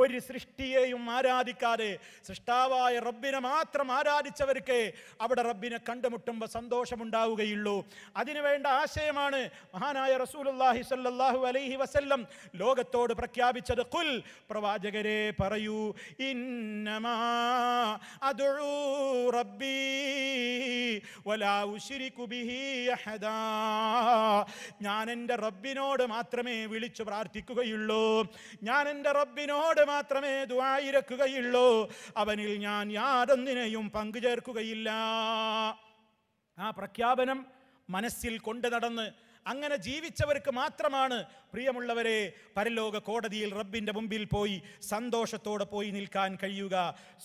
ഒരു സൃഷ്ടിയെയും ആരാധിക്കാതെ സൃഷ്ടാവായ റബ്ബിനെ മാത്രം ആരാധിച്ചവർക്ക് ആകട്ടെ അവിടെ റബ്ബിനെ കണ്ടുമുട്ടുമ്പോൾ സന്തോഷമുണ്ടാവുകയുള്ളൂ അതിനുവേണ്ട ആശയമാണ് മഹാനായ റസൂലുല്ലാഹി സല്ലാഹു അലൈഹി വസല്ലം ലോകത്തോട് പ്രഖ്യാപിച്ചത് കുൽ പ്രവാചകരെ പറയൂ ഇന്നമാ റബ്ബി ഞാൻ എൻ്റെ റബ്ബിനോട് മാത്രമേ വിളിച്ചു പ്രാർത്ഥിക്കുകയുള്ളൂ ഞാൻ എൻ്റെ റബ്ബിനോട് മാത്രമേ ദുവായിരക്കുകയുള്ളൂ അവനിൽ ഞാൻ യാതൊന്നിനെയും പങ്കുചേർക്കുകയും ഇല്ല ആ പ്രഖ്യാപനം മനസ്സിൽ കൊണ്ടു നടന്ന് അങ്ങനെ ജീവിച്ചവർക്ക് മാത്രമാണ് പ്രിയമുള്ളവരെ പരലോക കോടതിയിൽ റബ്ബിൻ്റെ മുമ്പിൽ പോയി സന്തോഷത്തോടെ പോയി നിൽക്കാൻ കഴിയുക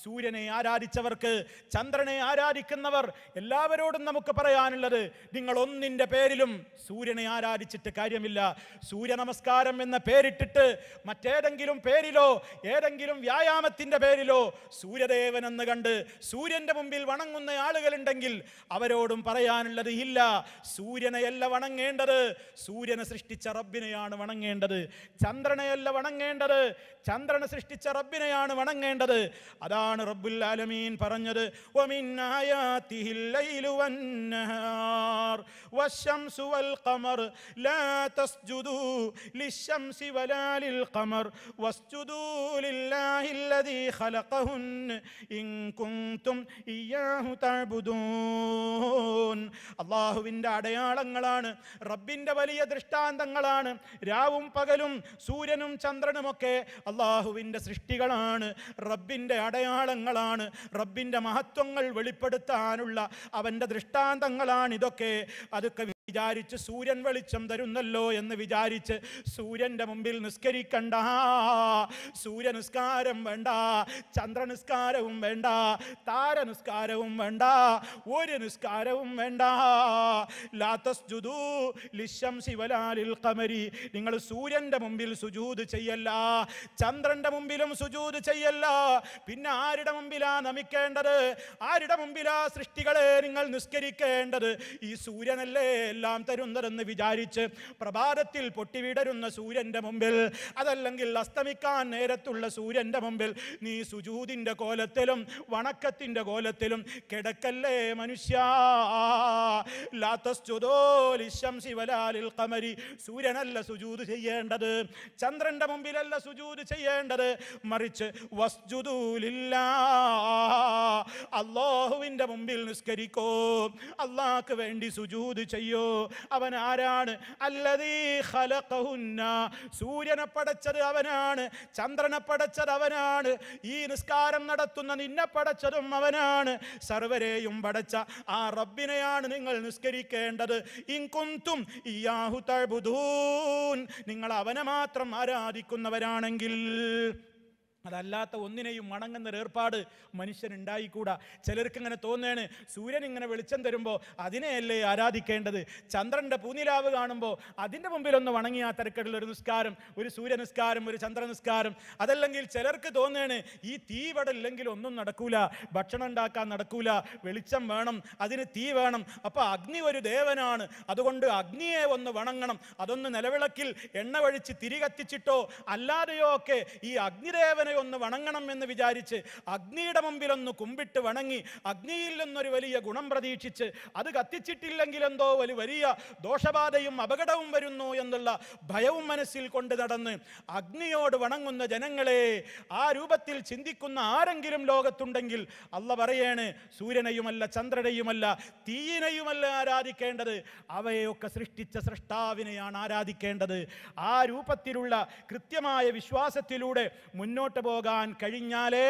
സൂര്യനെ ആരാധിച്ചവർക്ക് ചന്ദ്രനെ ആരാധിക്കുന്നവർ എല്ലാവരോടും നമുക്ക് പറയാനുള്ളത് നിങ്ങൾ ഒന്നിൻ്റെ പേരിലും സൂര്യനെ ആരാധിച്ചിട്ട് കാര്യമില്ല സൂര്യ നമസ്കാരം എന്ന പേരിട്ടിട്ട് മറ്റേതെങ്കിലും പേരിലോ ഏതെങ്കിലും വ്യായാമത്തിൻ്റെ പേരിലോ സൂര്യദേവൻ എന്ന് കണ്ട് സൂര്യൻ്റെ മുമ്പിൽ വണങ്ങുന്ന ആളുകളുണ്ടെങ്കിൽ അവരോടും പറയാനുള്ളത് ഇല്ല സൂര്യനെയല്ല വണങ്ങേണ്ടത് വണങ്ങേണ്ടത് സൂര്യനെ സൃഷ്ടിച്ച റബ്ബിനെയാണ് വണങ്ങേണ്ടത് ചന്ദ്രനെയല്ല വണങ്ങേണ്ടത് ചന്ദ്രനെ സൃഷ്ടിച്ച റബ്ബിനെയാണ് വണങ്ങേണ്ടത് അതാണ് റബ്ബുൽ ആലമീൻ പറഞ്ഞത് അള്ളാഹുവിൻ്റെ അടയാളങ്ങളാണ് റബ്ബ് റബ്ബിൻ്റെ വലിയ ദൃഷ്ടാന്തങ്ങളാണ് രാവും പകലും സൂര്യനും ചന്ദ്രനുമൊക്കെ അള്ളാഹുവിൻ്റെ സൃഷ്ടികളാണ് റബ്ബിൻ്റെ അടയാളങ്ങളാണ് റബ്ബിൻ്റെ മഹത്വങ്ങൾ വെളിപ്പെടുത്താനുള്ള അവൻ്റെ ദൃഷ്ടാന്തങ്ങളാണിതൊക്കെ അതൊക്കെ വിചാരിച്ച് സൂര്യൻ വെളിച്ചം തരുന്നല്ലോ എന്ന് വിചാരിച്ച് സൂര്യന്റെ മുമ്പിൽ നിസ്കരിക്കണ്ട സൂര്യ നിസ്കാരം വേണ്ട ചന്ദ്രനിസ്കാരവും വേണ്ട താരനിസ്കാരവും വേണ്ട ഒരു നിസ്കാരവും വേണ്ട ലാത്തസ്ജുദു ലിശം ശിവലാലിൽ കമരി നിങ്ങൾ സൂര്യന്റെ മുമ്പിൽ സുജൂത് ചെയ്യല്ല ചന്ദ്രന്റെ മുമ്പിലും സുജൂത് ചെയ്യല്ല പിന്നെ ആരുടെ മുമ്പിലാ നമിക്കേണ്ടത് ആരുടെ മുമ്പിലാ സൃഷ്ടികളെ നിങ്ങൾ നിസ്കരിക്കേണ്ടത് ഈ സൂര്യനല്ലേ എല്ലാം തരുന്നതെന്ന് വിചാരിച്ച് പ്രഭാതത്തിൽ പൊട്ടിവിടരുന്ന സൂര്യന്റെ മുമ്പിൽ അതല്ലെങ്കിൽ അസ്തമിക്കാൻ നേരത്തുള്ള സൂര്യന്റെ മുമ്പിൽ നീ സുജൂതിൻ്റെ കോലത്തിലും വണക്കത്തിൻ്റെ കോലത്തിലും കിടക്കല്ലേ മനുഷ്യ കമരി സൂര്യനല്ല സുജൂത് ചെയ്യേണ്ടത് ചന്ദ്രന്റെ മുമ്പിലല്ല സുജൂത് ചെയ്യേണ്ടത് മറിച്ച് വസ്ജുദൂലില്ല അള്ളാഹുവിന്റെ മുമ്പിൽ നിസ്കരിക്കോ അള്ളാഹ്ക്ക് വേണ്ടി സുജൂത് ചെയ്യോ അറിയോ അവൻ ആരാണ് സൂര്യനെ പടച്ചത് അവനാണ് ചന്ദ്രനെ പടച്ചത് അവനാണ് ഈ നിസ്കാരം നടത്തുന്ന നിന്നെ പടച്ചതും അവനാണ് സർവരെയും പടച്ച ആ റബ്ബിനെയാണ് നിങ്ങൾ നിസ്കരിക്കേണ്ടത് ഇൻകുന്തും ഇയാഹു തഴുതൂൻ നിങ്ങൾ അവനെ മാത്രം ആരാധിക്കുന്നവരാണെങ്കിൽ അതല്ലാത്ത ഒന്നിനെയും മണങ്ങുന്നൊരു ഏർപ്പാട് ഉണ്ടായിക്കൂടാ ചിലർക്ക് ഇങ്ങനെ തോന്നുകയാണ് സൂര്യൻ ഇങ്ങനെ വെളിച്ചം തരുമ്പോൾ അതിനെയല്ലേ ആരാധിക്കേണ്ടത് ചന്ദ്രൻ്റെ പൂനിലാവ് കാണുമ്പോൾ അതിൻ്റെ മുമ്പിലൊന്ന് ഒന്ന് ആ തിരക്കടുള്ള ഒരു നിസ്കാരം ഒരു നിസ്കാരം ഒരു നിസ്കാരം അതല്ലെങ്കിൽ ചിലർക്ക് തോന്നുകയാണ് ഈ തീ ഇവിടെ ഇല്ലെങ്കിൽ ഒന്നും നടക്കൂല ഭക്ഷണം ഉണ്ടാക്കാൻ നടക്കൂല വെളിച്ചം വേണം അതിന് തീ വേണം അപ്പോൾ അഗ്നി ഒരു ദേവനാണ് അതുകൊണ്ട് അഗ്നിയെ ഒന്ന് വണങ്ങണം അതൊന്ന് നിലവിളക്കിൽ എണ്ണ വഴിച്ച് തിരികത്തിച്ചിട്ടോ അല്ലാതെയോ ഒക്കെ ഈ അഗ്നിദേവനെ ഒന്ന് വണങ്ങണം എന്ന് വിചാരിച്ച് അഗ്നിയുടെ മുമ്പിലൊന്ന് കുമ്പിട്ട് വണങ്ങി അഗ്നിയിൽ നിന്നൊരു വലിയ ഗുണം പ്രതീക്ഷിച്ച് അത് കത്തിച്ചിട്ടില്ലെങ്കിലെന്തോ എന്തോ വലിയ ദോഷബാധയും അപകടവും വരുന്നു എന്നുള്ള ഭയവും മനസ്സിൽ കൊണ്ട് നടന്ന് അഗ്നിയോട് വണങ്ങുന്ന ജനങ്ങളെ ആ രൂപത്തിൽ ചിന്തിക്കുന്ന ആരെങ്കിലും ലോകത്തുണ്ടെങ്കിൽ അല്ല പറയേണ് സൂര്യനെയുമല്ല ചന്ദ്രനെയുമല്ല തീയിനെയുമല്ല ആരാധിക്കേണ്ടത് അവയൊക്കെ സൃഷ്ടിച്ച സൃഷ്ടാവിനെയാണ് ആരാധിക്കേണ്ടത് ആ രൂപത്തിലുള്ള കൃത്യമായ വിശ്വാസത്തിലൂടെ മുന്നോട്ട് മുന്നോട്ട് പോകാൻ കഴിഞ്ഞാലേ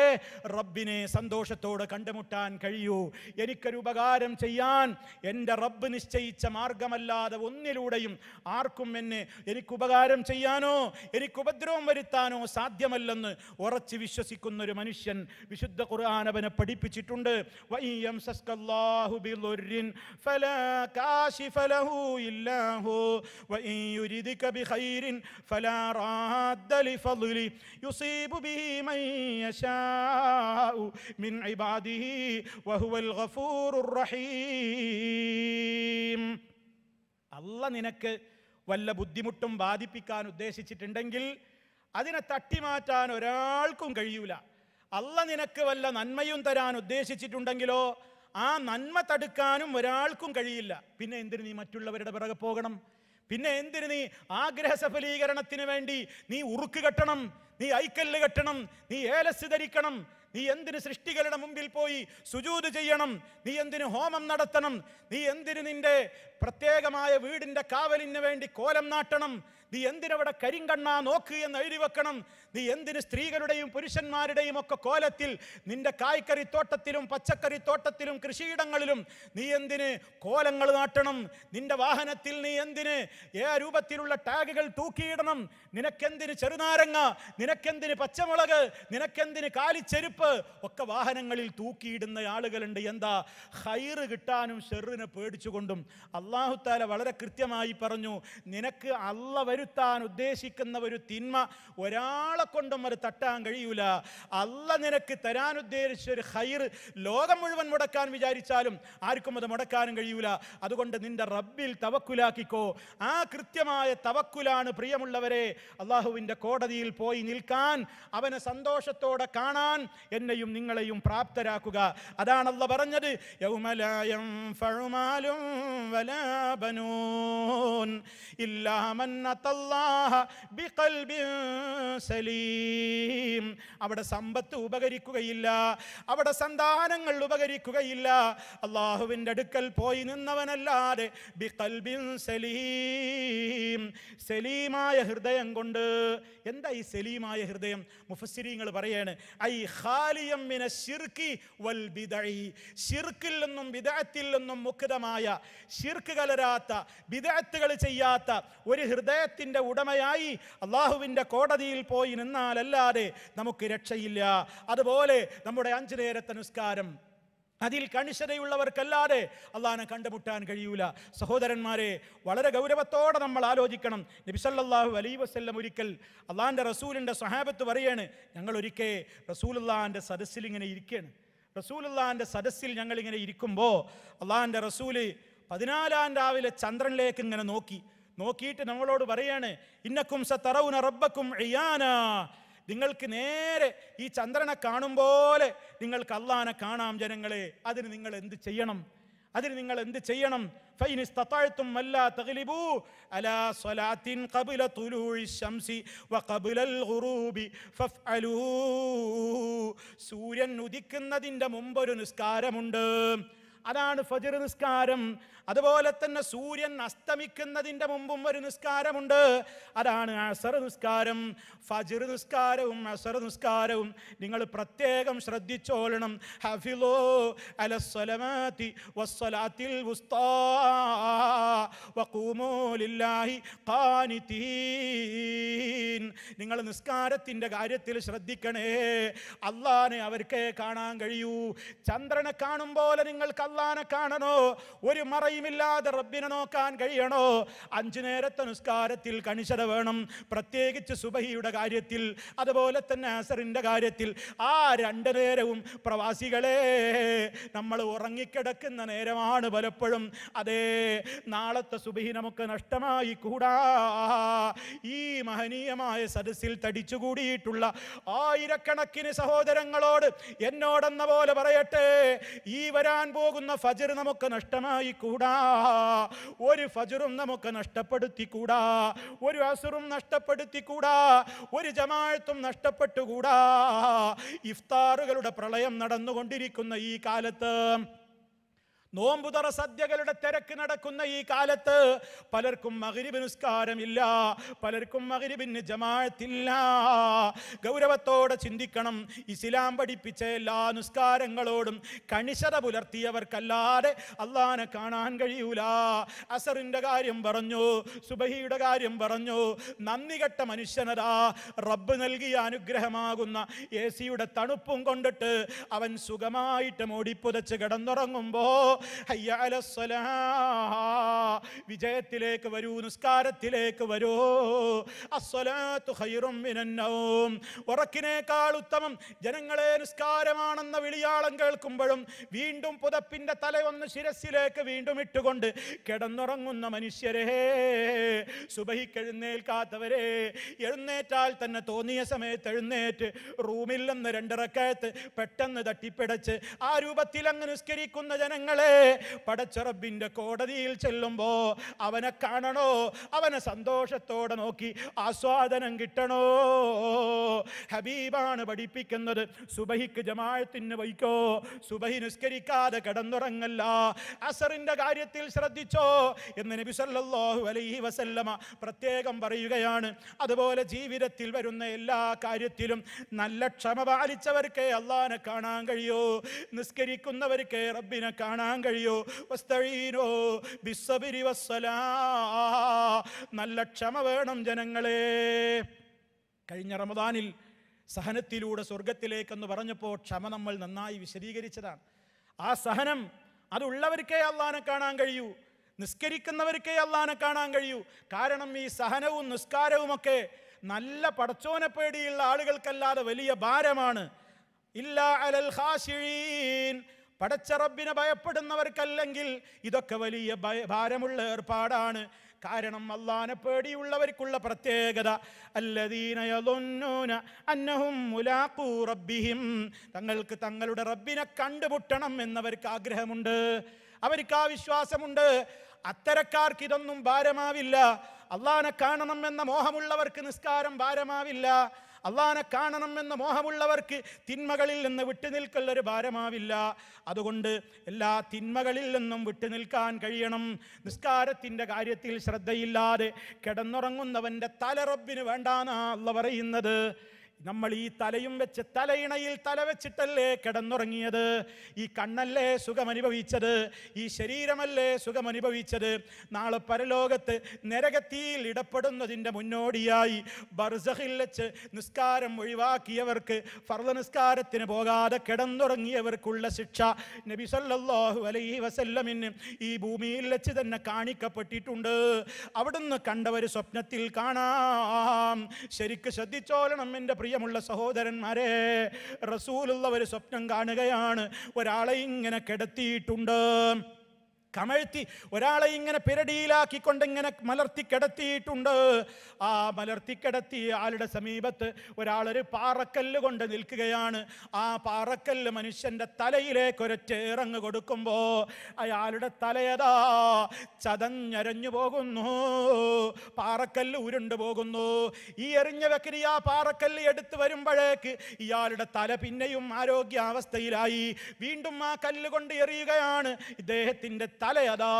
റബ്ബിനെ സന്തോഷത്തോട് കണ്ടുമുട്ടാൻ കഴിയൂ എനിക്കൊരു ഉപകാരം ചെയ്യാൻ എൻ്റെ റബ്ബ് നിശ്ചയിച്ച മാർഗമല്ലാതെ ഒന്നിലൂടെയും ആർക്കും എന്നെ എനിക്ക് ഉപകാരം ചെയ്യാനോ എനിക്ക് ഉപദ്രവം വരുത്താനോ സാധ്യമല്ലെന്ന് ഉറച്ച് വിശ്വസിക്കുന്ന ഒരു മനുഷ്യൻ വിശുദ്ധ ഖുർആാനവനെ പഠിപ്പിച്ചിട്ടുണ്ട് يصيب به من അല്ല നിനക്ക് വല്ല ബുദ്ധിമുട്ടും ബാധിപ്പിക്കാൻ ഉദ്ദേശിച്ചിട്ടുണ്ടെങ്കിൽ അതിനെ തട്ടിമാറ്റാൻ ഒരാൾക്കും കഴിയൂല അല്ല നിനക്ക് വല്ല നന്മയും തരാൻ ഉദ്ദേശിച്ചിട്ടുണ്ടെങ്കിലോ ആ നന്മ തടുക്കാനും ഒരാൾക്കും കഴിയില്ല പിന്നെ എന്തിനു നീ മറ്റുള്ളവരുടെ പിറകെ പോകണം പിന്നെ എന്തിനു നീ ആഗ്രഹ സഫലീകരണത്തിന് വേണ്ടി നീ ഉറുക്ക് കെട്ടണം നീ ഐക്കല്ല് കെട്ടണം നീ ഏലസ് ധരിക്കണം നീ എന്തിന് സൃഷ്ടികളുടെ മുമ്പിൽ പോയി സുജൂത് ചെയ്യണം നീ എന്തിന് ഹോമം നടത്തണം നീ എന്തിന് നിന്റെ പ്രത്യേകമായ വീടിൻ്റെ കാവലിന് വേണ്ടി കോലം നാട്ടണം നീ എന്തിനവിടെ കരിങ്കണ്ണാ നോക്ക് എന്ന് എഴുതി വെക്കണം നീ എന്തിന് സ്ത്രീകളുടെയും പുരുഷന്മാരുടെയും ഒക്കെ കോലത്തിൽ നിന്റെ കായ്ക്കറി തോട്ടത്തിലും പച്ചക്കറി തോട്ടത്തിലും കൃഷിയിടങ്ങളിലും നീ എന്തിന് കോലങ്ങൾ നാട്ടണം നിന്റെ വാഹനത്തിൽ നീ എന്തിന് ഏ രൂപത്തിലുള്ള ടാഗുകൾ തൂക്കിയിടണം നിനക്കെന്തിന് ചെറുനാരങ്ങ നിനക്കെന്തിന് പച്ചമുളക് നിനക്കെന്തിന് കാലിച്ചെരുപ്പ് പരിപ്പ് ഒക്കെ വാഹനങ്ങളിൽ തൂക്കിയിടുന്ന ആളുകളുണ്ട് എന്താ ഹൈറ് കിട്ടാനും ഷെറിനെ പേടിച്ചുകൊണ്ടും അള്ളാഹുത്താല വളരെ കൃത്യമായി പറഞ്ഞു നിനക്ക് അല്ല വരുത്താൻ ഉദ്ദേശിക്കുന്ന ഒരു തിന്മ ഒരാളെ കൊണ്ടും അത് തട്ടാൻ കഴിയൂല അല്ല നിനക്ക് തരാൻ ഉദ്ദേശിച്ച ഒരു ഹൈറ് ലോകം മുഴുവൻ മുടക്കാൻ വിചാരിച്ചാലും ആർക്കും അത് മുടക്കാനും കഴിയൂല അതുകൊണ്ട് നിന്റെ റബ്ബിൽ തവക്കുലാക്കിക്കോ ആ കൃത്യമായ തവക്കുലാണ് പ്രിയമുള്ളവരെ അള്ളാഹുവിൻ്റെ കോടതിയിൽ പോയി നിൽക്കാൻ അവനെ സന്തോഷത്തോടെ കാണാൻ എന്നെയും നിങ്ങളെയും പ്രാപ്തരാക്കുക അതാണല്ലോ പറഞ്ഞത് യൗമലായം വലാബനൂൻ സലീം അവിടെ സമ്പത്ത് ഉപകരിക്കുകയില്ല അവിടെ സന്താനങ്ങൾ ഉപകരിക്കുകയില്ല അള്ളാഹുവിൻ്റെ അടുക്കൽ പോയി നിന്നവനല്ലാതെ ബിഖൽബിൻ സലീം സലീമായ ഹൃദയം കൊണ്ട് എന്താ ഈ സലീമായ ഹൃദയം മുഫസിരിങ്ങൾ പറയാണ് ഐ ഹാ മിന ശിർക്കി വൽ والبدع ശിർക്കിൽ നിന്നും ബിദഅത്തിൽ നിന്നും മുക്തമായ ശിർക്ക് കലരാത്ത വിദഗ്ധകൾ ചെയ്യാത്ത ഒരു ഹൃദയത്തിൻ്റെ ഉടമയായി അള്ളാഹുവിൻ്റെ കോടതിയിൽ പോയി നിന്നാലല്ലാതെ നമുക്ക് രക്ഷയില്ല അതുപോലെ നമ്മുടെ അഞ്ചു നേരത്തെ നിസ്കാരം അതിൽ കണിശതയുള്ളവർക്കല്ലാതെ അള്ളാഹാനെ കണ്ടുമുട്ടാൻ കഴിയൂല സഹോദരന്മാരെ വളരെ ഗൗരവത്തോടെ നമ്മൾ ആലോചിക്കണം നബിസല്ലാഹു അലൈ വസ്ല്ലം ഒരിക്കൽ അള്ളാഹാൻ്റെ റസൂലിൻ്റെ സഹാബത്ത് പറയാണ് ഞങ്ങൾ ഒരിക്കൽ റസൂലുള്ളാഹാൻ്റെ സദസ്സിൽ ഇങ്ങനെ ഇരിക്കുകയാണ് റസൂലുള്ളാഹാൻ്റെ സദസ്സിൽ ഞങ്ങളിങ്ങനെ ഇരിക്കുമ്പോൾ അള്ളാഹാൻ്റെ റസൂല് പതിനാലാം രാവിലെ ചന്ദ്രനിലേക്ക് ഇങ്ങനെ നോക്കി നോക്കിയിട്ട് നമ്മളോട് പറയാണ് ഇന്നക്കും സ തറവുന റബ്ബക്കും ഇയാന നിങ്ങൾക്ക് നേരെ ഈ ചന്ദ്രനെ കാണും പോലെ നിങ്ങൾക്ക് അള്ളാനെ കാണാം ജനങ്ങളെ അതിന് നിങ്ങൾ എന്ത് ചെയ്യണം അതിന് നിങ്ങൾ എന്ത് ചെയ്യണം സൂര്യൻ ഉദിക്കുന്നതിന്റെ മുമ്പൊരു നിസ്കാരമുണ്ട് അതാണ് ഫജർ നിസ്കാരം അതുപോലെ തന്നെ സൂര്യൻ അസ്തമിക്കുന്നതിൻ്റെ മുമ്പും ഒരു നിസ്കാരമുണ്ട് അതാണ് അസർ നിസ്കാരം ഫജർ നിസ്കാരവും അസർ നിസ്കാരവും നിങ്ങൾ പ്രത്യേകം ശ്രദ്ധിച്ചോളണം ഹഫിലോ അലസ്വലമാതി വസ്വലാത്തിൽ വക്കൂമോലില്ലാഹി കാനിത്തീൻ നിങ്ങൾ നിസ്കാരത്തിൻ്റെ കാര്യത്തിൽ ശ്രദ്ധിക്കണേ അള്ളാനെ അവർക്കേ കാണാൻ കഴിയൂ ചന്ദ്രനെ കാണും പോലെ നിങ്ങൾക്ക് അള്ളാനെ കാണണോ ഒരു മറയുമില്ലാതെ റബ്ബിനെ നോക്കാൻ കഴിയണോ അഞ്ചു നേരത്തെ നിസ്കാരത്തിൽ കണിശത വേണം പ്രത്യേകിച്ച് സുബഹിയുടെ കാര്യത്തിൽ അതുപോലെ തന്നെ അസറിൻ്റെ കാര്യത്തിൽ ആ രണ്ട് നേരവും പ്രവാസികളെ നമ്മൾ ഉറങ്ങിക്കിടക്കുന്ന നേരമാണ് പലപ്പോഴും അതേ നാളത്തെ സുബഹി നമുക്ക് നഷ്ടമായി കൂടാ ഈ മഹനീയമായ സദസ്സിൽ തടിച്ചുകൂടിയിട്ടുള്ള ആയിരക്കണക്കിന് സഹോദരങ്ങളോട് എന്നോടെന്ന പോലെ പറയട്ടെ ഈ വരാൻ പോകുന്ന കൊടുക്കുന്ന ഫജർ നമുക്ക് നഷ്ടമായി കൂടാ ഒരു ഫജറും നമുക്ക് നഷ്ടപ്പെടുത്തിക്കൂടാ ഒരു അസുറും നഷ്ടപ്പെടുത്തിക്കൂടാ ഒരു ജമാഴത്തും നഷ്ടപ്പെട്ടുകൂടാ ഇഫ്താറുകളുടെ പ്രളയം നടന്നുകൊണ്ടിരിക്കുന്ന ഈ കാലത്ത് നോമ്പുതറ സദ്യകളുടെ തിരക്ക് നടക്കുന്ന ഈ കാലത്ത് പലർക്കും മകരിബ് നിസ്കാരമില്ല പലർക്കും മകരിബിന് ജമാഴത്തില്ല ഗൗരവത്തോടെ ചിന്തിക്കണം ഇസ്ലാം പഠിപ്പിച്ച എല്ലാ നിസ്കാരങ്ങളോടും കണിശത പുലർത്തിയവർക്കല്ലാതെ അള്ളാനെ കാണാൻ കഴിയൂല അസറിൻ്റെ കാര്യം പറഞ്ഞു സുബഹിയുടെ കാര്യം പറഞ്ഞു നന്ദി കെട്ട മനുഷ്യനതാ റബ്ബ് നൽകിയ അനുഗ്രഹമാകുന്ന എ സിയുടെ തണുപ്പും കൊണ്ടിട്ട് അവൻ സുഖമായിട്ട് മോടിപ്പുതച്ച് കിടന്നുറങ്ങുമ്പോൾ വിജയത്തിലേക്ക് വരൂ നിസ്കാരത്തിലേക്ക് വരൂ ഉറക്കിനേക്കാൾ ഉത്തമം ജനങ്ങളെ നിസ്കാരമാണെന്ന വിളിയാളം കേൾക്കുമ്പോഴും വീണ്ടും പുതപ്പിന്റെ തലയൊന്ന് ശിരസിലേക്ക് വീണ്ടും ഇട്ടുകൊണ്ട് കിടന്നുറങ്ങുന്ന മനുഷ്യരെ സുബഹിക്കെഴുന്നേൽക്കാത്തവരെ എഴുന്നേറ്റാൽ തന്നെ തോന്നിയ സമയത്ത് എഴുന്നേറ്റ് റൂമിൽ നിന്ന് രണ്ടിറക്കയത്ത് പെട്ടെന്ന് തട്ടിപ്പിടച്ച് ആ രൂപത്തിൽ അങ്ങ് നിസ്കരിക്കുന്ന ജനങ്ങളെ പടച്ചറബിന്റെ കോടതിയിൽ ചെല്ലുമ്പോ അവനെ കാണണോ അവനെ സന്തോഷത്തോടെ നോക്കി ആസ്വാദനം കിട്ടണോ ഹബീബാണ് പഠിപ്പിക്കുന്നത് സുബഹിക്ക് ജമാഴത്തിന് വൈക്കോ സുബഹി നിസ്കരിക്കാതെ കിടന്നുറങ്ങല്ല അസറിന്റെ കാര്യത്തിൽ ശ്രദ്ധിച്ചോ എന്ന് നബി സല്ലല്ലാഹു അലൈഹി വസല്ലമ പ്രത്യേകം പറയുകയാണ് അതുപോലെ ജീവിതത്തിൽ വരുന്ന എല്ലാ കാര്യത്തിലും നല്ല ക്ഷമ പാലിച്ചവർക്കേ അള്ളാനെ കാണാൻ കഴിയൂ നിസ്കരിക്കുന്നവർക്കേ റബ്ബിനെ കാണാൻ കഴിയൂ നല്ല ക്ഷമ വേണം ജനങ്ങളെ കഴിഞ്ഞ റമദാനിൽ സഹനത്തിലൂടെ സ്വർഗത്തിലേക്കെന്ന് പറഞ്ഞപ്പോൾ ക്ഷമ നമ്മൾ നന്നായി വിശദീകരിച്ചതാണ് ആ സഹനം അതുള്ളവർക്കേ അള്ളാനെ കാണാൻ കഴിയൂ നിസ്കരിക്കുന്നവർക്കേ അള്ളാനെ കാണാൻ കഴിയൂ കാരണം ഈ സഹനവും നിസ്കാരവുമൊക്കെ നല്ല പടച്ചോനെ പേടിയുള്ള ആളുകൾക്കല്ലാതെ വലിയ ഭാരമാണ് ഇല്ലാ അലൽ ഹാഷിഴീൻ പടച്ചറബിനെ ഭയപ്പെടുന്നവർക്കല്ലെങ്കിൽ ഇതൊക്കെ വലിയ ഭാരമുള്ള ഏർപ്പാടാണ് കാരണം അള്ളാനെ പേടിയുള്ളവർക്കുള്ള പ്രത്യേകത അല്ലദീനയൂന മുലാഖൂ റബ്ബിഹിം തങ്ങൾക്ക് തങ്ങളുടെ റബ്ബിനെ കണ്ടുമുട്ടണം എന്നവർക്ക് ആഗ്രഹമുണ്ട് അവർക്ക് ആ വിശ്വാസമുണ്ട് അത്തരക്കാർക്ക് ഇതൊന്നും ഭാരമാവില്ല അള്ളാനെ കാണണം എന്ന മോഹമുള്ളവർക്ക് നിസ്കാരം ഭാരമാവില്ല അള്ളാനെ കാണണം എന്ന മോഹമുള്ളവർക്ക് തിന്മകളിൽ നിന്ന് ഒരു ഭാരമാവില്ല അതുകൊണ്ട് എല്ലാ തിന്മകളിൽ നിന്നും വിട്ടുനിൽക്കാൻ കഴിയണം നിസ്കാരത്തിൻ്റെ കാര്യത്തിൽ ശ്രദ്ധയില്ലാതെ കിടന്നുറങ്ങുന്നവൻ്റെ തലറൊബിന് വേണ്ടാന്നാ അല്ല പറയുന്നത് നമ്മൾ ഈ തലയും വെച്ച് തലയിണയിൽ തല വെച്ചിട്ടല്ലേ കിടന്നുറങ്ങിയത് ഈ കണ്ണല്ലേ സുഖമനുഭവിച്ചത് ഈ ശരീരമല്ലേ സുഖമനുഭവിച്ചത് നാളെ പരലോകത്ത് നരകത്തിയിൽ ഇടപെടുന്നതിൻ്റെ മുന്നോടിയായി ബർസഹിൽ വെച്ച് നിസ്കാരം ഒഴിവാക്കിയവർക്ക് ഫർദ നിസ്കാരത്തിന് പോകാതെ കിടന്നുറങ്ങിയവർക്കുള്ള ശിക്ഷ നബി സല്ലല്ലാഹു അലൈഹി വസല്ലമിന് ഈ ഭൂമിയിൽ വെച്ച് തന്നെ കാണിക്കപ്പെട്ടിട്ടുണ്ട് അവിടുന്ന് കണ്ടവർ സ്വപ്നത്തിൽ കാണാം ശരിക്ക് ശ്രദ്ധിച്ചോളണം എൻ്റെ പ്രിയ പ്രിയമുള്ള സഹോദരന്മാരെ റസൂലുള്ള ഒരു സ്വപ്നം കാണുകയാണ് ഒരാളെ ഇങ്ങനെ കിടത്തിയിട്ടുണ്ട് കമഴ്ത്തി ഒരാളെ ഇങ്ങനെ പിരടിയിലാക്കിക്കൊണ്ട് ഇങ്ങനെ മലർത്തി കിടത്തിയിട്ടുണ്ട് ആ മലർത്തി കിടത്തിയ ആളുടെ സമീപത്ത് ഒരാളൊരു പാറക്കല്ല് കൊണ്ട് നിൽക്കുകയാണ് ആ പാറക്കല്ല് മനുഷ്യൻ്റെ തലയിലേക്ക് ഒരറ്റേറങ്ങ് കൊടുക്കുമ്പോൾ അയാളുടെ തലയതാ ചതഞ്ഞരഞ്ഞു പോകുന്നു പാറക്കല്ല് ഉരുണ്ടു പോകുന്നു ഈ എറിഞ്ഞ വെക്കരി ആ പാറക്കല്ല് എടുത്തു വരുമ്പോഴേക്ക് ഇയാളുടെ തല പിന്നെയും ആരോഗ്യാവസ്ഥയിലായി വീണ്ടും ആ കല്ല് കൊണ്ട് എറിയുകയാണ് ഇദ്ദേഹത്തിൻ്റെ തലയതാ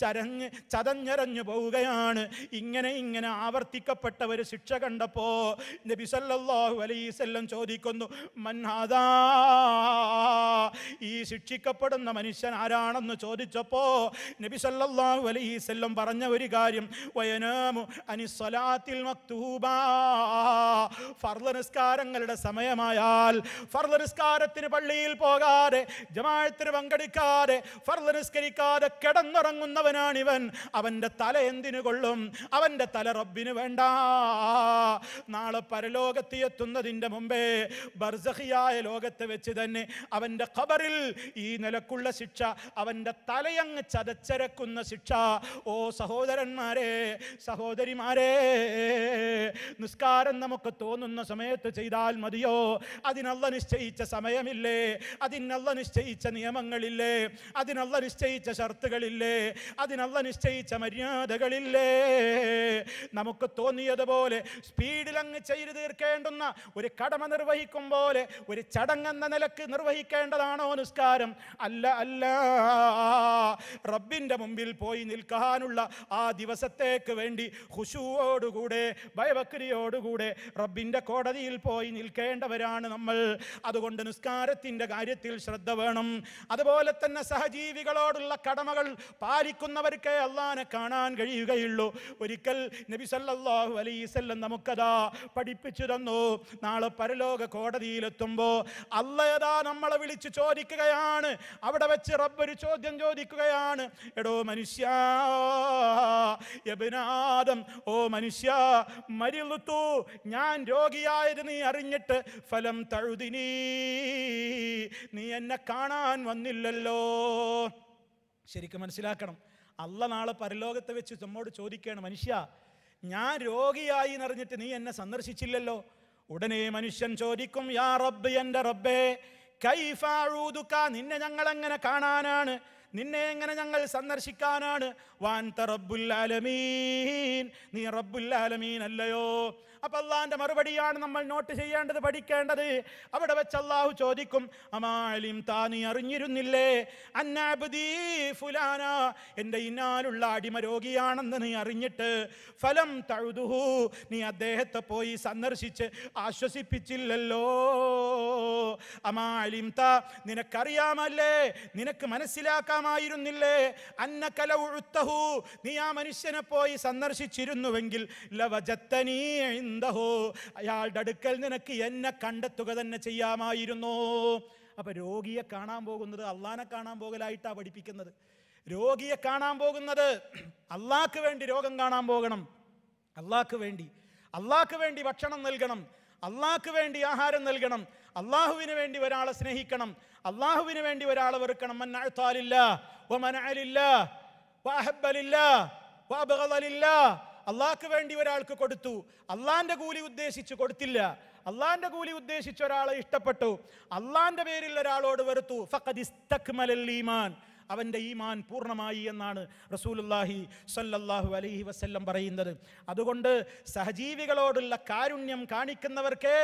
ചരഞ്ഞ് ചതഞ്ഞരഞ്ഞു പോവുകയാണ് ഇങ്ങനെ ഇങ്ങനെ ആവർത്തിക്കപ്പെട്ട ഒരു ശിക്ഷ കണ്ടപ്പോ നബി സല്ലല്ലാഹു അലൈസല്ലം ചോദിക്കുന്നു മന്നാദാ ഈ ശിക്ഷിക്കപ്പെടുന്ന മനുഷ്യൻ ആരാണെന്ന് ചോദിച്ചപ്പോ നബി സല്ലല്ലാഹു അലൈസല്ലം പറഞ്ഞ ഒരു കാര്യം വയനാമു അനിസ്വലാത്തിൽ മക്തൂബ നിസ്കാരങ്ങളുടെ സമയമായാൽ ഫർദ് നിസ്കാരത്തിന് പള്ളിയിൽ പോകാതെ ജമാത്തിന് പങ്കെടുക്കാതെ ഫർദ് നിസ്കരിക്കാതെ ഇല്ലാതെ കിടന്നുറങ്ങുന്നവനാണിവൻ അവൻ്റെ തല എന്തിനു കൊള്ളും അവൻ്റെ തല റബ്ബിന് വേണ്ട നാളെ പരലോകത്തി എത്തുന്നതിൻ്റെ മുമ്പേ ബർസഹിയായ ലോകത്ത് വെച്ച് തന്നെ അവൻ്റെ ഖബറിൽ ഈ നിലക്കുള്ള ശിക്ഷ അവൻ്റെ തലയങ്ങ് ചതച്ചരക്കുന്ന ശിക്ഷ ഓ സഹോദരന്മാരെ സഹോദരിമാരെ നിസ്കാരം നമുക്ക് തോന്നുന്ന സമയത്ത് ചെയ്താൽ മതിയോ അതിനല്ല നിശ്ചയിച്ച സമയമില്ലേ അതിനല്ല നിശ്ചയിച്ച നിയമങ്ങളില്ലേ അതിനല്ല നിശ്ചയിച്ച ഷർത്തുകളില്ലേ അതിനല്ല നിശ്ചയിച്ച മര്യാദകളില്ലേ നമുക്ക് തോന്നിയതുപോലെ സ്പീഡിൽ അങ്ങ് ചെയ്തു തീർക്കേണ്ടുന്ന ഒരു കടമ നിർവഹിക്കും പോലെ ഒരു ചടങ്ങെന്ന നിലക്ക് നിർവഹിക്കേണ്ടതാണോ നിസ്കാരം അല്ല അല്ല റബ്ബിൻ്റെ മുമ്പിൽ പോയി നിൽക്കാനുള്ള ആ ദിവസത്തേക്ക് വേണ്ടി ഹുഷുവോടുകൂടെ ഭയവക്രിയോടുകൂടെ റബ്ബിൻ്റെ കോടതിയിൽ പോയി നിൽക്കേണ്ടവരാണ് നമ്മൾ അതുകൊണ്ട് നിസ്കാരത്തിൻ്റെ കാര്യത്തിൽ ശ്രദ്ധ വേണം അതുപോലെ തന്നെ സഹജീവികളോടുള്ള കടമകൾ പാലിക്കുന്നവർക്കേ അള്ളാനെ കാണാൻ കഴിയുകയുള്ളൂ ഒരിക്കൽ നബി സല്ലാഹു അലൈസല്ലം നമുക്കതാ പഠിപ്പിച്ചു തന്നു നാളെ പരലോക കോടതിയിലെത്തുമ്പോൾ അല്ലയതാ നമ്മളെ വിളിച്ച് ചോദിക്കുകയാണ് അവിടെ വെച്ച് റബ്ബൊരു ചോദ്യം ചോദിക്കുകയാണ് എടോ മനുഷ്യ യബിനാദം ഓ മനുഷ്യ മരിത്തു ഞാൻ രോഗിയായത് നീ അറിഞ്ഞിട്ട് ഫലം തഴുതിനീ നീ എന്നെ കാണാൻ വന്നില്ലല്ലോ ശരിക്കും മനസ്സിലാക്കണം അല്ല നാളെ പരലോകത്തെ വെച്ച് നമ്മോട് ചോദിക്കുകയാണ് മനുഷ്യ ഞാൻ രോഗിയായി നിറഞ്ഞിട്ട് നീ എന്നെ സന്ദർശിച്ചില്ലല്ലോ ഉടനെ മനുഷ്യൻ ചോദിക്കും യാ റബ്ബ് എൻ്റെ റബ്ബേ കൈഫാഴൂതുക്ക നിന്നെ ഞങ്ങൾ എങ്ങനെ കാണാനാണ് നിന്നെ എങ്ങനെ ഞങ്ങൾ സന്ദർശിക്കാനാണ് വാൻ തറബുല്ലാലമീൻ ആലമീൻ നീ റബ്ബുൽ ആലമീൻ അല്ലയോ അപ്പൊ അള്ളാഹിൻ്റെ മറുപടിയാണ് നമ്മൾ നോട്ട് ചെയ്യേണ്ടത് പഠിക്കേണ്ടത് അവിടെ വെച്ച് അള്ളാഹു ചോദിക്കും അമാലിം താ നീ അറിഞ്ഞിരുന്നില്ലേ അന്നാബുദീ ഫുലാന എൻ്റെ ഇന്നാലുള്ള അടിമ രോഗിയാണെന്ന് നീ അറിഞ്ഞിട്ട് ഫലം തഴുതുഹു നീ അദ്ദേഹത്തെ പോയി സന്ദർശിച്ച് ആശ്വസിപ്പിച്ചില്ലല്ലോ അമാലിം താ നിനക്കറിയാമല്ലേ നിനക്ക് മനസ്സിലാക്കാമായിരുന്നില്ലേ കല ഉഴുത്തഹു നീ ആ മനുഷ്യനെ പോയി സന്ദർശിച്ചിരുന്നുവെങ്കിൽ ലവജത്തനീ ഇന്തഹോ അയാളുടെ അടുക്കൽ നിനക്ക് എന്നെ കണ്ടെത്തുക തന്നെ ചെയ്യാമായിരുന്നു അപ്പൊ രോഗിയെ കാണാൻ പോകുന്നത് അള്ളാനെ കാണാൻ പോകലായിട്ടാ പഠിപ്പിക്കുന്നത് രോഗിയെ കാണാൻ പോകുന്നത് അള്ളാക്ക് വേണ്ടി രോഗം കാണാൻ പോകണം അള്ളാക്ക് വേണ്ടി അള്ളാക്ക് വേണ്ടി ഭക്ഷണം നൽകണം അള്ളാഹ്ക്ക് വേണ്ടി ആഹാരം നൽകണം അള്ളാഹുവിന് വേണ്ടി ഒരാളെ സ്നേഹിക്കണം അള്ളാഹുവിന് വേണ്ടി ഒരാളെ വെറുക്കണം മന്നാഴ്ത്താലില്ല ഓ മനഅലില്ല വഅഹബ്ബലില്ല വഅബ്ഗദലില്ല അള്ളാഹ്ക്ക് വേണ്ടി ഒരാൾക്ക് കൊടുത്തു അള്ളാന്റെ കൂലി ഉദ്ദേശിച്ച് കൊടുത്തില്ല അള്ളാന്റെ കൂലി ഉദ്ദേശിച്ച് ഒരാളെ ഇഷ്ടപ്പെട്ടു അള്ളാന്റെ പേരിൽ ഒരാളോട് വരുത്തു ഫഖദിസ്തക്മലൽ അവൻ്റെ ഈമാൻ പൂർണ്ണമായി എന്നാണ് റസൂലുല്ലാഹി സല്ലല്ലാഹു അലൈഹി വസ്ല്ലം പറയുന്നത് അതുകൊണ്ട് സഹജീവികളോടുള്ള കാരുണ്യം കാണിക്കുന്നവർക്ക്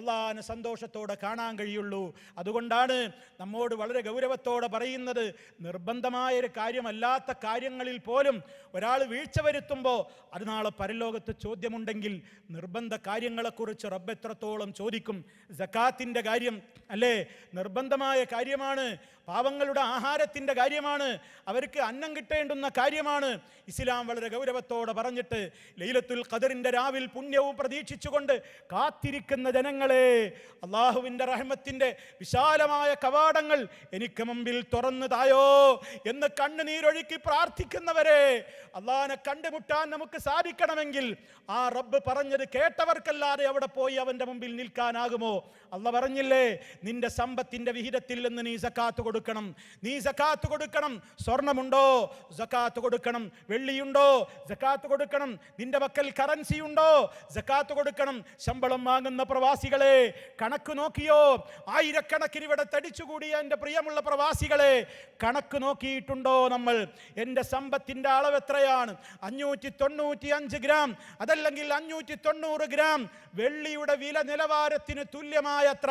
അള്ളാഹാന് സന്തോഷത്തോടെ കാണാൻ കഴിയുള്ളൂ അതുകൊണ്ടാണ് നമ്മോട് വളരെ ഗൗരവത്തോടെ പറയുന്നത് നിർബന്ധമായ ഒരു കാര്യമല്ലാത്ത കാര്യങ്ങളിൽ പോലും ഒരാൾ വീഴ്ച വരുത്തുമ്പോൾ അത് നാളെ പരലോകത്ത് ചോദ്യമുണ്ടെങ്കിൽ നിർബന്ധ കാര്യങ്ങളെക്കുറിച്ച് റബ്ബെത്രത്തോളം ചോദിക്കും ജക്കാത്തിൻ്റെ കാര്യം അല്ലേ നിർബന്ധമായ കാര്യമാണ് പാവങ്ങളുടെ ആഹാരത്തിൻ്റെ കാര്യമാണ് അവർക്ക് അന്നം കിട്ടേണ്ടുന്ന കാര്യമാണ് ഇസ്ലാം വളരെ ഗൗരവത്തോടെ പറഞ്ഞിട്ട് ലൈലത്തുൽ ഖദറിൻ്റെ രാവിൽ പുണ്യവും പ്രതീക്ഷിച്ചുകൊണ്ട് കാത്തിരിക്കുന്ന ജനങ്ങളെ അള്ളാഹുവിൻ്റെ റഹ്മത്തിൻ്റെ വിശാലമായ കവാടങ്ങൾ എനിക്ക് മുമ്പിൽ തുറന്നു തായോ എന്ന് കണ്ണുനീരൊഴുക്കി പ്രാർത്ഥിക്കുന്നവരെ അള്ളാഹനെ കണ്ടുമുട്ടാൻ നമുക്ക് സാധിക്കണമെങ്കിൽ ആ റബ്ബ് പറഞ്ഞത് കേട്ടവർക്കല്ലാതെ അവിടെ പോയി അവൻ്റെ മുമ്പിൽ നിൽക്കാനാകുമോ അല്ല പറഞ്ഞില്ലേ നിന്റെ സമ്പത്തിന്റെ വിഹിതത്തിൽ നിന്ന് നീ സക്കാത്ത് കൊടുക്കണം നീ സക്കാത്ത് കൊടുക്കണം സ്വർണമുണ്ടോ സക്കാത്ത് കൊടുക്കണം വെള്ളിയുണ്ടോ സക്കാത്ത് കൊടുക്കണം നിന്റെ പക്കൽ കറൻസി ഉണ്ടോ സക്കാത്ത് കൊടുക്കണം ശമ്പളം വാങ്ങുന്ന പ്രവാസികളെ കണക്ക് നോക്കിയോ ആയിരക്കണക്കിന് ഇവിടെ തടിച്ചുകൂടിയ എൻ്റെ പ്രിയമുള്ള പ്രവാസികളെ കണക്ക് നോക്കിയിട്ടുണ്ടോ നമ്മൾ എൻ്റെ സമ്പത്തിൻ്റെ അളവ് എത്രയാണ് അഞ്ഞൂറ്റി തൊണ്ണൂറ്റി അഞ്ച് ഗ്രാം അതല്ലെങ്കിൽ അഞ്ഞൂറ്റി തൊണ്ണൂറ് ഗ്രാം വെള്ളിയുടെ വില നിലവാരത്തിന് തുല്യമായ അത്ര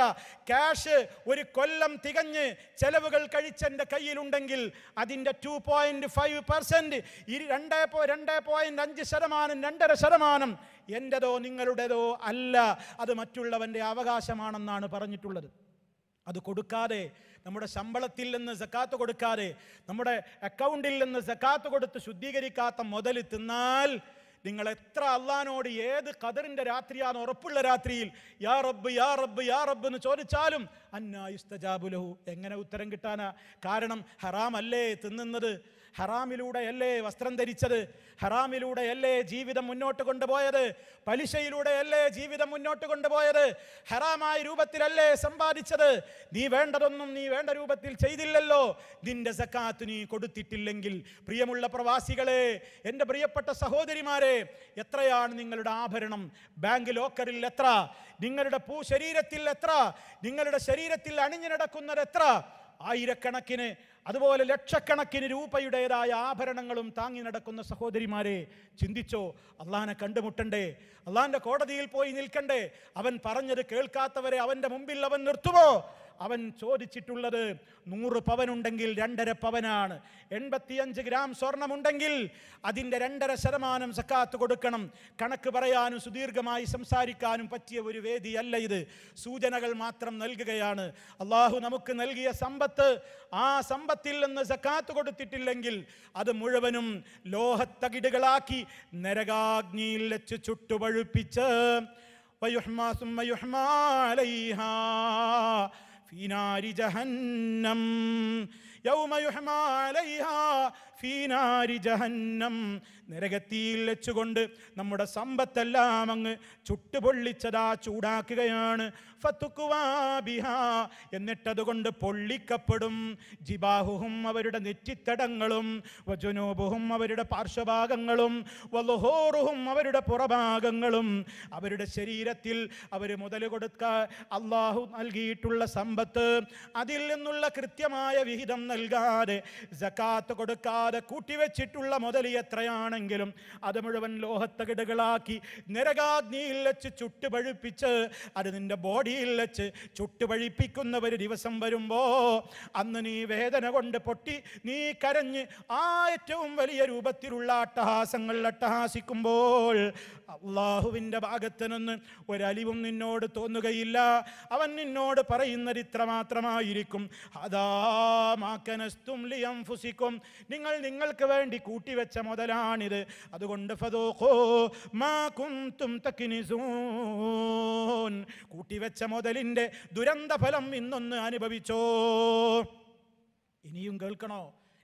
ക്യാഷ് ഒരു കൊല്ലം തികഞ്ഞ് ചെലവുകൾ കഴിച്ചെൻ്റെ കയ്യിലുണ്ടെങ്കിൽ അതിൻ്റെ ടു പോയിൻ്റ് ഫൈവ് പെർസെൻറ്റ് ഇരു രണ്ട് രണ്ട് പോയിൻ്റ് അഞ്ച് ശതമാനം രണ്ടര ശതമാനം എൻ്റെതോ നിങ്ങളുടേതോ അല്ല അത് മറ്റുള്ളവൻ്റെ അവകാശമാണെന്നാണ് പറഞ്ഞിട്ടുള്ളത് അത് കൊടുക്കാതെ നമ്മുടെ ശമ്പളത്തിൽ നിന്ന് സക്കാത്ത് കൊടുക്കാതെ നമ്മുടെ അക്കൗണ്ടിൽ നിന്ന് സക്കാത്ത് കൊടുത്ത് ശുദ്ധീകരിക്കാത്ത മുതൽ തിന്നാൽ നിങ്ങൾ എത്ര അള്ളഹാനോട് ഏത് കദറിൻ്റെ രാത്രിയാണ് ഉറപ്പുള്ള രാത്രിയിൽ യാ റബ്ബ് യാ റബ്ബ് യാ റബ്ബ് എന്ന് ചോദിച്ചാലും അന്നായുസ്തജാബുലഹു എങ്ങനെ ഉത്തരം കിട്ടാനാ കാരണം ഹറാമല്ലേ തിന്നുന്നത് ഹറാമിലൂടെയല്ലേ വസ്ത്രം ധരിച്ചത് ഹറാമിലൂടെയല്ലേ ജീവിതം മുന്നോട്ട് കൊണ്ടുപോയത് പലിശയിലൂടെയല്ലേ ജീവിതം മുന്നോട്ട് കൊണ്ടുപോയത് ഹറാമായ രൂപത്തിലല്ലേ സമ്പാദിച്ചത് നീ വേണ്ടതൊന്നും നീ വേണ്ട രൂപത്തിൽ ചെയ്തില്ലല്ലോ നിന്റെ സക്കാത്ത് നീ കൊടുത്തിട്ടില്ലെങ്കിൽ പ്രിയമുള്ള പ്രവാസികളെ എൻ്റെ പ്രിയപ്പെട്ട സഹോദരിമാരെ എത്രയാണ് നിങ്ങളുടെ ആഭരണം ബാങ്ക് ലോക്കറിൽ എത്ര നിങ്ങളുടെ പൂ ശരീരത്തിൽ എത്ര നിങ്ങളുടെ ശരീരത്തിൽ അണിഞ്ഞു നടക്കുന്നത് എത്ര ആയിരക്കണക്കിന് അതുപോലെ ലക്ഷക്കണക്കിന് രൂപയുടേതായ ആഭരണങ്ങളും താങ്ങി നടക്കുന്ന സഹോദരിമാരെ ചിന്തിച്ചോ അള്ളഹാനെ കണ്ടുമുട്ടണ്ടേ അള്ളാഹാൻ്റെ കോടതിയിൽ പോയി നിൽക്കണ്ടേ അവൻ പറഞ്ഞത് കേൾക്കാത്തവരെ അവന്റെ മുമ്പിൽ അവൻ നിർത്തുമോ അവൻ ചോദിച്ചിട്ടുള്ളത് നൂറ് പവനുണ്ടെങ്കിൽ രണ്ടര പവനാണ് എൺപത്തിയഞ്ച് ഗ്രാം സ്വർണമുണ്ടെങ്കിൽ അതിൻ്റെ രണ്ടര ശതമാനം സക്കാത്ത് കൊടുക്കണം കണക്ക് പറയാനും സുദീർഘമായി സംസാരിക്കാനും പറ്റിയ ഒരു വേദിയല്ല ഇത് സൂചനകൾ മാത്രം നൽകുകയാണ് അള്ളാഹു നമുക്ക് നൽകിയ സമ്പത്ത് ആ സമ്പത്തിൽ നിന്ന് സക്കാത്ത് കൊടുത്തിട്ടില്ലെങ്കിൽ അത് മുഴുവനും ലോഹത്തകിടുകളാക്കി നരകാഗ്നിയിൽ വെച്ച് ചുട്ടുപഴുപ്പിച്ച് വയുഹ്മാ ثم يحمى في نار جهنم يوم يحمى عليها ഫീനാരി ജഹന്നം നരകത്തിയിൽ വെച്ചുകൊണ്ട് നമ്മുടെ സമ്പത്തെല്ലാം അങ്ങ് ചുട്ടുപൊള്ളിച്ചതാ ചൂടാക്കുകയാണ് ഫത്തുക്കുവാബിഹ എന്നിട്ടതുകൊണ്ട് പൊള്ളിക്കപ്പെടും ജിബാഹുഹും അവരുടെ നെറ്റിത്തടങ്ങളും വജുനോബുഹും അവരുടെ പാർശ്വഭാഗങ്ങളും വലഹോറുഹും അവരുടെ പുറഭാഗങ്ങളും അവരുടെ ശരീരത്തിൽ അവർ മുതൽ കൊടുക്ക അള്ളാഹു നൽകിയിട്ടുള്ള സമ്പത്ത് അതിൽ നിന്നുള്ള കൃത്യമായ വിഹിതം നൽകാതെ ജക്കാത്ത് കൊടുക്കാൻ അത് കൂട്ടിവെച്ചിട്ടുള്ള മുതൽ എത്രയാണെങ്കിലും അത് മുഴുവൻ ലോഹത്തകിടുകളാക്കി നരകാഗ്നിയിൽ വെച്ച് ചുട്ടുപഴുപ്പിച്ച് അത് നിന്റെ ബോഡിയിൽ വെച്ച് ചുട്ടുപഴിപ്പിക്കുന്ന ഒരു ദിവസം വരുമ്പോൾ അന്ന് നീ വേദന കൊണ്ട് പൊട്ടി നീ കരഞ്ഞ് ആ ഏറ്റവും വലിയ രൂപത്തിലുള്ള അട്ടഹാസങ്ങൾ അട്ടഹാസിക്കുമ്പോൾ അള്ളാഹുവിൻ്റെ ഭാഗത്ത് നിന്ന് ഒരലിവും നിന്നോട് തോന്നുകയില്ല അവൻ നിന്നോട് പറയുന്നത് ഇത്ര മാത്രമായിരിക്കും മാക്കനസ്തും ലിയം ഫുസിക്കും നിങ്ങൾ നിങ്ങൾക്ക് വേണ്ടി കൂട്ടിവെച്ച മുതലാണിത് അതുകൊണ്ട് കൂട്ടിവെച്ച ദുരന്ത ദുരന്തഫലം ഇന്നൊന്ന് അനുഭവിച്ചോ ഇനിയും കേൾക്കണോ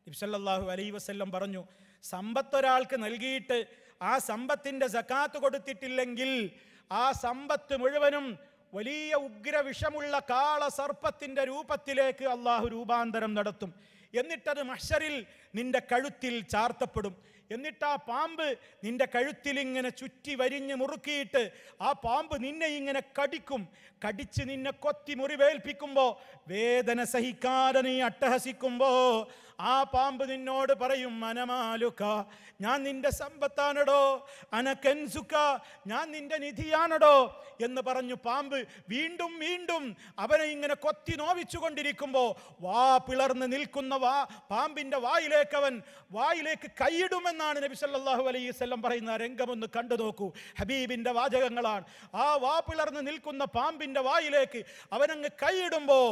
ഇബ്സല്ലാഹു അലൈ വസ്ല്ലം പറഞ്ഞു സമ്പത്തൊരാൾക്ക് നൽകിയിട്ട് ആ സമ്പത്തിന്റെ സക്കാത്ത് കൊടുത്തിട്ടില്ലെങ്കിൽ ആ സമ്പത്ത് മുഴുവനും വലിയ ഉഗ്ര വിഷമുള്ള കാള സർപ്പത്തിന്റെ രൂപത്തിലേക്ക് അള്ളാഹു രൂപാന്തരം നടത്തും എന്നിട്ടത് മഷറിൽ നിന്റെ കഴുത്തിൽ ചാർത്തപ്പെടും എന്നിട്ട് ആ പാമ്പ് നിന്റെ കഴുത്തിൽ ഇങ്ങനെ ചുറ്റി വരിഞ്ഞ് മുറുക്കിയിട്ട് ആ പാമ്പ് നിന്നെ ഇങ്ങനെ കടിക്കും കടിച്ച് നിന്നെ കൊത്തി മുറിവേൽപ്പിക്കുമ്പോൾ വേദന സഹിക്കാതെ നീ അട്ടഹസിക്കുമ്പോൾ ആ പാമ്പ് നിന്നോട് പറയും അനമാലുക്ക ഞാൻ നിന്റെ സമ്പത്താണടോ അനക്കൻസുക്ക ഞാൻ നിന്റെ നിധിയാണടോ എന്ന് പറഞ്ഞു പാമ്പ് വീണ്ടും വീണ്ടും അവനെ ഇങ്ങനെ കൊത്തി നോവിച്ചു കൊണ്ടിരിക്കുമ്പോൾ വാ പിളർന്ന് നിൽക്കുന്ന വാ പാമ്പിൻ്റെ വായിലേക്ക് അവൻ വായിലേക്ക് കൈയിടുമെന്നാണ് നബി സല്ലാഹു അലൈഹി പറയുന്ന രംഗമൊന്ന് കണ്ടു നോക്കൂ ഹബീബിൻ്റെ വാചകങ്ങളാണ് ആ വാ പിളർന്ന് നിൽക്കുന്ന പാമ്പിൻ്റെ വായിലേക്ക് അവനങ്ങ് കൈയിടുമ്പോൾ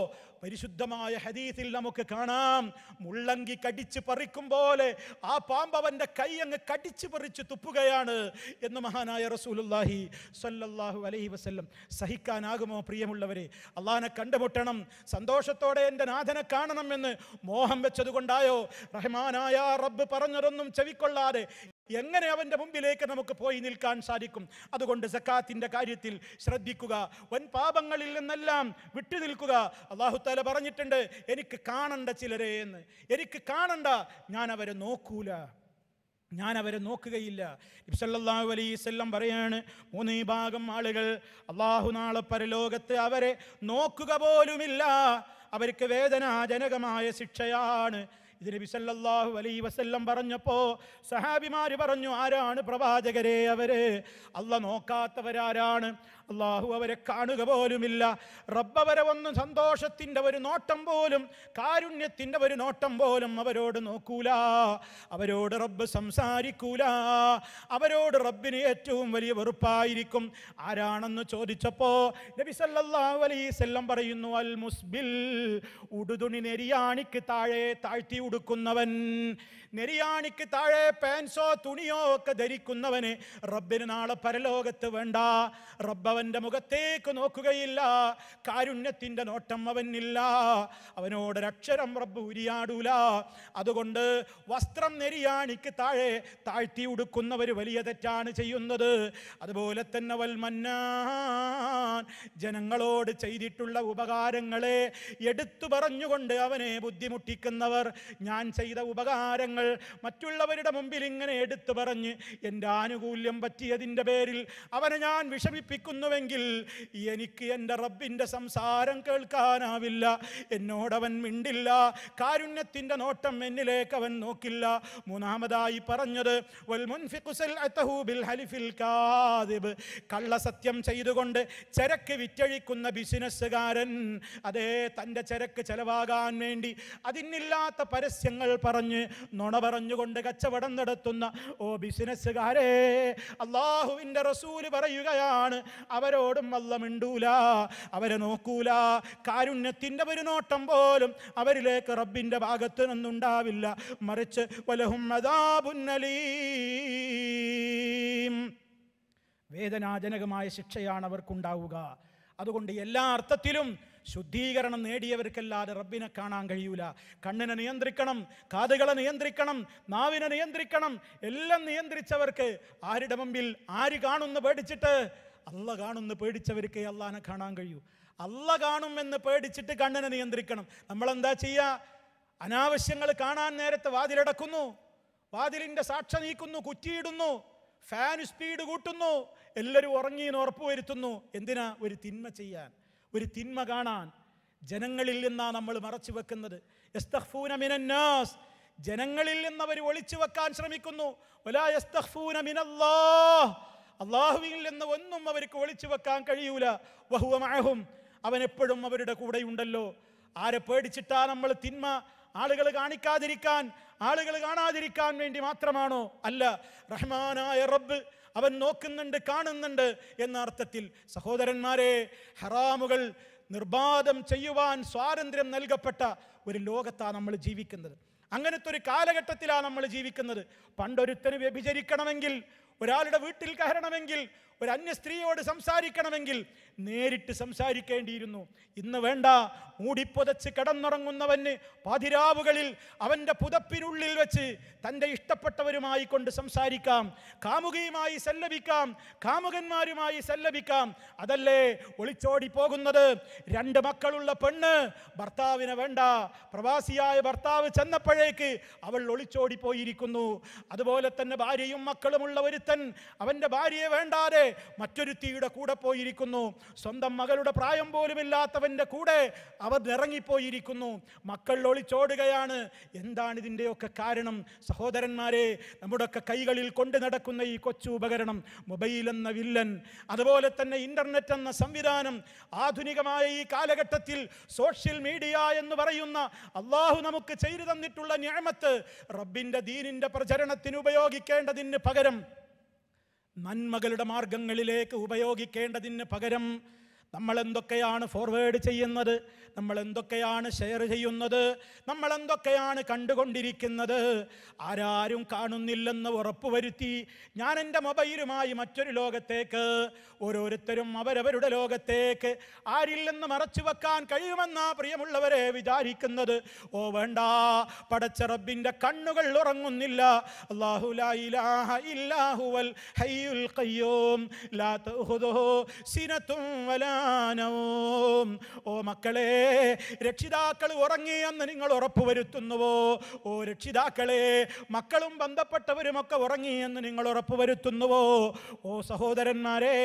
പരിശുദ്ധമായ ഹദീത്തിൽ നമുക്ക് കാണാം മുള്ളങ്കി കടിച്ച് പറിക്കും പോലെ ആ പാമ്പവന്റെ കൈ അങ്ങ് കടിച്ച് പറിച്ചു തുപ്പുകയാണ് എന്ന് മഹാനായ റസൂലുല്ലാഹി സല്ലല്ലാഹു അലൈഹി വസ്ല്ലം സഹിക്കാനാകുമോ പ്രിയമുള്ളവരെ അള്ളഹാനെ കണ്ടുമുട്ടണം സന്തോഷത്തോടെ എൻ്റെ നാഥനെ കാണണമെന്ന് മോഹം വെച്ചതുകൊണ്ടായോ റഹ്മാനായ റബ്ബ് പറഞ്ഞതൊന്നും ചെവിക്കൊള്ളാതെ എങ്ങനെ അവൻ്റെ മുമ്പിലേക്ക് നമുക്ക് പോയി നിൽക്കാൻ സാധിക്കും അതുകൊണ്ട് സക്കാത്തിൻ്റെ കാര്യത്തിൽ ശ്രദ്ധിക്കുക വൻ പാപങ്ങളിൽ നിന്നെല്ലാം വിട്ടുനിൽക്കുക അള്ളാഹുത്താല പറഞ്ഞിട്ടുണ്ട് എനിക്ക് കാണണ്ട ചിലരെ എന്ന് എനിക്ക് കാണണ്ട ഞാൻ അവരെ നോക്കൂല ഞാൻ അവരെ നോക്കുകയില്ല ഇബ്സല്ലാഹു അലൈസ്വല്ലം പറയാണ് മൂന്ന് ഭാഗം ആളുകൾ അള്ളാഹു നാളെ പരലോകത്ത് അവരെ നോക്കുക പോലുമില്ല അവർക്ക് വേദനാജനകമായ ശിക്ഷയാണ് ഇത് നബി സല്ലല്ലാഹു അലൈഹി വസല്ലം പറഞ്ഞപ്പോ സഹാബിമാര് പറഞ്ഞു ആരാണ് പ്രവാചകരെ അവര് അല്ല നോക്കാത്തവരാരാണ് അള്ളാഹു അവരെ കാണുക പോലുമില്ല റബ്ബവരെ ഒന്ന് സന്തോഷത്തിൻ്റെ ഒരു നോട്ടം പോലും കാരുണ്യത്തിൻ്റെ ഒരു നോട്ടം പോലും അവരോട് നോക്കൂല അവരോട് റബ്ബ് സംസാരിക്കൂല അവരോട് റബ്ബിന് ഏറ്റവും വലിയ വെറുപ്പായിരിക്കും ആരാണെന്ന് ചോദിച്ചപ്പോൾ നബി സല്ലല്ലാഹു സല്ലം പറയുന്നു അൽ മുസ്ബിൽ ഉടുതുണി നെരിയാണിക്ക് താഴെ താഴ്ത്തി ഉടുക്കുന്നവൻ നെരിയാണിക്ക് താഴെ പാൻസോ തുണിയോ ഒക്കെ ധരിക്കുന്നവന് റബ്ബിന് നാളെ പരലോകത്ത് വേണ്ട റബ്ബവന്റെ മുഖത്തേക്ക് നോക്കുകയില്ല കാരുണ്യത്തിൻ്റെ നോട്ടം അവനില്ല അവനോടൊരക്ഷരം റബ്ബ് ഉരിയാടൂല അതുകൊണ്ട് വസ്ത്രം നെരിയാണിക്ക് താഴെ താഴ്ത്തി ഉടുക്കുന്നവർ വലിയ തെറ്റാണ് ചെയ്യുന്നത് അതുപോലെ തന്നെ വൽമന്നാൻ ജനങ്ങളോട് ചെയ്തിട്ടുള്ള ഉപകാരങ്ങളെ എടുത്തു പറഞ്ഞുകൊണ്ട് അവനെ ബുദ്ധിമുട്ടിക്കുന്നവർ ഞാൻ ചെയ്ത ഉപകാരങ്ങൾ മറ്റുള്ളവരുടെ മുമ്പിൽ ഇങ്ങനെ എടുത്തു പറഞ്ഞ് എൻ്റെ ആനുകൂല്യം പറ്റിയതിൻ്റെ പേരിൽ അവനെ ഞാൻ വിഷമിപ്പിക്കുന്നുവെങ്കിൽ എനിക്ക് എൻ്റെ റബ്ബിൻ്റെ സംസാരം കേൾക്കാനാവില്ല എന്നോടവൻ മിണ്ടില്ല കാരുണ്യത്തിൻ്റെ നോട്ടം എന്നിലേക്ക് അവൻ നോക്കില്ല മൂന്നാമതായി പറഞ്ഞത് കള്ളസത്യം ചെയ്തുകൊണ്ട് ചരക്ക് വിറ്റഴിക്കുന്ന ബിസിനസ്സുകാരൻ അതേ തൻ്റെ ചരക്ക് ചെലവാകാൻ വേണ്ടി അതിനില്ലാത്ത പരസ്യങ്ങൾ പറഞ്ഞ് നുണ പറഞ്ഞുകൊണ്ട് കച്ചവടം നടത്തുന്ന ഓ ബിസിനസ്സുകാരെ അള്ളാഹുവിൻ്റെ റസൂല് പറയുകയാണ് അവരോടും വല്ല മിണ്ടൂല അവരെ നോക്കൂല കാരുണ്യത്തിൻ്റെ ഒരു നോട്ടം പോലും അവരിലേക്ക് റബ്ബിൻ്റെ ഭാഗത്ത് നിന്നുണ്ടാവില്ല മറിച്ച് വലഹും വേദനാജനകമായ ശിക്ഷയാണ് അവർക്കുണ്ടാവുക അതുകൊണ്ട് എല്ലാ അർത്ഥത്തിലും ശുദ്ധീകരണം നേടിയവർക്കല്ലാതെ റബ്ബിനെ കാണാൻ കഴിയൂല കണ്ണിനെ നിയന്ത്രിക്കണം കാതുകളെ നിയന്ത്രിക്കണം നാവിനെ നിയന്ത്രിക്കണം എല്ലാം നിയന്ത്രിച്ചവർക്ക് ആരുടെ മുമ്പിൽ ആര് കാണുന്നു പേടിച്ചിട്ട് അല്ല കാണുന്ന പേടിച്ചവർക്ക് അള്ളാനെ കാണാൻ കഴിയൂ അല്ല കാണുമെന്ന് പേടിച്ചിട്ട് കണ്ണിനെ നിയന്ത്രിക്കണം നമ്മളെന്താ ചെയ്യുക അനാവശ്യങ്ങൾ കാണാൻ നേരത്തെ വാതിലടക്കുന്നു വാതിലിൻ്റെ സാക്ഷ നീക്കുന്നു കുറ്റിയിടുന്നു ഫാൻ സ്പീഡ് കൂട്ടുന്നു എല്ലാവരും ഉറങ്ങിയെന്ന് വരുത്തുന്നു എന്തിനാ ഒരു തിന്മ ചെയ്യാൻ ഒരു തിന്മ കാണാൻ ജനങ്ങളിൽ നിന്നാ നമ്മൾ മറച്ചു വെക്കുന്നത് ജനങ്ങളിൽ നിന്ന് അവർ ഒളിച്ചു വെക്കാൻ ശ്രമിക്കുന്നു അള്ളാഹുവിൽ നിന്ന് ഒന്നും അവർക്ക് ഒളിച്ചു വെക്കാൻ കഴിയൂല വഹുവമാഹും അവൻ എപ്പോഴും അവരുടെ കൂടെയുണ്ടല്ലോ ആരെ പേടിച്ചിട്ടാ നമ്മൾ തിന്മ ആളുകൾ കാണിക്കാതിരിക്കാൻ ആളുകൾ കാണാതിരിക്കാൻ വേണ്ടി മാത്രമാണോ അല്ല റഹ്മാനായ റബ്ബ് അവൻ നോക്കുന്നുണ്ട് കാണുന്നുണ്ട് എന്ന അർത്ഥത്തിൽ സഹോദരന്മാരെ ഹറാമുകൾ നിർബാധം ചെയ്യുവാൻ സ്വാതന്ത്ര്യം നൽകപ്പെട്ട ഒരു ലോകത്താണ് നമ്മൾ ജീവിക്കുന്നത് അങ്ങനത്തെ ഒരു കാലഘട്ടത്തിലാണ് നമ്മൾ ജീവിക്കുന്നത് പണ്ടൊരുത്തന് വ്യഭിചരിക്കണമെങ്കിൽ ഒരാളുടെ വീട്ടിൽ കയറണമെങ്കിൽ ഒരു അന്യ സ്ത്രീയോട് സംസാരിക്കണമെങ്കിൽ നേരിട്ട് സംസാരിക്കേണ്ടിയിരുന്നു ഇന്ന് വേണ്ട മൂടിപ്പുതച്ച് കിടന്നുറങ്ങുന്നവന് പാതിരാവുകളിൽ അവൻ്റെ പുതപ്പിനുള്ളിൽ വെച്ച് തൻ്റെ ഇഷ്ടപ്പെട്ടവരുമായി കൊണ്ട് സംസാരിക്കാം കാമുകയുമായി സല്ലപിക്കാം കാമുകന്മാരുമായി സല്ലപിക്കാം അതല്ലേ ഒളിച്ചോടി പോകുന്നത് രണ്ട് മക്കളുള്ള പെണ്ണ് ഭർത്താവിനെ വേണ്ട പ്രവാസിയായ ഭർത്താവ് ചെന്നപ്പോഴേക്ക് അവൾ ഒളിച്ചോടി പോയിരിക്കുന്നു അതുപോലെ തന്നെ ഭാര്യയും മക്കളുമുള്ള ഒരുത്തൻ അവൻ്റെ ഭാര്യയെ വേണ്ടാതെ മറ്റൊരുത്തിയുടെ കൂടെ പോയിരിക്കുന്നു സ്വന്തം മകളുടെ പ്രായം പോലുമില്ലാത്തവൻ്റെ കൂടെ അവർ ഇറങ്ങിപ്പോയിരിക്കുന്നു മക്കൾ ഒളിച്ചോടുകയാണ് എന്താണ് ഇതിൻ്റെയൊക്കെ കാരണം സഹോദരന്മാരെ നമ്മുടെയൊക്കെ കൈകളിൽ കൊണ്ടു നടക്കുന്ന ഈ കൊച്ചു ഉപകരണം മൊബൈൽ എന്ന വില്ലൻ അതുപോലെ തന്നെ ഇൻ്റർനെറ്റ് എന്ന സംവിധാനം ആധുനികമായ ഈ കാലഘട്ടത്തിൽ സോഷ്യൽ മീഡിയ എന്ന് പറയുന്ന അള്ളാഹു നമുക്ക് ചെയ്തു തന്നിട്ടുള്ള ഞാമത്ത് റബ്ബിൻ്റെ ദീനിൻ്റെ പ്രചരണത്തിന് ഉപയോഗിക്കേണ്ടതിന് പകരം നന്മകളുടെ മാർഗങ്ങളിലേക്ക് ഉപയോഗിക്കേണ്ടതിന് പകരം നമ്മൾ എന്തൊക്കെയാണ് ഫോർവേഡ് ചെയ്യുന്നത് നമ്മൾ എന്തൊക്കെയാണ് ഷെയർ ചെയ്യുന്നത് നമ്മൾ എന്തൊക്കെയാണ് കണ്ടുകൊണ്ടിരിക്കുന്നത് ആരാരും കാണുന്നില്ലെന്ന് ഉറപ്പുവരുത്തി ഞാൻ എൻ്റെ മൊബൈലുമായി മറ്റൊരു ലോകത്തേക്ക് ഓരോരുത്തരും അവരവരുടെ ലോകത്തേക്ക് ആരില്ലെന്ന് മറച്ചു വെക്കാൻ കഴിയുമെന്നാ പ്രിയമുള്ളവരെ വിചാരിക്കുന്നത് ഓ വേണ്ട പടച്ച റബ്ബിൻ്റെ കണ്ണുകൾ ഉറങ്ങുന്നില്ല അള്ളാഹു ഹയ്യുൽ ഖയ്യൂം ലാ വലാ ജ്ഞാനവും ഓ മക്കളെ രക്ഷിതാക്കൾ ഉറങ്ങിയെന്ന് നിങ്ങൾ ഉറപ്പുവരുത്തുന്നുവോ ഓ രക്ഷിതാക്കളെ മക്കളും ബന്ധപ്പെട്ടവരുമൊക്കെ ഉറങ്ങിയെന്ന് നിങ്ങൾ ഉറപ്പുവരുത്തുന്നുവോ ഓ സഹോദരന്മാരെ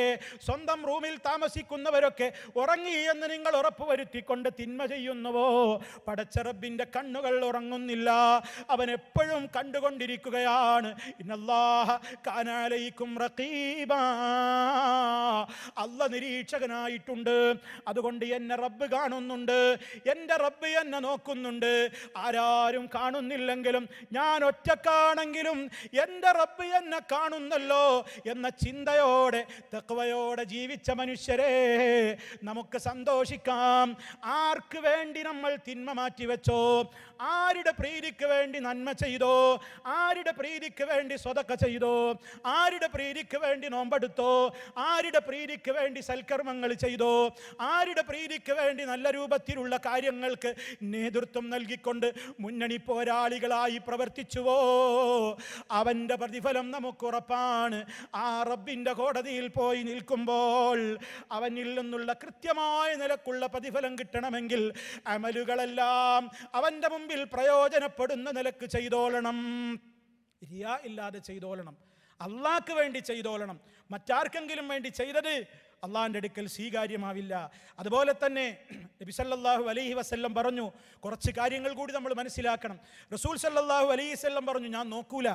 സ്വന്തം റൂമിൽ താമസിക്കുന്നവരൊക്കെ ഉറങ്ങിയെന്ന് നിങ്ങൾ ഉറപ്പുവരുത്തിക്കൊണ്ട് തിന്മ ചെയ്യുന്നുവോ പടച്ചറബിൻ്റെ കണ്ണുകൾ ഉറങ്ങുന്നില്ല അവൻ എപ്പോഴും കണ്ടുകൊണ്ടിരിക്കുകയാണ് ഇന്നല്ലാഹ കാനാലയിക്കും അല്ല നിരീക്ഷകനായിട്ട് കേട്ടിട്ടുണ്ട് അതുകൊണ്ട് എന്നെ റബ്ബ് കാണുന്നുണ്ട് എൻ്റെ റബ്ബ് എന്നെ നോക്കുന്നുണ്ട് ആരാരും കാണുന്നില്ലെങ്കിലും ഞാൻ ഒറ്റക്കാണെങ്കിലും എൻ്റെ റബ്ബ് എന്നെ കാണുന്നല്ലോ എന്ന ചിന്തയോടെ തെക്കുവയോടെ ജീവിച്ച മനുഷ്യരെ നമുക്ക് സന്തോഷിക്കാം ആർക്ക് വേണ്ടി നമ്മൾ തിന്മ മാറ്റിവെച്ചോ ആരുടെ പ്രീതിക്ക് വേണ്ടി നന്മ ചെയ്തോ ആരുടെ പ്രീതിക്ക് വേണ്ടി സ്വതക്ക ചെയ്തോ ആരുടെ പ്രീതിക്ക് വേണ്ടി നോമ്പെടുത്തോ ആരുടെ പ്രീതിക്ക് വേണ്ടി സൽക്കർമ്മങ്ങൾ ചെയ്തു ചെയ്തോ ആരുടെ പ്രീതിക്ക് വേണ്ടി നല്ല രൂപത്തിലുള്ള കാര്യങ്ങൾക്ക് നേതൃത്വം നൽകിക്കൊണ്ട് മുന്നണി പോരാളികളായി പ്രവർത്തിച്ചുവോ അവൻ്റെ പ്രതിഫലം നമുക്ക് ഉറപ്പാണ് ആ റബ്ബിൻ്റെ കോടതിയിൽ പോയി നിൽക്കുമ്പോൾ അവനിൽ നിന്നുള്ള കൃത്യമായ നിലക്കുള്ള പ്രതിഫലം കിട്ടണമെങ്കിൽ അമലുകളെല്ലാം അവൻ്റെ മുമ്പിൽ പ്രയോജനപ്പെടുന്ന നിലക്ക് ചെയ്തോളണം ഇല്ലാതെ ചെയ്തോളണം അള്ളാക്ക് വേണ്ടി ചെയ്തോളണം മറ്റാർക്കെങ്കിലും വേണ്ടി ചെയ്തത് അള്ളാഹിൻ്റെ അടുക്കൽ സ്വീകാര്യമാവില്ല അതുപോലെ തന്നെ നബി സല്ലാഹു അലൈഹി വസ്ല്ലം പറഞ്ഞു കുറച്ച് കാര്യങ്ങൾ കൂടി നമ്മൾ മനസ്സിലാക്കണം റസൂൽ സല്ലാഹു അലൈഹി വസ്ല്ലം പറഞ്ഞു ഞാൻ നോക്കൂല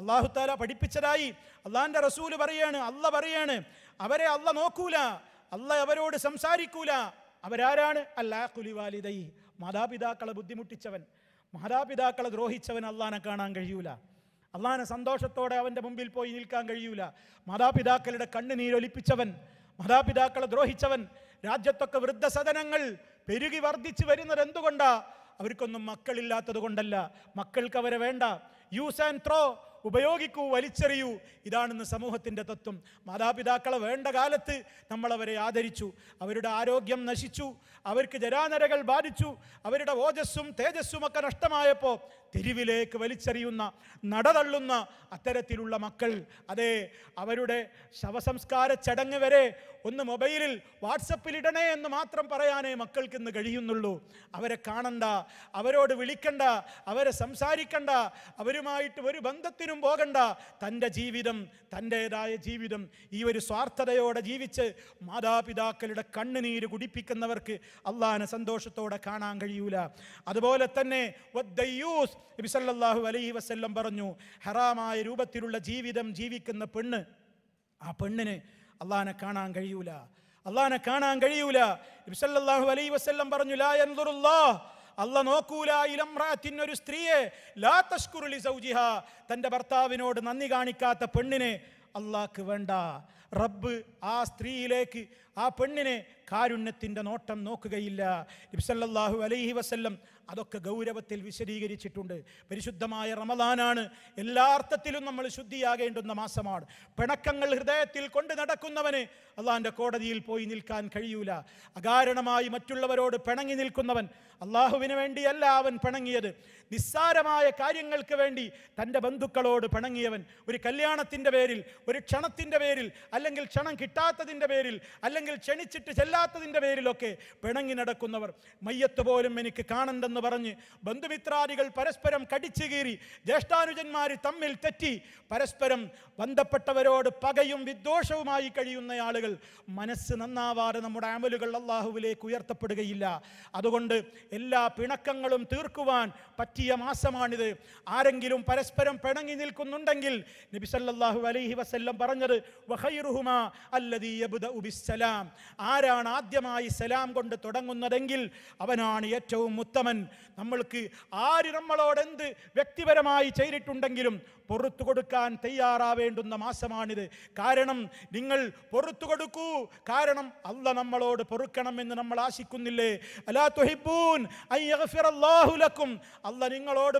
അള്ളാഹു താല പഠിപ്പിച്ചതായി അള്ളാഹിൻ്റെ റസൂൽ പറയാണ് അല്ല പറയാണ് അവരെ അല്ല നോക്കൂല അല്ല അവരോട് സംസാരിക്കൂല അവരാരാണ് അല്ലാ കുലിവാലിതൈ മാതാപിതാക്കളെ ബുദ്ധിമുട്ടിച്ചവൻ മാതാപിതാക്കളെ ദ്രോഹിച്ചവൻ അള്ളാനെ കാണാൻ കഴിയൂല അള്ളാഹാനെ സന്തോഷത്തോടെ അവൻ്റെ മുമ്പിൽ പോയി നിൽക്കാൻ കഴിയൂല മാതാപിതാക്കളുടെ കണ്ണുനീരൊലിപ്പിച്ചവൻ മാതാപിതാക്കളെ ദ്രോഹിച്ചവൻ രാജ്യത്തൊക്കെ വൃദ്ധസദനങ്ങൾ പെരുകി വർദ്ധിച്ചു വരുന്നത് എന്തുകൊണ്ടാ അവർക്കൊന്നും മക്കളില്ലാത്തത് കൊണ്ടല്ല മക്കൾക്ക് അവരെ വേണ്ട യൂസ് ആൻഡ് ത്രോ ഉപയോഗിക്കൂ വലിച്ചെറിയൂ ഇതാണെന്ന് സമൂഹത്തിൻ്റെ തത്വം മാതാപിതാക്കളെ വേണ്ട കാലത്ത് നമ്മളവരെ ആദരിച്ചു അവരുടെ ആരോഗ്യം നശിച്ചു അവർക്ക് ജരാനരകൾ ബാധിച്ചു അവരുടെ ഓജസ്സും തേജസ്സും ഒക്കെ നഷ്ടമായപ്പോൾ തെരുവിലേക്ക് വലിച്ചെറിയുന്ന നടതള്ളുന്ന അത്തരത്തിലുള്ള മക്കൾ അതെ അവരുടെ ശവസംസ്കാര ചടങ്ങ് വരെ ഒന്ന് മൊബൈലിൽ വാട്സപ്പിൽ ഇടണേ എന്ന് മാത്രം പറയാനേ മക്കൾക്ക് ഇന്ന് കഴിയുന്നുള്ളൂ അവരെ കാണണ്ട അവരോട് വിളിക്കണ്ട അവരെ സംസാരിക്കണ്ട അവരുമായിട്ട് ഒരു ബന്ധത്തിനും പോകണ്ട തൻ്റെ ജീവിതം തൻ്റേതായ ജീവിതം ഈ ഒരു സ്വാർത്ഥതയോടെ ജീവിച്ച് മാതാപിതാക്കളുടെ കണ്ണുനീര് കുടിപ്പിക്കുന്നവർക്ക് അള്ളാഹാനെ സന്തോഷത്തോടെ കാണാൻ കഴിയൂല അതുപോലെ തന്നെ വദ്ദയ്യൂസ് നബിസല്ലാഹു അലൈഹി വസ്ല്ലം പറഞ്ഞു ഹറാമായ രൂപത്തിലുള്ള ജീവിതം ജീവിക്കുന്ന പെണ്ണ് ആ പെണ്ണിന് അള്ളഹാനെ കാണാൻ കഴിയൂല അള്ളഹാനെ കാണാൻ കഴിയൂല നബിസല്ലാഹു അലൈഹി വസ്ല്ലം പറഞ്ഞു ലാ എന്തുറുല്ലാ അല്ല നോക്കൂല ഇലം ഒരു സ്ത്രീയെ ലാ തഷ്കുറുലി സൗജിഹ തൻ്റെ ഭർത്താവിനോട് നന്ദി കാണിക്കാത്ത പെണ്ണിനെ അള്ളാക്ക് വേണ്ട റബ്ബ് ആ സ്ത്രീയിലേക്ക് ആ പെണ്ണിനെ കാരുണ്യത്തിൻ്റെ നോട്ടം നോക്കുകയില്ല ഇബ്സല്ലാഹു അലൈഹി വസല്ലം അതൊക്കെ ഗൗരവത്തിൽ വിശദീകരിച്ചിട്ടുണ്ട് പരിശുദ്ധമായ റമദാനാണ് എല്ലാ അർത്ഥത്തിലും നമ്മൾ ശുദ്ധിയാകേണ്ടുന്ന മാസമാണ് പിണക്കങ്ങൾ ഹൃദയത്തിൽ കൊണ്ട് നടക്കുന്നവന് അള്ളാഹിൻ്റെ കോടതിയിൽ പോയി നിൽക്കാൻ കഴിയൂല അകാരണമായി മറ്റുള്ളവരോട് പിണങ്ങി നിൽക്കുന്നവൻ അള്ളാഹുവിന് വേണ്ടിയല്ല അവൻ പിണങ്ങിയത് നിസ്സാരമായ കാര്യങ്ങൾക്ക് വേണ്ടി തൻ്റെ ബന്ധുക്കളോട് പിണങ്ങിയവൻ ഒരു കല്യാണത്തിൻ്റെ പേരിൽ ഒരു ക്ഷണത്തിൻ്റെ പേരിൽ അല്ലെങ്കിൽ ക്ഷണം കിട്ടാത്തതിൻ്റെ പേരിൽ അല്ലെങ്കിൽ ക്ഷണിച്ചിട്ട് ചെല്ലാത്തതിൻ്റെ പേരിലൊക്കെ പിണങ്ങി നടക്കുന്നവർ മയ്യത്ത് പോലും എനിക്ക് കാണണ്ട എന്ന് പറഞ്ഞ് ബന്ധുമിത്രാദികൾ പരസ്പരം കടിച്ചു കീറി ജ്യേഷ്ഠാനുജന്മാർ തമ്മിൽ തെറ്റി പരസ്പരം ബന്ധപ്പെട്ടവരോട് പകയും വിദ്വേഷവുമായി കഴിയുന്ന ആളുകൾ മനസ്സ് നന്നാവാതെ നമ്മുടെ അമലുകൾ അള്ളാഹുവിലേക്ക് ഉയർത്തപ്പെടുകയില്ല അതുകൊണ്ട് എല്ലാ പിണക്കങ്ങളും തീർക്കുവാൻ പറ്റിയ മാസമാണിത് ആരെങ്കിലും പരസ്പരം പിണങ്ങി നിൽക്കുന്നുണ്ടെങ്കിൽ നബി അലൈഹി വസ്ല്ലം പറഞ്ഞത് ആരാണ് ആദ്യമായി സലാം കൊണ്ട് തുടങ്ങുന്നതെങ്കിൽ അവനാണ് ഏറ്റവും ഉത്തമൻ നമ്മൾക്ക് ആര് നമ്മളോടെന്ത് വ്യക്തിപരമായി ചെയ്തിട്ടുണ്ടെങ്കിലും പുറത്തു കൊടുക്കാൻ തയ്യാറാവേണ്ടുന്ന മാസമാണിത് കാരണം നിങ്ങൾ പുറത്തു കൊടുക്കൂ കാരണം അല്ല നമ്മളോട് പൊറുക്കണം എന്ന് നമ്മൾ ആശിക്കുന്നില്ലേ അലാ തൊഹിബൂൻ അയ്യഫിറല്ലാഹുലക്കും അല്ല നിങ്ങളോട്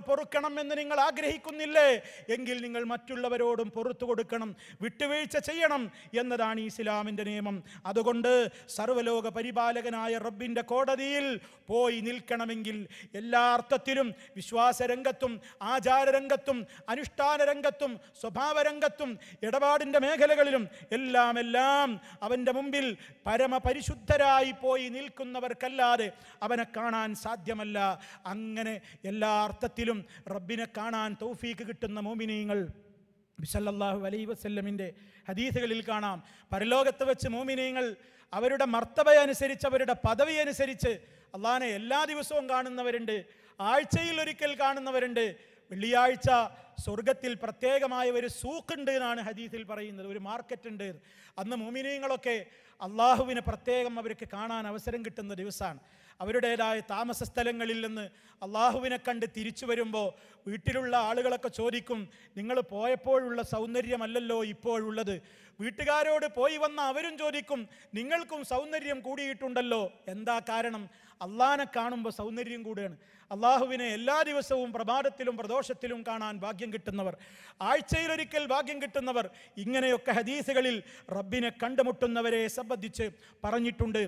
എന്ന് നിങ്ങൾ ആഗ്രഹിക്കുന്നില്ലേ എങ്കിൽ നിങ്ങൾ മറ്റുള്ളവരോടും പുറത്തു കൊടുക്കണം വിട്ടുവീഴ്ച ചെയ്യണം എന്നതാണ് ഇസ്ലാമിൻ്റെ നിയമം അതുകൊണ്ട് സർവലോക പരിപാലകനായ റബ്ബിൻ്റെ കോടതിയിൽ പോയി നിൽക്കണമെങ്കിൽ എല്ലാ അർത്ഥത്തിലും വിശ്വാസരംഗത്തും ആചാരരംഗത്തും അനുഷ്ഠാന തീരുമാന രംഗത്തും സ്വഭാവരംഗത്തും ഇടപാടിൻ്റെ മേഖലകളിലും എല്ലാം എല്ലാം അവൻ്റെ മുമ്പിൽ പരമപരിശുദ്ധരായി പോയി നിൽക്കുന്നവർക്കല്ലാതെ അവനെ കാണാൻ സാധ്യമല്ല അങ്ങനെ എല്ലാ അർത്ഥത്തിലും റബ്ബിനെ കാണാൻ തൗഫീക്ക് കിട്ടുന്ന മോമിനീയങ്ങൾ ബിസല്ലാഹു അലൈ വസ്ല്ലമിൻ്റെ ഹദീസുകളിൽ കാണാം പരലോകത്ത് വെച്ച് മോമിനീയങ്ങൾ അവരുടെ അനുസരിച്ച് അവരുടെ പദവി അനുസരിച്ച് അള്ളാഹനെ എല്ലാ ദിവസവും കാണുന്നവരുണ്ട് ആഴ്ചയിൽ ഒരിക്കൽ കാണുന്നവരുണ്ട് വെള്ളിയാഴ്ച സ്വർഗത്തിൽ പ്രത്യേകമായ ഒരു സൂക്കുണ്ട് എന്നാണ് ഹദീസിൽ പറയുന്നത് ഒരു മാർക്കറ്റ് ഉണ്ട് അന്ന് മുമിനീങ്ങളൊക്കെ അള്ളാഹുവിനെ പ്രത്യേകം അവർക്ക് കാണാൻ അവസരം കിട്ടുന്ന ദിവസമാണ് അവരുടേതായ താമസ സ്ഥലങ്ങളിൽ നിന്ന് അള്ളാഹുവിനെ കണ്ട് തിരിച്ചു വരുമ്പോൾ വീട്ടിലുള്ള ആളുകളൊക്കെ ചോദിക്കും നിങ്ങൾ പോയപ്പോഴുള്ള സൗന്ദര്യമല്ലല്ലോ ഇപ്പോഴുള്ളത് വീട്ടുകാരോട് പോയി വന്ന അവരും ചോദിക്കും നിങ്ങൾക്കും സൗന്ദര്യം കൂടിയിട്ടുണ്ടല്ലോ എന്താ കാരണം അള്ളാനെ കാണുമ്പോൾ സൗന്ദര്യം കൂടുകയാണ് അള്ളാഹുവിനെ എല്ലാ ദിവസവും പ്രഭാതത്തിലും പ്രദോഷത്തിലും കാണാൻ ഭാഗ്യം കിട്ടുന്നവർ ആഴ്ചയിലൊരിക്കൽ ഭാഗ്യം കിട്ടുന്നവർ ഇങ്ങനെയൊക്കെ ഹദീസുകളിൽ റബ്ബിനെ കണ്ടുമുട്ടുന്നവരെ സംബന്ധിച്ച് പറഞ്ഞിട്ടുണ്ട്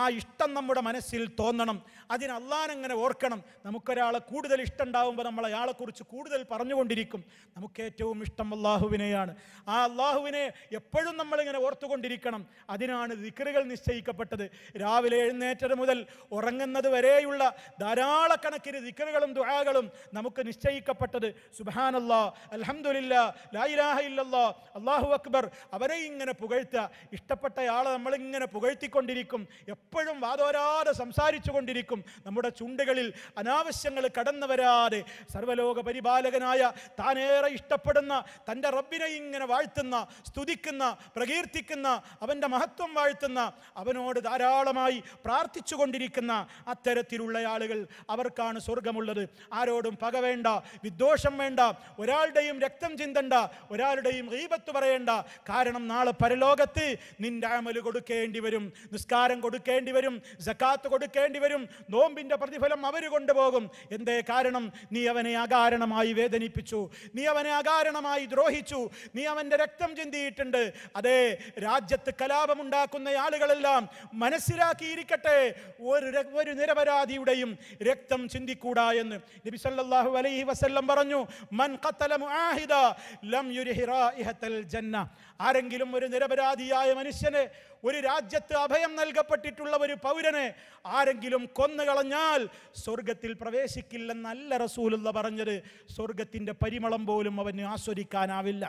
ആ ഇഷ്ടം നമ്മുടെ മനസ്സിൽ തോന്നും തോന്നണം അതിന് അങ്ങനെ ഓർക്കണം നമുക്കൊരാളെ കൂടുതൽ ഇഷ്ടം ഉണ്ടാവുമ്പോൾ നമ്മൾ അയാളെക്കുറിച്ച് കൂടുതൽ പറഞ്ഞുകൊണ്ടിരിക്കും നമുക്ക് ഏറ്റവും ഇഷ്ടം അള്ളാഹുവിനെയാണ് ആ അള്ളാഹുവിനെ എപ്പോഴും നമ്മളിങ്ങനെ ഓർത്തുകൊണ്ടിരിക്കണം അതിനാണ് ദിക്കറുകൾ നിശ്ചയിക്കപ്പെട്ടത് രാവിലെ എഴുന്നേറ്റത് മുതൽ ഉറങ്ങുന്നത് വരെയുള്ള ധാരാളക്കണക്കിന് ദിക്കറുകളും ദുആകളും നമുക്ക് നിശ്ചയിക്കപ്പെട്ടത് സുബാനല്ലാ അലഹമുല്ല അള്ളാഹു അക്ബർ അവരെ ഇങ്ങനെ പുകഴ്ത്തുക ഇഷ്ടപ്പെട്ടയാളെ നമ്മളിങ്ങനെ പുകഴ്ത്തിക്കൊണ്ടിരിക്കും എപ്പോഴും വാതോരാതെ സംസാരിച്ചു കൊണ്ടിരിക്കും നമ്മുടെ ചുണ്ടുകളിൽ അനാവശ്യങ്ങൾ കടന്നു വരാതെ സർവലോക പരിപാലകനായ താനേറെ ഇഷ്ടപ്പെടുന്ന തൻ്റെ റബ്ബിനെ ഇങ്ങനെ വാഴ്ത്തുന്ന സ്തുതിക്കുന്ന പ്രകീർത്തിക്കുന്ന അവൻ്റെ മഹത്വം വാഴ്ത്തുന്ന അവനോട് ധാരാളമായി പ്രാർത്ഥിച്ചു കൊണ്ടിരിക്കുന്ന അത്തരത്തിലുള്ള ആളുകൾ അവർക്കാണ് സ്വർഗമുള്ളത് ആരോടും പക വേണ്ട വിദ്വേഷം വേണ്ട ഒരാളുടെയും രക്തം ചിന്തണ്ട ഒരാളുടെയും റീപത്ത് പറയേണ്ട കാരണം നാളെ പരലോകത്ത് നിന്റെ അമല് കൊടുക്കേണ്ടി വരും നിസ്കാരം കൊടുക്കേണ്ടി വരും ജക്കാത്ത് കൊടുക്കേണ്ടി അനുഭവിക്കേണ്ടി വരും നോമ്പിൻ്റെ പ്രതിഫലം അവർ കൊണ്ടുപോകും എന്തേ കാരണം നീ അവനെ അകാരണമായി വേദനിപ്പിച്ചു നീ അവനെ അകാരണമായി ദ്രോഹിച്ചു നീ അവൻ്റെ രക്തം ചിന്തിയിട്ടുണ്ട് അതേ രാജ്യത്ത് കലാപമുണ്ടാക്കുന്ന ആളുകളെല്ലാം മനസ്സിലാക്കിയിരിക്കട്ടെ ഒരു ഒരു നിരപരാധിയുടെയും രക്തം ചിന്തിക്കൂടാ എന്ന് നബി സല്ലല്ലാഹു അലൈഹി വസല്ലം പറഞ്ഞു മൻ ഖത്തല മുആഹിദ ലം യുർഹിറ ജന്ന ആരെങ്കിലും ഒരു നിരപരാധിയായ മനുഷ്യന് ഒരു രാജ്യത്ത് അഭയം നൽകപ്പെട്ടിട്ടുള്ള ഒരു പൗരനെ ആരെങ്കിലും കൊന്നുകളഞ്ഞാൽ സ്വർഗത്തിൽ പ്രവേശിക്കില്ലെന്നല്ല റസൂലുള്ള പറഞ്ഞത് സ്വർഗത്തിൻ്റെ പരിമളം പോലും അവന് ആസ്വദിക്കാനാവില്ല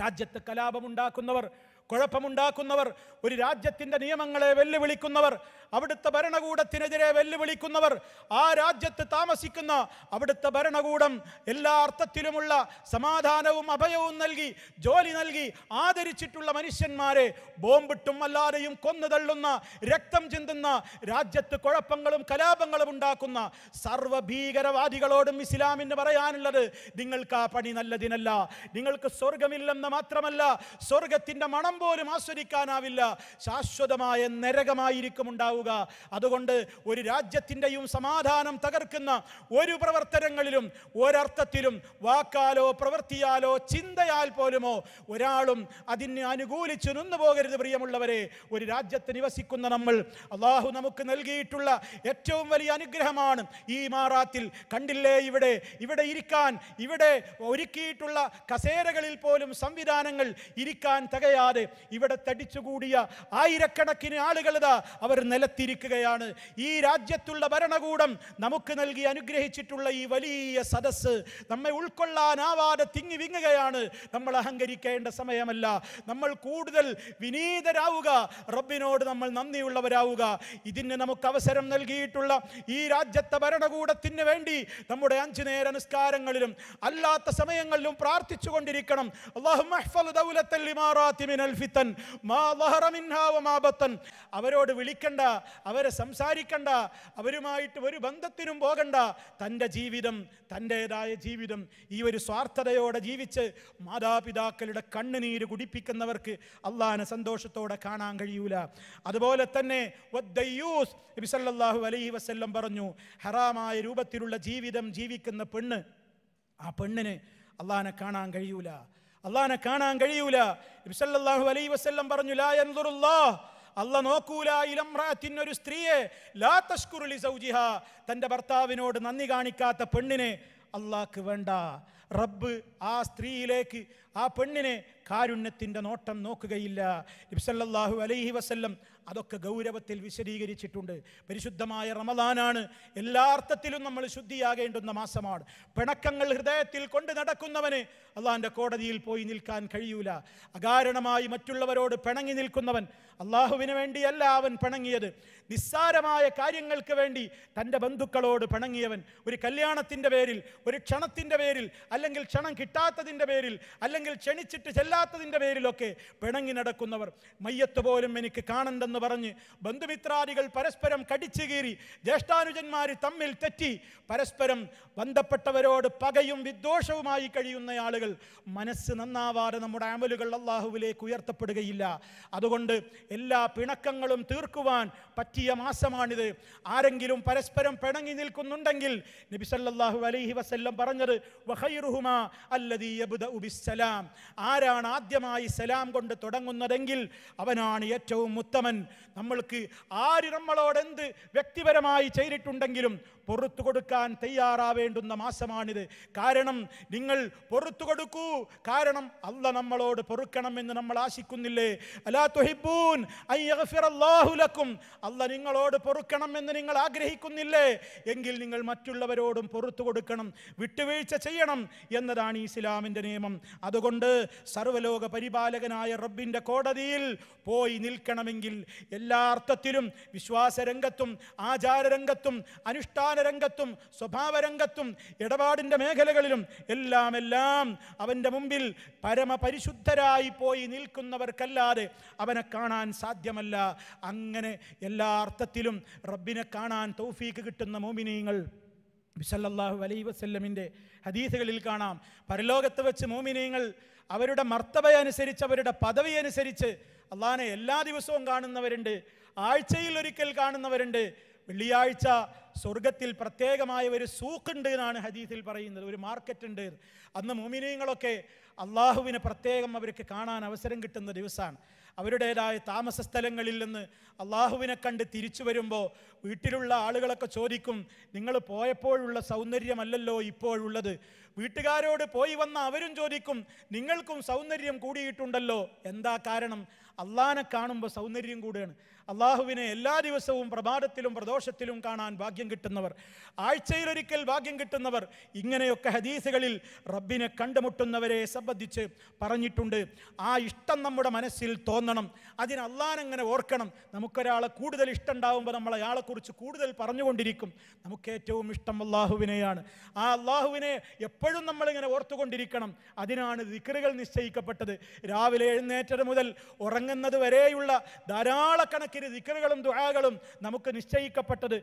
രാജ്യത്ത് കലാപമുണ്ടാക്കുന്നവർ കുഴപ്പമുണ്ടാക്കുന്നവർ ഒരു രാജ്യത്തിൻ്റെ നിയമങ്ങളെ വെല്ലുവിളിക്കുന്നവർ അവിടുത്തെ ഭരണകൂടത്തിനെതിരെ വെല്ലുവിളിക്കുന്നവർ ആ രാജ്യത്ത് താമസിക്കുന്ന അവിടുത്തെ ഭരണകൂടം എല്ലാ അർത്ഥത്തിലുമുള്ള സമാധാനവും അഭയവും നൽകി ജോലി നൽകി ആദരിച്ചിട്ടുള്ള മനുഷ്യന്മാരെ ബോംബിട്ടും അല്ലാതെയും കൊന്നു തള്ളുന്ന രക്തം ചിന്തുന്ന രാജ്യത്ത് കുഴപ്പങ്ങളും കലാപങ്ങളും ഉണ്ടാക്കുന്ന സർവഭീകരവാദികളോടും ഇസ്ലാമിന് പറയാനുള്ളത് നിങ്ങൾക്ക് ആ പണി നല്ലതിനല്ല നിങ്ങൾക്ക് സ്വർഗമില്ലെന്ന് മാത്രമല്ല സ്വർഗത്തിൻ്റെ മണം ക്ഷണം പോലും ആസ്വദിക്കാനാവില്ല ശാശ്വതമായ നരകമായിരിക്കും ഉണ്ടാവുക അതുകൊണ്ട് ഒരു രാജ്യത്തിൻ്റെയും സമാധാനം തകർക്കുന്ന ഒരു പ്രവർത്തനങ്ങളിലും ഒരർത്ഥത്തിലും വാക്കാലോ പ്രവൃത്തിയാലോ ചിന്തയാൽ പോലുമോ ഒരാളും അതിനെ അനുകൂലിച്ച് നിന്നു പോകരുത് പ്രിയമുള്ളവരെ ഒരു രാജ്യത്ത് നിവസിക്കുന്ന നമ്മൾ അള്ളാഹു നമുക്ക് നൽകിയിട്ടുള്ള ഏറ്റവും വലിയ അനുഗ്രഹമാണ് ഈ മാറാത്തിൽ കണ്ടില്ലേ ഇവിടെ ഇവിടെ ഇരിക്കാൻ ഇവിടെ ഒരുക്കിയിട്ടുള്ള കസേരകളിൽ പോലും സംവിധാനങ്ങൾ ഇരിക്കാൻ തകയാതെ ഇവിടെ തടിച്ചുകൂടിയ ആയിരക്കണക്കിന് ആളുകളിതാ അവർ നിലത്തിരിക്കുകയാണ് ഈ രാജ്യത്തുള്ള ഭരണകൂടം നമുക്ക് നൽകി അനുഗ്രഹിച്ചിട്ടുള്ള ഈ വലിയ സദസ്സ് നമ്മെ ഉൾക്കൊള്ളാനാവാതെ തിങ്ങി വിങ്ങുകയാണ് നമ്മൾ അഹങ്കരിക്കേണ്ട സമയമല്ല നമ്മൾ കൂടുതൽ വിനീതരാവുക റബ്ബിനോട് നമ്മൾ നന്ദിയുള്ളവരാവുക ഇതിന് നമുക്ക് അവസരം നൽകിയിട്ടുള്ള ഈ രാജ്യത്തെ ഭരണകൂടത്തിന് വേണ്ടി നമ്മുടെ അഞ്ചു നേര നിസ്കാരങ്ങളിലും അല്ലാത്ത സമയങ്ങളിലും പ്രാർത്ഥിച്ചു കൊണ്ടിരിക്കണം അള്ളാഹു മഹ്ഫൽ ദൗലത്തൽ ഇമാറാത്തി മിനൽ ഫിത്തൻ മാ മാബത്തൻ അവരോട് വിളിക്കണ്ട അവരെ സംസാരിക്കണ്ട അവരുമായിട്ട് ഒരു ബന്ധത്തിനും പോകണ്ട തൻ്റെ ജീവിതം തൻ്റേതായ ജീവിതം ഈ ഒരു സ്വാർത്ഥതയോടെ ജീവിച്ച് മാതാപിതാക്കളുടെ കണ്ണുനീര് കുടിപ്പിക്കുന്നവർക്ക് അള്ളാഹാനെ സന്തോഷത്തോടെ കാണാൻ കഴിയൂല അതുപോലെ തന്നെ വദ്ദയ്യൂസ് നബി സല്ലല്ലാഹു അലൈഹി വസല്ലം പറഞ്ഞു ഹറാമായ രൂപത്തിലുള്ള ജീവിതം ജീവിക്കുന്ന പെണ്ണ് ആ പെണ്ണിന് അള്ളാഹാനെ കാണാൻ കഴിയൂല അള്ളാഹാനെ കാണാൻ കഴിയൂല നബിസല്ലാഹു അലൈ വസ്ല്ലം പറഞ്ഞു ലാ എന്തുറുല്ലാ അല്ല നോക്കൂല ഇലംറാത്തിൻ ഒരു സ്ത്രീയെ ലാ തഷ്കുറുലി സൗജിഹ തൻ്റെ ഭർത്താവിനോട് നന്ദി കാണിക്കാത്ത പെണ്ണിനെ അള്ളാക്ക് വേണ്ട റബ്ബ് ആ സ്ത്രീയിലേക്ക് ആ പെണ്ണിനെ കാരുണ്യത്തിൻ്റെ നോട്ടം നോക്കുകയില്ല ഇബ്സല്ലാഹു അലൈഹി വസല്ലം അതൊക്കെ ഗൗരവത്തിൽ വിശദീകരിച്ചിട്ടുണ്ട് പരിശുദ്ധമായ റമദാനാണ് എല്ലാ അർത്ഥത്തിലും നമ്മൾ ശുദ്ധിയാകേണ്ടുന്ന മാസമാണ് പിണക്കങ്ങൾ ഹൃദയത്തിൽ കൊണ്ട് നടക്കുന്നവന് അള്ളാഹിൻ്റെ കോടതിയിൽ പോയി നിൽക്കാൻ കഴിയൂല അകാരണമായി മറ്റുള്ളവരോട് പിണങ്ങി നിൽക്കുന്നവൻ അള്ളാഹുവിന് വേണ്ടിയല്ല അവൻ പിണങ്ങിയത് നിസ്സാരമായ കാര്യങ്ങൾക്ക് വേണ്ടി തൻ്റെ ബന്ധുക്കളോട് പിണങ്ങിയവൻ ഒരു കല്യാണത്തിൻ്റെ പേരിൽ ഒരു ക്ഷണത്തിൻ്റെ പേരിൽ അല്ലെങ്കിൽ ക്ഷണം കിട്ടാത്തതിൻ്റെ പേരിൽ അല്ലെങ്കിൽ അല്ലെങ്കിൽ ക്ഷണിച്ചിട്ട് ചെല്ലാത്തതിൻ്റെ പേരിലൊക്കെ പിണങ്ങി നടക്കുന്നവർ മയ്യത്ത് പോലും എനിക്ക് കാണണ്ടെന്ന് പറഞ്ഞ് ബന്ധുമിത്രാദികൾ പരസ്പരം കടിച്ചു കീറി ജ്യേഷ്ഠാനുജന്മാർ തമ്മിൽ തെറ്റി പരസ്പരം ബന്ധപ്പെട്ടവരോട് പകയും വിദ്വേഷവുമായി കഴിയുന്ന ആളുകൾ മനസ്സ് നന്നാവാതെ നമ്മുടെ അമലുകൾ അള്ളാഹുവിലേക്ക് ഉയർത്തപ്പെടുകയില്ല അതുകൊണ്ട് എല്ലാ പിണക്കങ്ങളും തീർക്കുവാൻ പറ്റിയ മാസമാണിത് ആരെങ്കിലും പരസ്പരം പിണങ്ങി നിൽക്കുന്നുണ്ടെങ്കിൽ നബിസല്ലാഹു അലൈഹി വസ്ല്ലം പറഞ്ഞത് വഹൈറുഹുമാ അല്ലദീ ഉബിസ്സലാം സലാം ആരാണ് ആദ്യമായി സലാം കൊണ്ട് തുടങ്ങുന്നതെങ്കിൽ അവനാണ് ഏറ്റവും ഉത്തമൻ നമ്മൾക്ക് ആര് നമ്മളോടെന്ത് വ്യക്തിപരമായി ചെയ്തിട്ടുണ്ടെങ്കിലും പുറത്തു കൊടുക്കാൻ തയ്യാറാവേണ്ടുന്ന മാസമാണിത് കാരണം നിങ്ങൾ പുറത്തു കൊടുക്കൂ കാരണം അല്ല നമ്മളോട് പൊറുക്കണമെന്ന് നമ്മൾ ആശിക്കുന്നില്ലേ അലാ തുഹിബൂൻ അയ്യഹുലക്കും അല്ല നിങ്ങളോട് പൊറുക്കണമെന്ന് നിങ്ങൾ ആഗ്രഹിക്കുന്നില്ലേ എങ്കിൽ നിങ്ങൾ മറ്റുള്ളവരോടും പുറത്തു കൊടുക്കണം വിട്ടുവീഴ്ച ചെയ്യണം എന്നതാണ് ഇസ്ലാമിൻ്റെ നിയമം അതുകൊണ്ട് സർവലോക പരിപാലകനായ റബ്ബിൻ്റെ കോടതിയിൽ പോയി നിൽക്കണമെങ്കിൽ എല്ലാ അർത്ഥത്തിലും വിശ്വാസരംഗത്തും ആചാരരംഗത്തും അനുഷ്ഠാന തീരുമാന രംഗത്തും സ്വഭാവരംഗത്തും ഇടപാടിൻ്റെ മേഖലകളിലും എല്ലാം എല്ലാം അവൻ്റെ മുമ്പിൽ പരമപരിശുദ്ധരായി പോയി നിൽക്കുന്നവർക്കല്ലാതെ അവനെ കാണാൻ സാധ്യമല്ല അങ്ങനെ എല്ലാ അർത്ഥത്തിലും റബ്ബിനെ കാണാൻ തൗഫീക്ക് കിട്ടുന്ന മോമിനിയങ്ങൾ ബിസല്ലാഹു അലൈ വസ്ല്ലമിൻ്റെ ഹദീസുകളിൽ കാണാം പരലോകത്ത് വെച്ച് മോമിനിയങ്ങൾ അവരുടെ അനുസരിച്ച് അവരുടെ പദവി അനുസരിച്ച് അള്ളാഹനെ എല്ലാ ദിവസവും കാണുന്നവരുണ്ട് ആഴ്ചയിൽ ഒരിക്കൽ കാണുന്നവരുണ്ട് വെള്ളിയാഴ്ച സ്വർഗത്തിൽ പ്രത്യേകമായ ഒരു സൂക്കുണ്ട് എന്നാണ് ഹദീസിൽ പറയുന്നത് ഒരു മാർക്കറ്റ് ഉണ്ട് അന്ന് മോമിനിയങ്ങളൊക്കെ അള്ളാഹുവിനെ പ്രത്യേകം അവർക്ക് കാണാൻ അവസരം കിട്ടുന്ന ദിവസമാണ് അവരുടേതായ താമസ സ്ഥലങ്ങളിൽ നിന്ന് അള്ളാഹുവിനെ കണ്ട് തിരിച്ചു വരുമ്പോൾ വീട്ടിലുള്ള ആളുകളൊക്കെ ചോദിക്കും നിങ്ങൾ പോയപ്പോഴുള്ള സൗന്ദര്യമല്ലല്ലോ ഇപ്പോഴുള്ളത് വീട്ടുകാരോട് പോയി വന്ന അവരും ചോദിക്കും നിങ്ങൾക്കും സൗന്ദര്യം കൂടിയിട്ടുണ്ടല്ലോ എന്താ കാരണം അള്ളഹാനെ കാണുമ്പോൾ സൗന്ദര്യം കൂടുകയാണ് അള്ളാഹുവിനെ എല്ലാ ദിവസവും പ്രഭാതത്തിലും പ്രദോഷത്തിലും കാണാൻ ഭാഗ്യം കിട്ടുന്നവർ ആഴ്ചയിലൊരിക്കൽ ഭാഗ്യം കിട്ടുന്നവർ ഇങ്ങനെയൊക്കെ ഹദീസുകളിൽ റബ്ബിനെ കണ്ടുമുട്ടുന്നവരെ സംബന്ധിച്ച് പറഞ്ഞിട്ടുണ്ട് ആ ഇഷ്ടം നമ്മുടെ മനസ്സിൽ തോന്നണം അതിന് അള്ളാനെങ്ങനെ ഓർക്കണം നമുക്കൊരാളെ കൂടുതൽ ഇഷ്ടം ഉണ്ടാകുമ്പോൾ നമ്മൾ അയാളെക്കുറിച്ച് കൂടുതൽ പറഞ്ഞുകൊണ്ടിരിക്കും നമുക്ക് ഏറ്റവും ഇഷ്ടം അള്ളാഹുവിനെയാണ് ആ അള്ളാഹുവിനെ എപ്പോഴും നമ്മളിങ്ങനെ ഓർത്തുകൊണ്ടിരിക്കണം അതിനാണ് ദിക്കറുകൾ നിശ്ചയിക്കപ്പെട്ടത് രാവിലെ എഴുന്നേറ്റത് മുതൽ ഉറങ്ങ ഇറങ്ങുന്നത് വരെയുള്ള ധാരാളക്കണക്കിന് ദിക്കറുകളും ദുആകളും നമുക്ക് നിശ്ചയിക്കപ്പെട്ടത്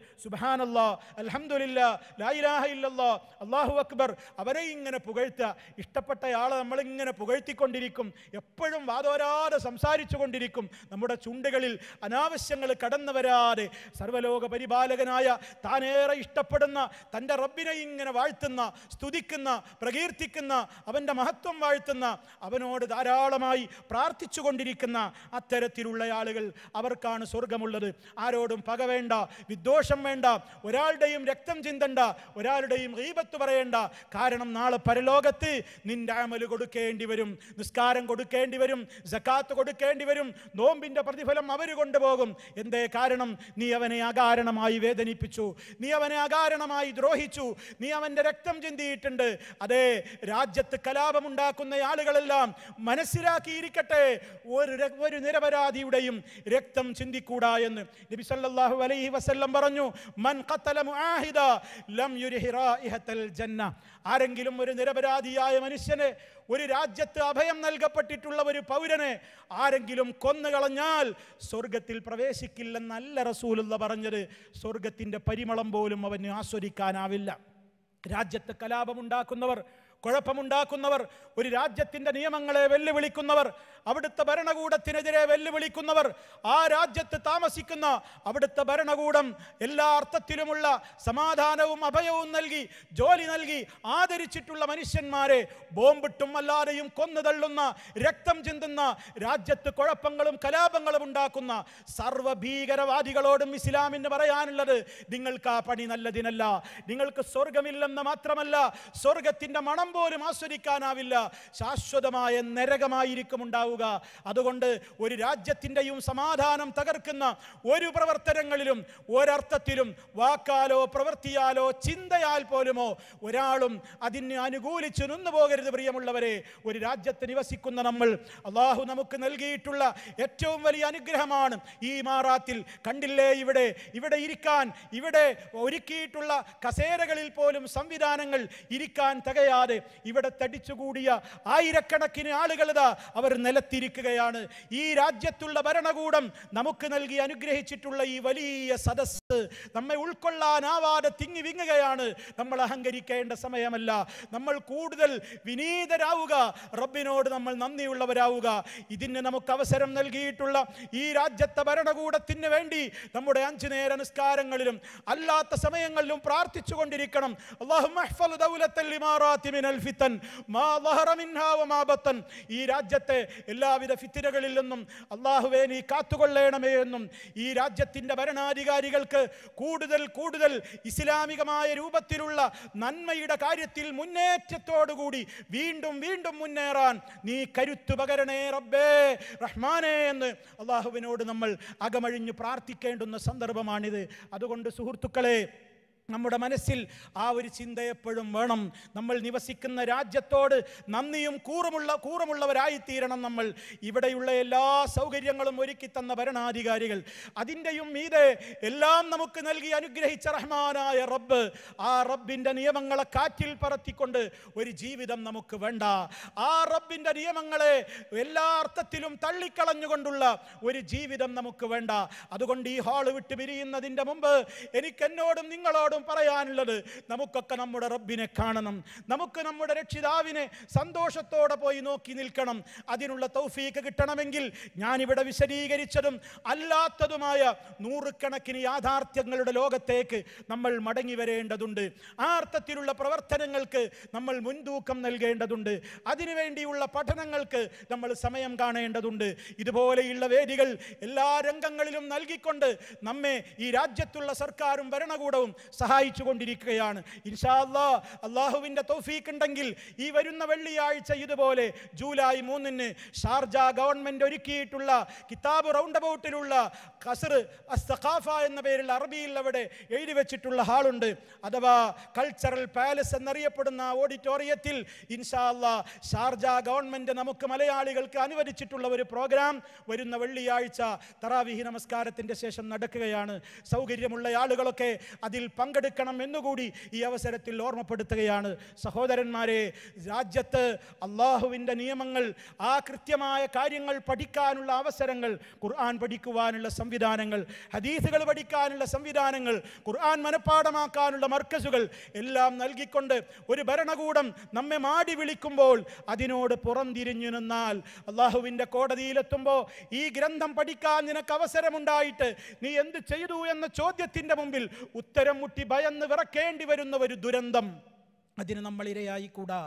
അല്ലാ അലഹമുല്ല ലായിലാഹ ഇല്ലല്ലോ അള്ളാഹു അക്ബർ അവരെ ഇങ്ങനെ പുകഴ്ത്തുക ഇഷ്ടപ്പെട്ടയാളെ നമ്മളിങ്ങനെ പുകഴ്ത്തിക്കൊണ്ടിരിക്കും എപ്പോഴും വാതോരാതെ സംസാരിച്ചു കൊണ്ടിരിക്കും നമ്മുടെ ചുണ്ടുകളിൽ അനാവശ്യങ്ങൾ കടന്നു വരാതെ സർവലോക പരിപാലകനായ താനേറെ ഇഷ്ടപ്പെടുന്ന തൻ്റെ റബ്ബിനെ ഇങ്ങനെ വാഴ്ത്തുന്ന സ്തുതിക്കുന്ന പ്രകീർത്തിക്കുന്ന അവൻ്റെ മഹത്വം വാഴ്ത്തുന്ന അവനോട് ധാരാളമായി പ്രാർത്ഥിച്ചു കൊണ്ടിരിക്കുന്ന അത്തരത്തിലുള്ള ആളുകൾ അവർക്കാണ് സ്വർഗമുള്ളത് ആരോടും പക വേണ്ട വിദ്വേഷം വേണ്ട ഒരാളുടെയും രക്തം ചിന്തണ്ട ഒരാളുടെയും ഈപത്ത് പറയേണ്ട കാരണം നാളെ പരലോകത്ത് നിന്റെ അമൽ കൊടുക്കേണ്ടി വരും നിസ്കാരം കൊടുക്കേണ്ടി വരും ജക്കാത്ത് കൊടുക്കേണ്ടി വരും നോമ്പിൻ്റെ പ്രതിഫലം അവർ കൊണ്ടുപോകും എന്തേ കാരണം നീ അവനെ അകാരണമായി വേദനിപ്പിച്ചു നീ അവനെ അകാരണമായി ദ്രോഹിച്ചു നീ അവൻ്റെ രക്തം ചിന്തിയിട്ടുണ്ട് അതെ രാജ്യത്ത് കലാപമുണ്ടാക്കുന്ന ആളുകളെല്ലാം മനസ്സിലാക്കിയിരിക്കട്ടെ ഒരു ഒരു നിരപരാധിയുടെയും രക്തം ചിന്തിക്കൂടാ എന്ന് നബി സല്ലല്ലാഹു അലൈഹി വസല്ലം പറഞ്ഞു മൻ ഖത്തല മുആഹിദ ലം യുരിഹിറാഇഹത്തൽ ജന്ന ആരെങ്കിലും ഒരു നിരപരാധിയായ മനുഷ്യനെ ഒരു രാജ്യത്ത് അഭയം നൽകപ്പെട്ടിട്ടുള്ള ഒരു പൗരനെ ആരെങ്കിലും കൊന്നുകളഞ്ഞാൽ സ്വർഗത്തിൽ പ്രവേശിക്കില്ലെന്നല്ല റസൂലുള്ള പറഞ്ഞത് സ്വർഗത്തിൻ്റെ പരിമളം പോലും അവന് ആസ്വദിക്കാനാവില്ല രാജ്യത്ത് കലാപമുണ്ടാക്കുന്നവർ കുഴപ്പമുണ്ടാക്കുന്നവർ ഒരു രാജ്യത്തിൻ്റെ നിയമങ്ങളെ വെല്ലുവിളിക്കുന്നവർ അവിടുത്തെ ഭരണകൂടത്തിനെതിരെ വെല്ലുവിളിക്കുന്നവർ ആ രാജ്യത്ത് താമസിക്കുന്ന അവിടുത്തെ ഭരണകൂടം എല്ലാ അർത്ഥത്തിലുമുള്ള സമാധാനവും അഭയവും നൽകി ജോലി നൽകി ആദരിച്ചിട്ടുള്ള മനുഷ്യന്മാരെ ബോംബിട്ടും അല്ലാതെയും കൊന്നു തള്ളുന്ന രക്തം ചിന്തുന്ന രാജ്യത്ത് കുഴപ്പങ്ങളും കലാപങ്ങളും ഉണ്ടാക്കുന്ന സർവഭീകരവാദികളോടും ഇസ്ലാമിന് പറയാനുള്ളത് നിങ്ങൾക്ക് ആ പണി നല്ലതിനല്ല നിങ്ങൾക്ക് സ്വർഗമില്ലെന്ന് മാത്രമല്ല സ്വർഗത്തിൻ്റെ മണം പോലും ആസ്വദിക്കാനാവില്ല ശാശ്വതമായ നരകമായിരിക്കും ഉണ്ടാവുക അതുകൊണ്ട് ഒരു രാജ്യത്തിൻ്റെയും സമാധാനം തകർക്കുന്ന ഒരു പ്രവർത്തനങ്ങളിലും ഒരർത്ഥത്തിലും വാക്കാലോ പ്രവൃത്തിയാലോ ചിന്തയാൽ പോലുമോ ഒരാളും അതിന് അനുകൂലിച്ച് നിന്നു പോകരുത് പ്രിയമുള്ളവരെ ഒരു രാജ്യത്ത് നിവസിക്കുന്ന നമ്മൾ അള്ളാഹു നമുക്ക് നൽകിയിട്ടുള്ള ഏറ്റവും വലിയ അനുഗ്രഹമാണ് ഈ മാറാത്തിൽ കണ്ടില്ലേ ഇവിടെ ഇവിടെ ഇരിക്കാൻ ഇവിടെ ഒരുക്കിയിട്ടുള്ള കസേരകളിൽ പോലും സംവിധാനങ്ങൾ ഇരിക്കാൻ തികയാതെ ഇവിടെ തടിച്ചുകൂടിയ ആയിരക്കണക്കിന് ആളുകളിതാ അവർ നിലത്തിരിക്കുകയാണ് ഈ രാജ്യത്തുള്ള ഭരണകൂടം നമുക്ക് നൽകി അനുഗ്രഹിച്ചിട്ടുള്ള ഈ വലിയ സദസ് നമ്മെ ഉൾക്കൊള്ളാനാവാതെ തിങ്ങി വിങ്ങുകയാണ് നമ്മൾ അഹങ്കരിക്കേണ്ട സമയമല്ല നമ്മൾ കൂടുതൽ വിനീതരാവുക റബ്ബിനോട് നമ്മൾ നന്ദിയുള്ളവരാവുക ഇതിന് നമുക്ക് അവസരം നൽകിയിട്ടുള്ള ഈ രാജ്യത്തെ ഭരണകൂടത്തിന് വേണ്ടി നമ്മുടെ അഞ്ചു നേര നിസ്കാരങ്ങളിലും അല്ലാത്ത സമയങ്ങളിലും പ്രാർത്ഥിച്ചു കൊണ്ടിരിക്കണം ഫിത്തൻ മാ മാ ബത്തൻ ഈ രാജ്യത്തെ എല്ലാവിധ ഫിത്തിരകളിൽ നിന്നും അള്ളാഹുവേ നീ കാത്തുകൊള്ളേണമേ എന്നും ഈ രാജ്യത്തിൻ്റെ ഭരണാധികാരികൾക്ക് കൂടുതൽ കൂടുതൽ ഇസ്ലാമികമായ രൂപത്തിലുള്ള നന്മയുടെ കാര്യത്തിൽ മുന്നേറ്റത്തോടുകൂടി വീണ്ടും വീണ്ടും മുന്നേറാൻ നീ കരുത്തു പകരണേ റബ്ബേ റഹ്മാനേ എന്ന് അള്ളാഹുവിനോട് നമ്മൾ അകമഴിഞ്ഞു പ്രാർത്ഥിക്കേണ്ടുന്ന സന്ദർഭമാണിത് അതുകൊണ്ട് സുഹൃത്തുക്കളെ നമ്മുടെ മനസ്സിൽ ആ ഒരു ചിന്ത എപ്പോഴും വേണം നമ്മൾ നിവസിക്കുന്ന രാജ്യത്തോട് നന്ദിയും കൂറുമുള്ള കൂറുമുള്ളവരായിത്തീരണം നമ്മൾ ഇവിടെയുള്ള എല്ലാ സൗകര്യങ്ങളും ഒരുക്കി തന്ന ഭരണാധികാരികൾ അതിൻ്റെയും മീതെ എല്ലാം നമുക്ക് നൽകി അനുഗ്രഹിച്ച റഹ്മാനായ റബ്ബ് ആ റബ്ബിൻ്റെ നിയമങ്ങളെ കാറ്റിൽ പറത്തിക്കൊണ്ട് ഒരു ജീവിതം നമുക്ക് വേണ്ട ആ റബ്ബിൻ്റെ നിയമങ്ങളെ എല്ലാ അർത്ഥത്തിലും തള്ളിക്കളഞ്ഞുകൊണ്ടുള്ള ഒരു ജീവിതം നമുക്ക് വേണ്ട അതുകൊണ്ട് ഈ ഹാള് വിട്ട് പിരിയുന്നതിൻ്റെ മുമ്പ് എനിക്കെന്നോടും നിങ്ങളോടും എല്ലാവരോടും പറയാനുള്ളത് നമുക്കൊക്കെ നമ്മുടെ റബ്ബിനെ കാണണം നമുക്ക് നമ്മുടെ രക്ഷിതാവിനെ സന്തോഷത്തോടെ പോയി നോക്കി നിൽക്കണം അതിനുള്ള തൗഫീക്ക് കിട്ടണമെങ്കിൽ ഞാനിവിടെ വിശദീകരിച്ചതും അല്ലാത്തതുമായ നൂറുകണക്കിന് യാഥാർത്ഥ്യങ്ങളുടെ ലോകത്തേക്ക് നമ്മൾ മടങ്ങി വരേണ്ടതുണ്ട് ആ അർത്ഥത്തിലുള്ള പ്രവർത്തനങ്ങൾക്ക് നമ്മൾ മുൻതൂക്കം നൽകേണ്ടതുണ്ട് അതിനുവേണ്ടിയുള്ള പഠനങ്ങൾക്ക് നമ്മൾ സമയം കാണേണ്ടതുണ്ട് ഇതുപോലെയുള്ള വേദികൾ എല്ലാ രംഗങ്ങളിലും നൽകിക്കൊണ്ട് നമ്മെ ഈ രാജ്യത്തുള്ള സർക്കാരും ഭരണകൂടവും സഹായിച്ചു കൊണ്ടിരിക്കുകയാണ് അള്ളാ അള്ളാഹുവിൻ്റെ തൗഫീഖ് ഉണ്ടെങ്കിൽ ഈ വരുന്ന വെള്ളിയാഴ്ച ഇതുപോലെ ജൂലൈ മൂന്നിന് ഷാർജ ഗവൺമെൻറ് ഒരുക്കിയിട്ടുള്ള കിതാബ് റൗണ്ട് അബൌട്ടിലുള്ള ഖസർ അസ്തഖാഫ എന്ന പേരിൽ അറബിയിൽ അവിടെ എഴുതി വെച്ചിട്ടുള്ള ഹാളുണ്ട് അഥവാ കൾച്ചറൽ പാലസ് എന്നറിയപ്പെടുന്ന ഓഡിറ്റോറിയത്തിൽ ഇൻഷാല്ല ഷാർജ ഗവൺമെൻറ് നമുക്ക് മലയാളികൾക്ക് അനുവദിച്ചിട്ടുള്ള ഒരു പ്രോഗ്രാം വരുന്ന വെള്ളിയാഴ്ച തറാവിഹി നമസ്കാരത്തിൻ്റെ ശേഷം നടക്കുകയാണ് സൗകര്യമുള്ള ആളുകളൊക്കെ അതിൽ പങ്കെടുക്കും പങ്കെടുക്കണം എന്നുകൂടി ഈ അവസരത്തിൽ ഓർമ്മപ്പെടുത്തുകയാണ് സഹോദരന്മാരെ രാജ്യത്ത് അള്ളാഹുവിൻ്റെ നിയമങ്ങൾ ആ കൃത്യമായ കാര്യങ്ങൾ പഠിക്കാനുള്ള അവസരങ്ങൾ ഖുർആൻ പഠിക്കുവാനുള്ള സംവിധാനങ്ങൾ ഹദീസുകൾ പഠിക്കാനുള്ള സംവിധാനങ്ങൾ ഖുർആൻ മനഃപ്പാടമാക്കാനുള്ള മർക്കസുകൾ എല്ലാം നൽകിക്കൊണ്ട് ഒരു ഭരണകൂടം നമ്മെ മാടി വിളിക്കുമ്പോൾ അതിനോട് പുറം തിരിഞ്ഞു നിന്നാൽ അള്ളാഹുവിൻ്റെ കോടതിയിലെത്തുമ്പോൾ ഈ ഗ്രന്ഥം പഠിക്കാൻ നിനക്ക് അവസരമുണ്ടായിട്ട് നീ എന്ത് ചെയ്തു എന്ന ചോദ്യത്തിൻ്റെ മുമ്പിൽ ഉത്തരം മുട്ടി തെറ്റി ഭയന്ന് വിറക്കേണ്ടി വരുന്ന ഒരു ദുരന്തം അതിന് നമ്മൾ ഇരയായിക്കൂടാ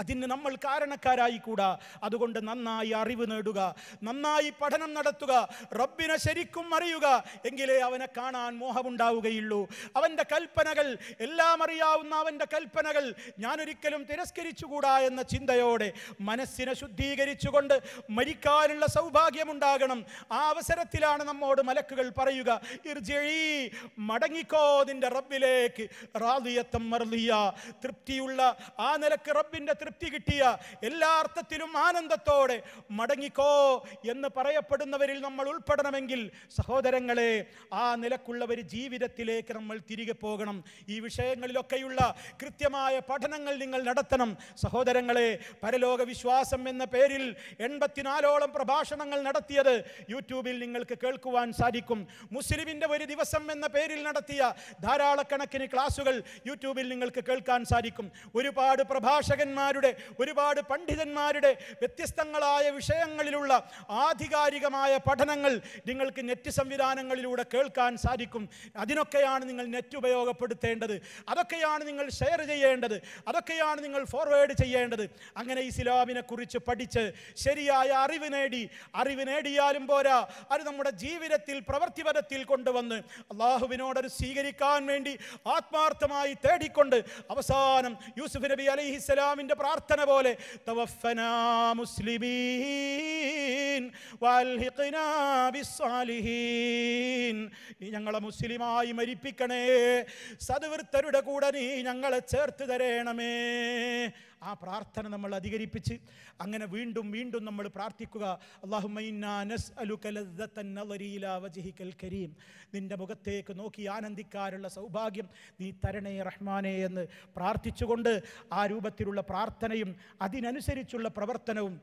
അതിന് നമ്മൾ കാരണക്കാരായിക്കൂടാ അതുകൊണ്ട് നന്നായി അറിവ് നേടുക നന്നായി പഠനം നടത്തുക റബ്ബിനെ ശരിക്കും അറിയുക എങ്കിലേ അവനെ കാണാൻ മോഹമുണ്ടാവുകയുള്ളൂ അവൻ്റെ കൽപ്പനകൾ എല്ലാം അറിയാവുന്ന അവൻ്റെ കൽപ്പനകൾ ഞാനൊരിക്കലും തിരസ്കരിച്ചുകൂടാ എന്ന ചിന്തയോടെ മനസ്സിനെ ശുദ്ധീകരിച്ചുകൊണ്ട് മരിക്കാനുള്ള സൗഭാഗ്യമുണ്ടാകണം ആ അവസരത്തിലാണ് നമ്മോട് മലക്കുകൾ പറയുക ഇർജഴി മടങ്ങിക്കോ നിന്റെ റബ്ബിലേക്ക് റാദിയത്തം മർലിയ തൃപ്തി തൃപ്തിയുള്ള ആ നിലക്ക് റബ്ബിൻ്റെ തൃപ്തി കിട്ടിയ എല്ലാ അർത്ഥത്തിലും ആനന്ദത്തോടെ മടങ്ങിക്കോ എന്ന് പറയപ്പെടുന്നവരിൽ നമ്മൾ ഉൾപ്പെടണമെങ്കിൽ സഹോദരങ്ങളെ ആ നിലക്കുള്ളവർ ജീവിതത്തിലേക്ക് നമ്മൾ തിരികെ പോകണം ഈ വിഷയങ്ങളിലൊക്കെയുള്ള കൃത്യമായ പഠനങ്ങൾ നിങ്ങൾ നടത്തണം സഹോദരങ്ങളെ പരലോക വിശ്വാസം എന്ന പേരിൽ എൺപത്തിനാലോളം പ്രഭാഷണങ്ങൾ നടത്തിയത് യൂട്യൂബിൽ നിങ്ങൾക്ക് കേൾക്കുവാൻ സാധിക്കും മുസ്ലിമിൻ്റെ ഒരു ദിവസം എന്ന പേരിൽ നടത്തിയ ധാരാളക്കണക്കിന് ക്ലാസുകൾ യൂട്യൂബിൽ നിങ്ങൾക്ക് കേൾക്കാൻ സാധിക്കും ഉണ്ടായിരിക്കും ഒരുപാട് പ്രഭാഷകന്മാരുടെ ഒരുപാട് പണ്ഡിതന്മാരുടെ വ്യത്യസ്തങ്ങളായ വിഷയങ്ങളിലുള്ള ആധികാരികമായ പഠനങ്ങൾ നിങ്ങൾക്ക് നെറ്റ് സംവിധാനങ്ങളിലൂടെ കേൾക്കാൻ സാധിക്കും അതിനൊക്കെയാണ് നിങ്ങൾ നെറ്റ് ഉപയോഗപ്പെടുത്തേണ്ടത് അതൊക്കെയാണ് നിങ്ങൾ ഷെയർ ചെയ്യേണ്ടത് അതൊക്കെയാണ് നിങ്ങൾ ഫോർവേഡ് ചെയ്യേണ്ടത് അങ്ങനെ ഇസ്ലാമിനെ കുറിച്ച് പഠിച്ച് ശരിയായ അറിവ് നേടി അറിവ് നേടിയാലും പോരാ അത് നമ്മുടെ ജീവിതത്തിൽ പ്രവൃത്തിപരത്തിൽ കൊണ്ടുവന്ന് അള്ളാഹുവിനോടൊരു സ്വീകരിക്കാൻ വേണ്ടി ആത്മാർത്ഥമായി തേടിക്കൊണ്ട് അവസാന കാരണം യൂസുഫ് നബി സ്വലാമിൻ്റെ പ്രാർത്ഥന പോലെ മുസ്ലിമീൻ നീ ഞങ്ങളെ മുസ്ലിമായി മരിപ്പിക്കണേ സദ്വൃത്തരുടെ കൂടെ നീ ഞങ്ങളെ ചേർത്ത് തരേണമേ ആ പ്രാർത്ഥന നമ്മൾ അധികരിപ്പിച്ച് അങ്ങനെ വീണ്ടും വീണ്ടും നമ്മൾ പ്രാർത്ഥിക്കുക കരീം നിന്റെ മുഖത്തേക്ക് നോക്കി ആനന്ദിക്കാനുള്ള സൗഭാഗ്യം നീ തരണേ റഹ്മാനെ എന്ന് പ്രാർത്ഥിച്ചുകൊണ്ട് ആ രൂപത്തിലുള്ള പ്രാർത്ഥനയും അതിനനുസരിച്ചുള്ള പ്രവർത്തനവും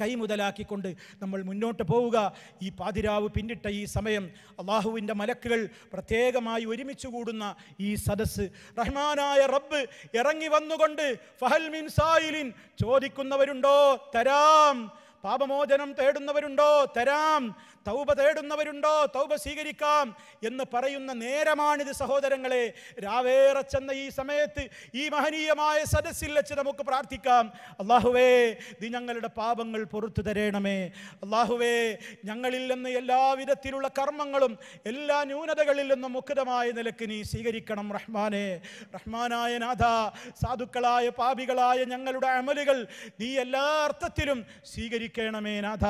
കൈമുതലാക്കിക്കൊണ്ട് നമ്മൾ മുന്നോട്ട് പോവുക ഈ പാതിരാവ് പിന്നിട്ട ഈ സമയം അള്ളാഹുവിൻ്റെ മലക്കുകൾ പ്രത്യേകമായി ഒരുമിച്ച് കൂടുന്ന ഈ സദസ്സ് റഹ്മാനായ റബ്ബ് ഇറങ്ങി വന്നുകൊണ്ട് ഫഹൽ മിൻ സായിലിൻ ചോദിക്കുന്നവരുണ്ടോ തരാം പാപമോചനം തേടുന്നവരുണ്ടോ തരാം തൗബ തേടുന്നവരുണ്ടോ തൗബ സ്വീകരിക്കാം എന്ന് പറയുന്ന നേരമാണിത് സഹോദരങ്ങളെ രാവേറെ ചെന്ന ഈ സമയത്ത് ഈ മഹനീയമായ സദസ്സിൽ വെച്ച് നമുക്ക് പ്രാർത്ഥിക്കാം അള്ളാഹുവേ ഇത് ഞങ്ങളുടെ പാപങ്ങൾ പുറത്തു തരണമേ അള്ളാഹുവേ ഞങ്ങളിൽ നിന്ന് എല്ലാവിധത്തിലുള്ള കർമ്മങ്ങളും എല്ലാ ന്യൂനതകളിൽ നിന്നും മുക്തമായ നിലക്ക് നീ സ്വീകരിക്കണം റഹ്മാനെ റഹ്മാനായ നാഥ സാധുക്കളായ പാപികളായ ഞങ്ങളുടെ അമലുകൾ നീ എല്ലാ അർത്ഥത്തിലും സ്വീകരിക്കും ജീവിക്കണമേ നാഥ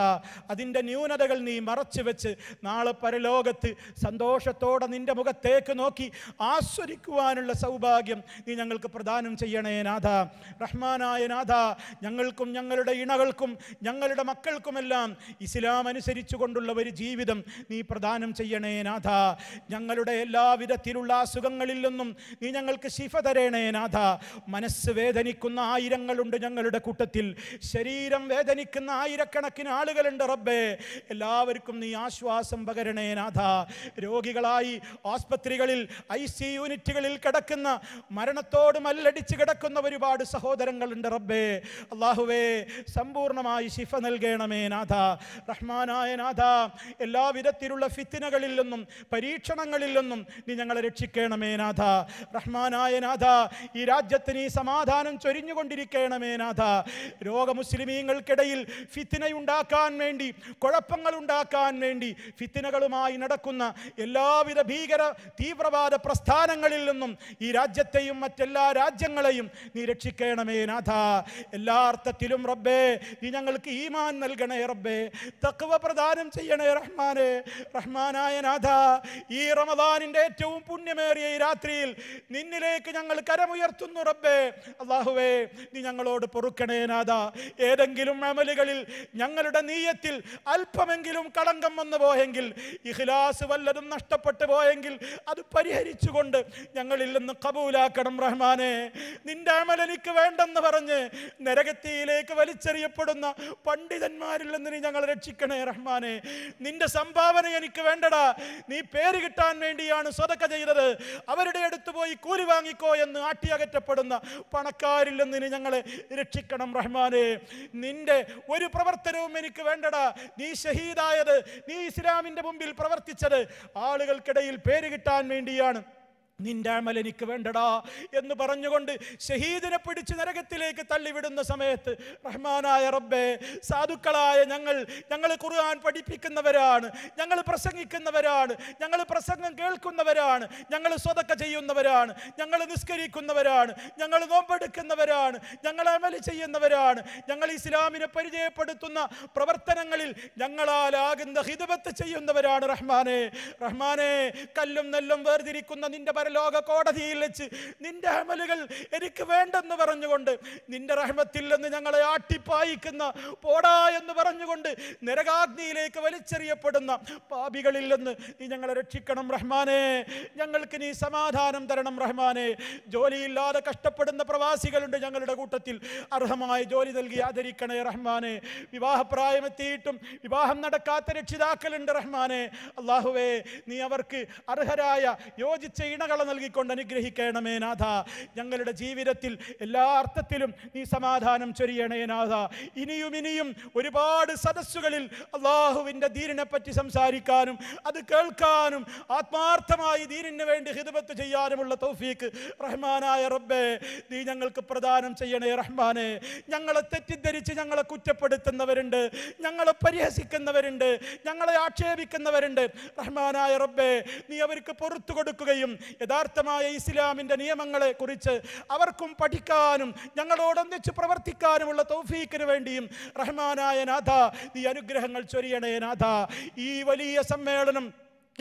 അതിൻ്റെ ന്യൂനതകൾ നീ മറച്ചു വെച്ച് നാളെ പരലോകത്ത് സന്തോഷത്തോടെ നിൻ്റെ മുഖത്തേക്ക് നോക്കി ആസ്വദിക്കുവാനുള്ള സൗഭാഗ്യം നീ ഞങ്ങൾക്ക് പ്രദാനം ചെയ്യണേ നാഥ റഹ്മാനായ നാഥ ഞങ്ങൾക്കും ഞങ്ങളുടെ ഇണകൾക്കും ഞങ്ങളുടെ മക്കൾക്കുമെല്ലാം ഇസ്ലാം അനുസരിച്ചു കൊണ്ടുള്ള ഒരു ജീവിതം നീ പ്രദാനം ചെയ്യണേ നാഥ ഞങ്ങളുടെ എല്ലാവിധത്തിലുള്ള അസുഖങ്ങളിൽ നിന്നും നീ ഞങ്ങൾക്ക് ശിഫ തരണേ നാഥ മനസ്സ് വേദനിക്കുന്ന ആയിരങ്ങളുണ്ട് ഞങ്ങളുടെ കൂട്ടത്തിൽ ശരീരം വേദനിക്കുന്ന ആയിരം ആയിരക്കണക്കിന് ആളുകളുണ്ട് റബ്ബേ എല്ലാവർക്കും നീ ആശ്വാസം പകരണേ നാഥ രോഗികളായി ആസ്പത്രികളിൽ ഐ സി യൂണിറ്റുകളിൽ കിടക്കുന്ന മരണത്തോട് മല്ലടിച്ച് കിടക്കുന്ന ഒരുപാട് സഹോദരങ്ങളുണ്ട് റബ്ബേ അള്ളാഹുവേ സമ്പൂർണ്ണമായി ശിഫ നൽകണമേ നാഥ റഹ്മാനായ നാഥ എല്ലാവിധത്തിലുള്ള ഫിത്തിനകളിൽ നിന്നും പരീക്ഷണങ്ങളിൽ നിന്നും നീ ഞങ്ങളെ രക്ഷിക്കണമേ നാഥ റഹ്മാനായ നാഥ ഈ രാജ്യത്തിന് ഈ സമാധാനം ചൊരിഞ്ഞുകൊണ്ടിരിക്കണമേ നാഥ രോഗമുസ്ലിമീങ്ങൾക്കിടയിൽ ഫി ഫിത്തിനയുണ്ടാക്കാൻ വേണ്ടി കുഴപ്പങ്ങൾ ഉണ്ടാക്കാൻ വേണ്ടി ഫിത്തിനകളുമായി നടക്കുന്ന എല്ലാവിധ ഭീകര തീവ്രവാദ പ്രസ്ഥാനങ്ങളിൽ നിന്നും ഈ രാജ്യത്തെയും മറ്റെല്ലാ രാജ്യങ്ങളെയും നീ രക്ഷിക്കണമേ നാഥ എല്ലാ അർത്ഥത്തിലും റബ്ബേ നീ ഞങ്ങൾക്ക് ഈമാൻ നൽകണേ റബ്ബേ തക്കവ പ്രദാനം ചെയ്യണേ റഹ്മാനെ റഹ്മാനായ നാഥ ഈ റമദാനിൻ്റെ ഏറ്റവും പുണ്യമേറിയ ഈ രാത്രിയിൽ നിന്നിലേക്ക് ഞങ്ങൾ കരമുയർത്തുന്നു റബ്ബേ അള്ളാഹുവേ നീ ഞങ്ങളോട് പൊറുക്കണേ നാഥ ഏതെങ്കിലും അമലുകളിൽ ഞങ്ങളുടെ നീയത്തിൽ അല്പമെങ്കിലും കളങ്കം വന്നു പോയെങ്കിൽ ഇഖ്ലാസ് വല്ലതും നഷ്ടപ്പെട്ടു പോയെങ്കിൽ അത് പരിഹരിച്ചുകൊണ്ട് ഞങ്ങളിൽ നിന്ന് കബൂലാക്കണം റഹ്മാനെ നിന്റെ അമൽ എനിക്ക് വേണ്ടെന്ന് പറഞ്ഞ് നരകത്തിയിലേക്ക് വലിച്ചെറിയപ്പെടുന്ന പണ്ഡിതന്മാരിൽ നിന്ന് നീ ഞങ്ങളെ രക്ഷിക്കണേ റഹ്മാനെ നിന്റെ സംഭാവന എനിക്ക് വേണ്ടടാ നീ പേര് കിട്ടാൻ വേണ്ടിയാണ് സ്വതക്ക ചെയ്തത് അവരുടെ അടുത്ത് പോയി കൂലി വാങ്ങിക്കോ എന്ന് ആട്ടിയകറ്റപ്പെടുന്ന പണക്കാരിൽ നിന്ന് നീ ഞങ്ങളെ രക്ഷിക്കണം റഹ്മാനെ നിന്റെ ഒരു പ്രവർത്തനവും എനിക്ക് വേണ്ടടാ നീ ഷഹീദായത് നീ ഇസ്ലാമിൻ്റെ മുമ്പിൽ പ്രവർത്തിച്ചത് ആളുകൾക്കിടയിൽ പേര് കിട്ടാൻ വേണ്ടിയാണ് നിന്റെ അമൽ എനിക്ക് വേണ്ടടാ എന്ന് പറഞ്ഞുകൊണ്ട് ഷഹീദിനെ പിടിച്ച് നരകത്തിലേക്ക് തള്ളിവിടുന്ന സമയത്ത് റഹ്മാനായ റബ്ബെ സാധുക്കളായ ഞങ്ങൾ ഞങ്ങൾ ഖുർആൻ പഠിപ്പിക്കുന്നവരാണ് ഞങ്ങൾ പ്രസംഗിക്കുന്നവരാണ് ഞങ്ങൾ പ്രസംഗം കേൾക്കുന്നവരാണ് ഞങ്ങൾ സ്വതക്ക ചെയ്യുന്നവരാണ് ഞങ്ങൾ നിസ്കരിക്കുന്നവരാണ് ഞങ്ങൾ നോമ്പെടുക്കുന്നവരാണ് ഞങ്ങൾ അമൽ ചെയ്യുന്നവരാണ് ഞങ്ങൾ ഇസ്ലാമിനെ പരിചയപ്പെടുത്തുന്ന പ്രവർത്തനങ്ങളിൽ ഞങ്ങളാൽ ആകുന്ന ഹിതബത്ത് ചെയ്യുന്നവരാണ് റഹ്മാനെ റഹ്മാനെ കല്ലും നെല്ലും വേർതിരിക്കുന്ന നിന്റെ പരൽ ലോക കോടതിയിൽ വെച്ച് നിന്റെ അമലുകൾ എനിക്ക് വേണ്ടെന്ന് പറഞ്ഞുകൊണ്ട് നിന്റെ റഹ്മത്തിൽ നിന്ന് ഞങ്ങളെ ആട്ടിപ്പായിക്കുന്ന പോടാ എന്ന് പറഞ്ഞുകൊണ്ട് നരകാഗ്നിയിലേക്ക് വലിച്ചെറിയപ്പെടുന്ന പാപികളിൽ നിന്ന് നീ ഞങ്ങളെ രക്ഷിക്കണം റഹ്മാനെ ഞങ്ങൾക്ക് നീ സമാധാനം തരണം റഹ്മാനെ ജോലിയില്ലാതെ കഷ്ടപ്പെടുന്ന പ്രവാസികളുണ്ട് ഞങ്ങളുടെ കൂട്ടത്തിൽ അർഹമായ ജോലി നൽകി ആദരിക്കണേ റഹ്മാനെ വിവാഹപ്രായമെത്തിയിട്ടും വിവാഹം നടക്കാത്ത രക്ഷിതാക്കളുണ്ട് റഹ്മാനെ അള്ളാഹുവേ നീ അവർക്ക് അർഹരായ യോജിച്ച ഇണകളെ നൽകിക്കൊണ്ട് അനുഗ്രഹിക്കണമേ നാഥ ഞങ്ങളുടെ ജീവിതത്തിൽ എല്ലാ അർത്ഥത്തിലും നീ സമാധാനം ചൊരിയണേ നാഥ ഇനിയും ഇനിയും ഒരുപാട് സദസ്സുകളിൽ അള്ളാഹുവിൻ്റെ ദീനിനെ പറ്റി സംസാരിക്കാനും അത് കേൾക്കാനും ആത്മാർത്ഥമായി ദീനിന് വേണ്ടി ഹിതബത്ത് ചെയ്യാനുമുള്ള തൗഫീക്ക് റഹ്മാനായ റബ്ബേ നീ ഞങ്ങൾക്ക് പ്രദാനം ചെയ്യണേ റഹ്മാനെ ഞങ്ങളെ തെറ്റിദ്ധരിച്ച് ഞങ്ങളെ കുറ്റപ്പെടുത്തുന്നവരുണ്ട് ഞങ്ങളെ പരിഹസിക്കുന്നവരുണ്ട് ഞങ്ങളെ ആക്ഷേപിക്കുന്നവരുണ്ട് റഹ്മാനായ റബ്ബേ നീ അവർക്ക് പുറത്തു കൊടുക്കുകയും യഥാർത്ഥമായ ഇസ്ലാമിൻ്റെ നിയമങ്ങളെ കുറിച്ച് അവർക്കും പഠിക്കാനും ഞങ്ങളോടൊന്നിച്ച് പ്രവർത്തിക്കാനുമുള്ള തൗഫീക്കിന് വേണ്ടിയും റഹ്മാനായ നാഥ നീ അനുഗ്രഹങ്ങൾ ചൊരിയണേ നാഥ ഈ വലിയ സമ്മേളനം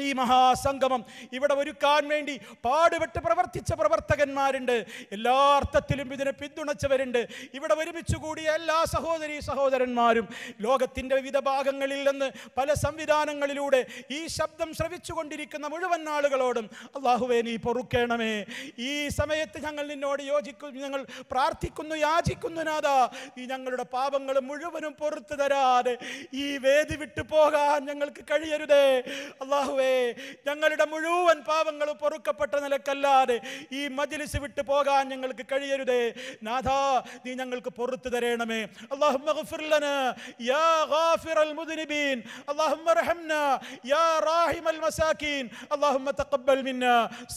ഈ മഹാസംഗമം ഇവിടെ ഒരുക്കാൻ വേണ്ടി പാടുപെട്ട് പ്രവർത്തിച്ച പ്രവർത്തകന്മാരുണ്ട് എല്ലാ അർത്ഥത്തിലും ഇതിനെ പിന്തുണച്ചവരുണ്ട് ഇവിടെ ഒരുമിച്ച് കൂടിയ എല്ലാ സഹോദരി സഹോദരന്മാരും ലോകത്തിൻ്റെ വിവിധ ഭാഗങ്ങളിൽ നിന്ന് പല സംവിധാനങ്ങളിലൂടെ ഈ ശബ്ദം ശ്രവിച്ചുകൊണ്ടിരിക്കുന്ന മുഴുവൻ ആളുകളോടും അള്ളാഹുവേ നീ പൊറുക്കേണമേ ഈ സമയത്ത് ഞങ്ങൾ നിന്നോട് യോജിക്കുന്നു ഞങ്ങൾ പ്രാർത്ഥിക്കുന്നു യാചിക്കുന്നു നാഥാ നീ ഞങ്ങളുടെ പാപങ്ങൾ മുഴുവനും പൊറത്തു തരാതെ ഈ വേദി വിട്ടു പോകാൻ ഞങ്ങൾക്ക് കഴിയരുതേ അള്ളാഹു ഞങ്ങളുടെ മുഴുവൻ പാവങ്ങൾ പൊറുക്കപ്പെട്ട നിലക്കല്ലാതെ ഈ മജിലിസ് വിട്ടു പോകാൻ ഞങ്ങൾക്ക് കഴിയരുതേ നാഥ നീ ഞങ്ങൾക്ക് പൊറത്തു തരണമേ اللهم لنا يا غافر المذنبين اللهم يا راحم المساكين اللهم تقبل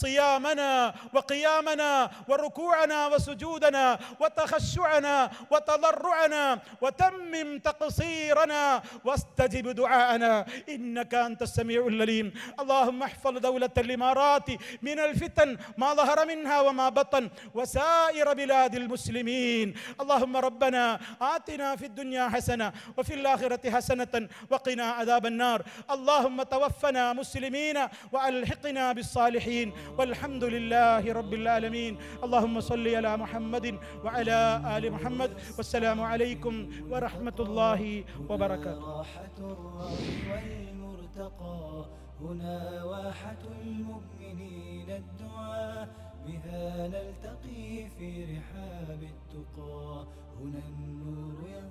صيامنا وقيامنا وركوعنا وسجودنا وتخشعنا وتضرعنا وتمم تقصيرنا واستجب دعاءنا انك انت السميع العليم اللهم احفظ دولة الإمارات من الفتن ما ظهر منها وما بطن وسائر بلاد المسلمين اللهم ربنا آتنا في الدنيا حسنة وفي الآخرة حسنة وقنا عذاب النار اللهم توفنا مسلمين وألحقنا بالصالحين والحمد لله رب العالمين اللهم صل على محمد وعلى آل محمد والسلام عليكم ورحمة الله وبركاته راحة الراحة والمرتقى هنا واحة المؤمنين الدعاء بها نلتقي في رحاب التقى هنا النور ينبغي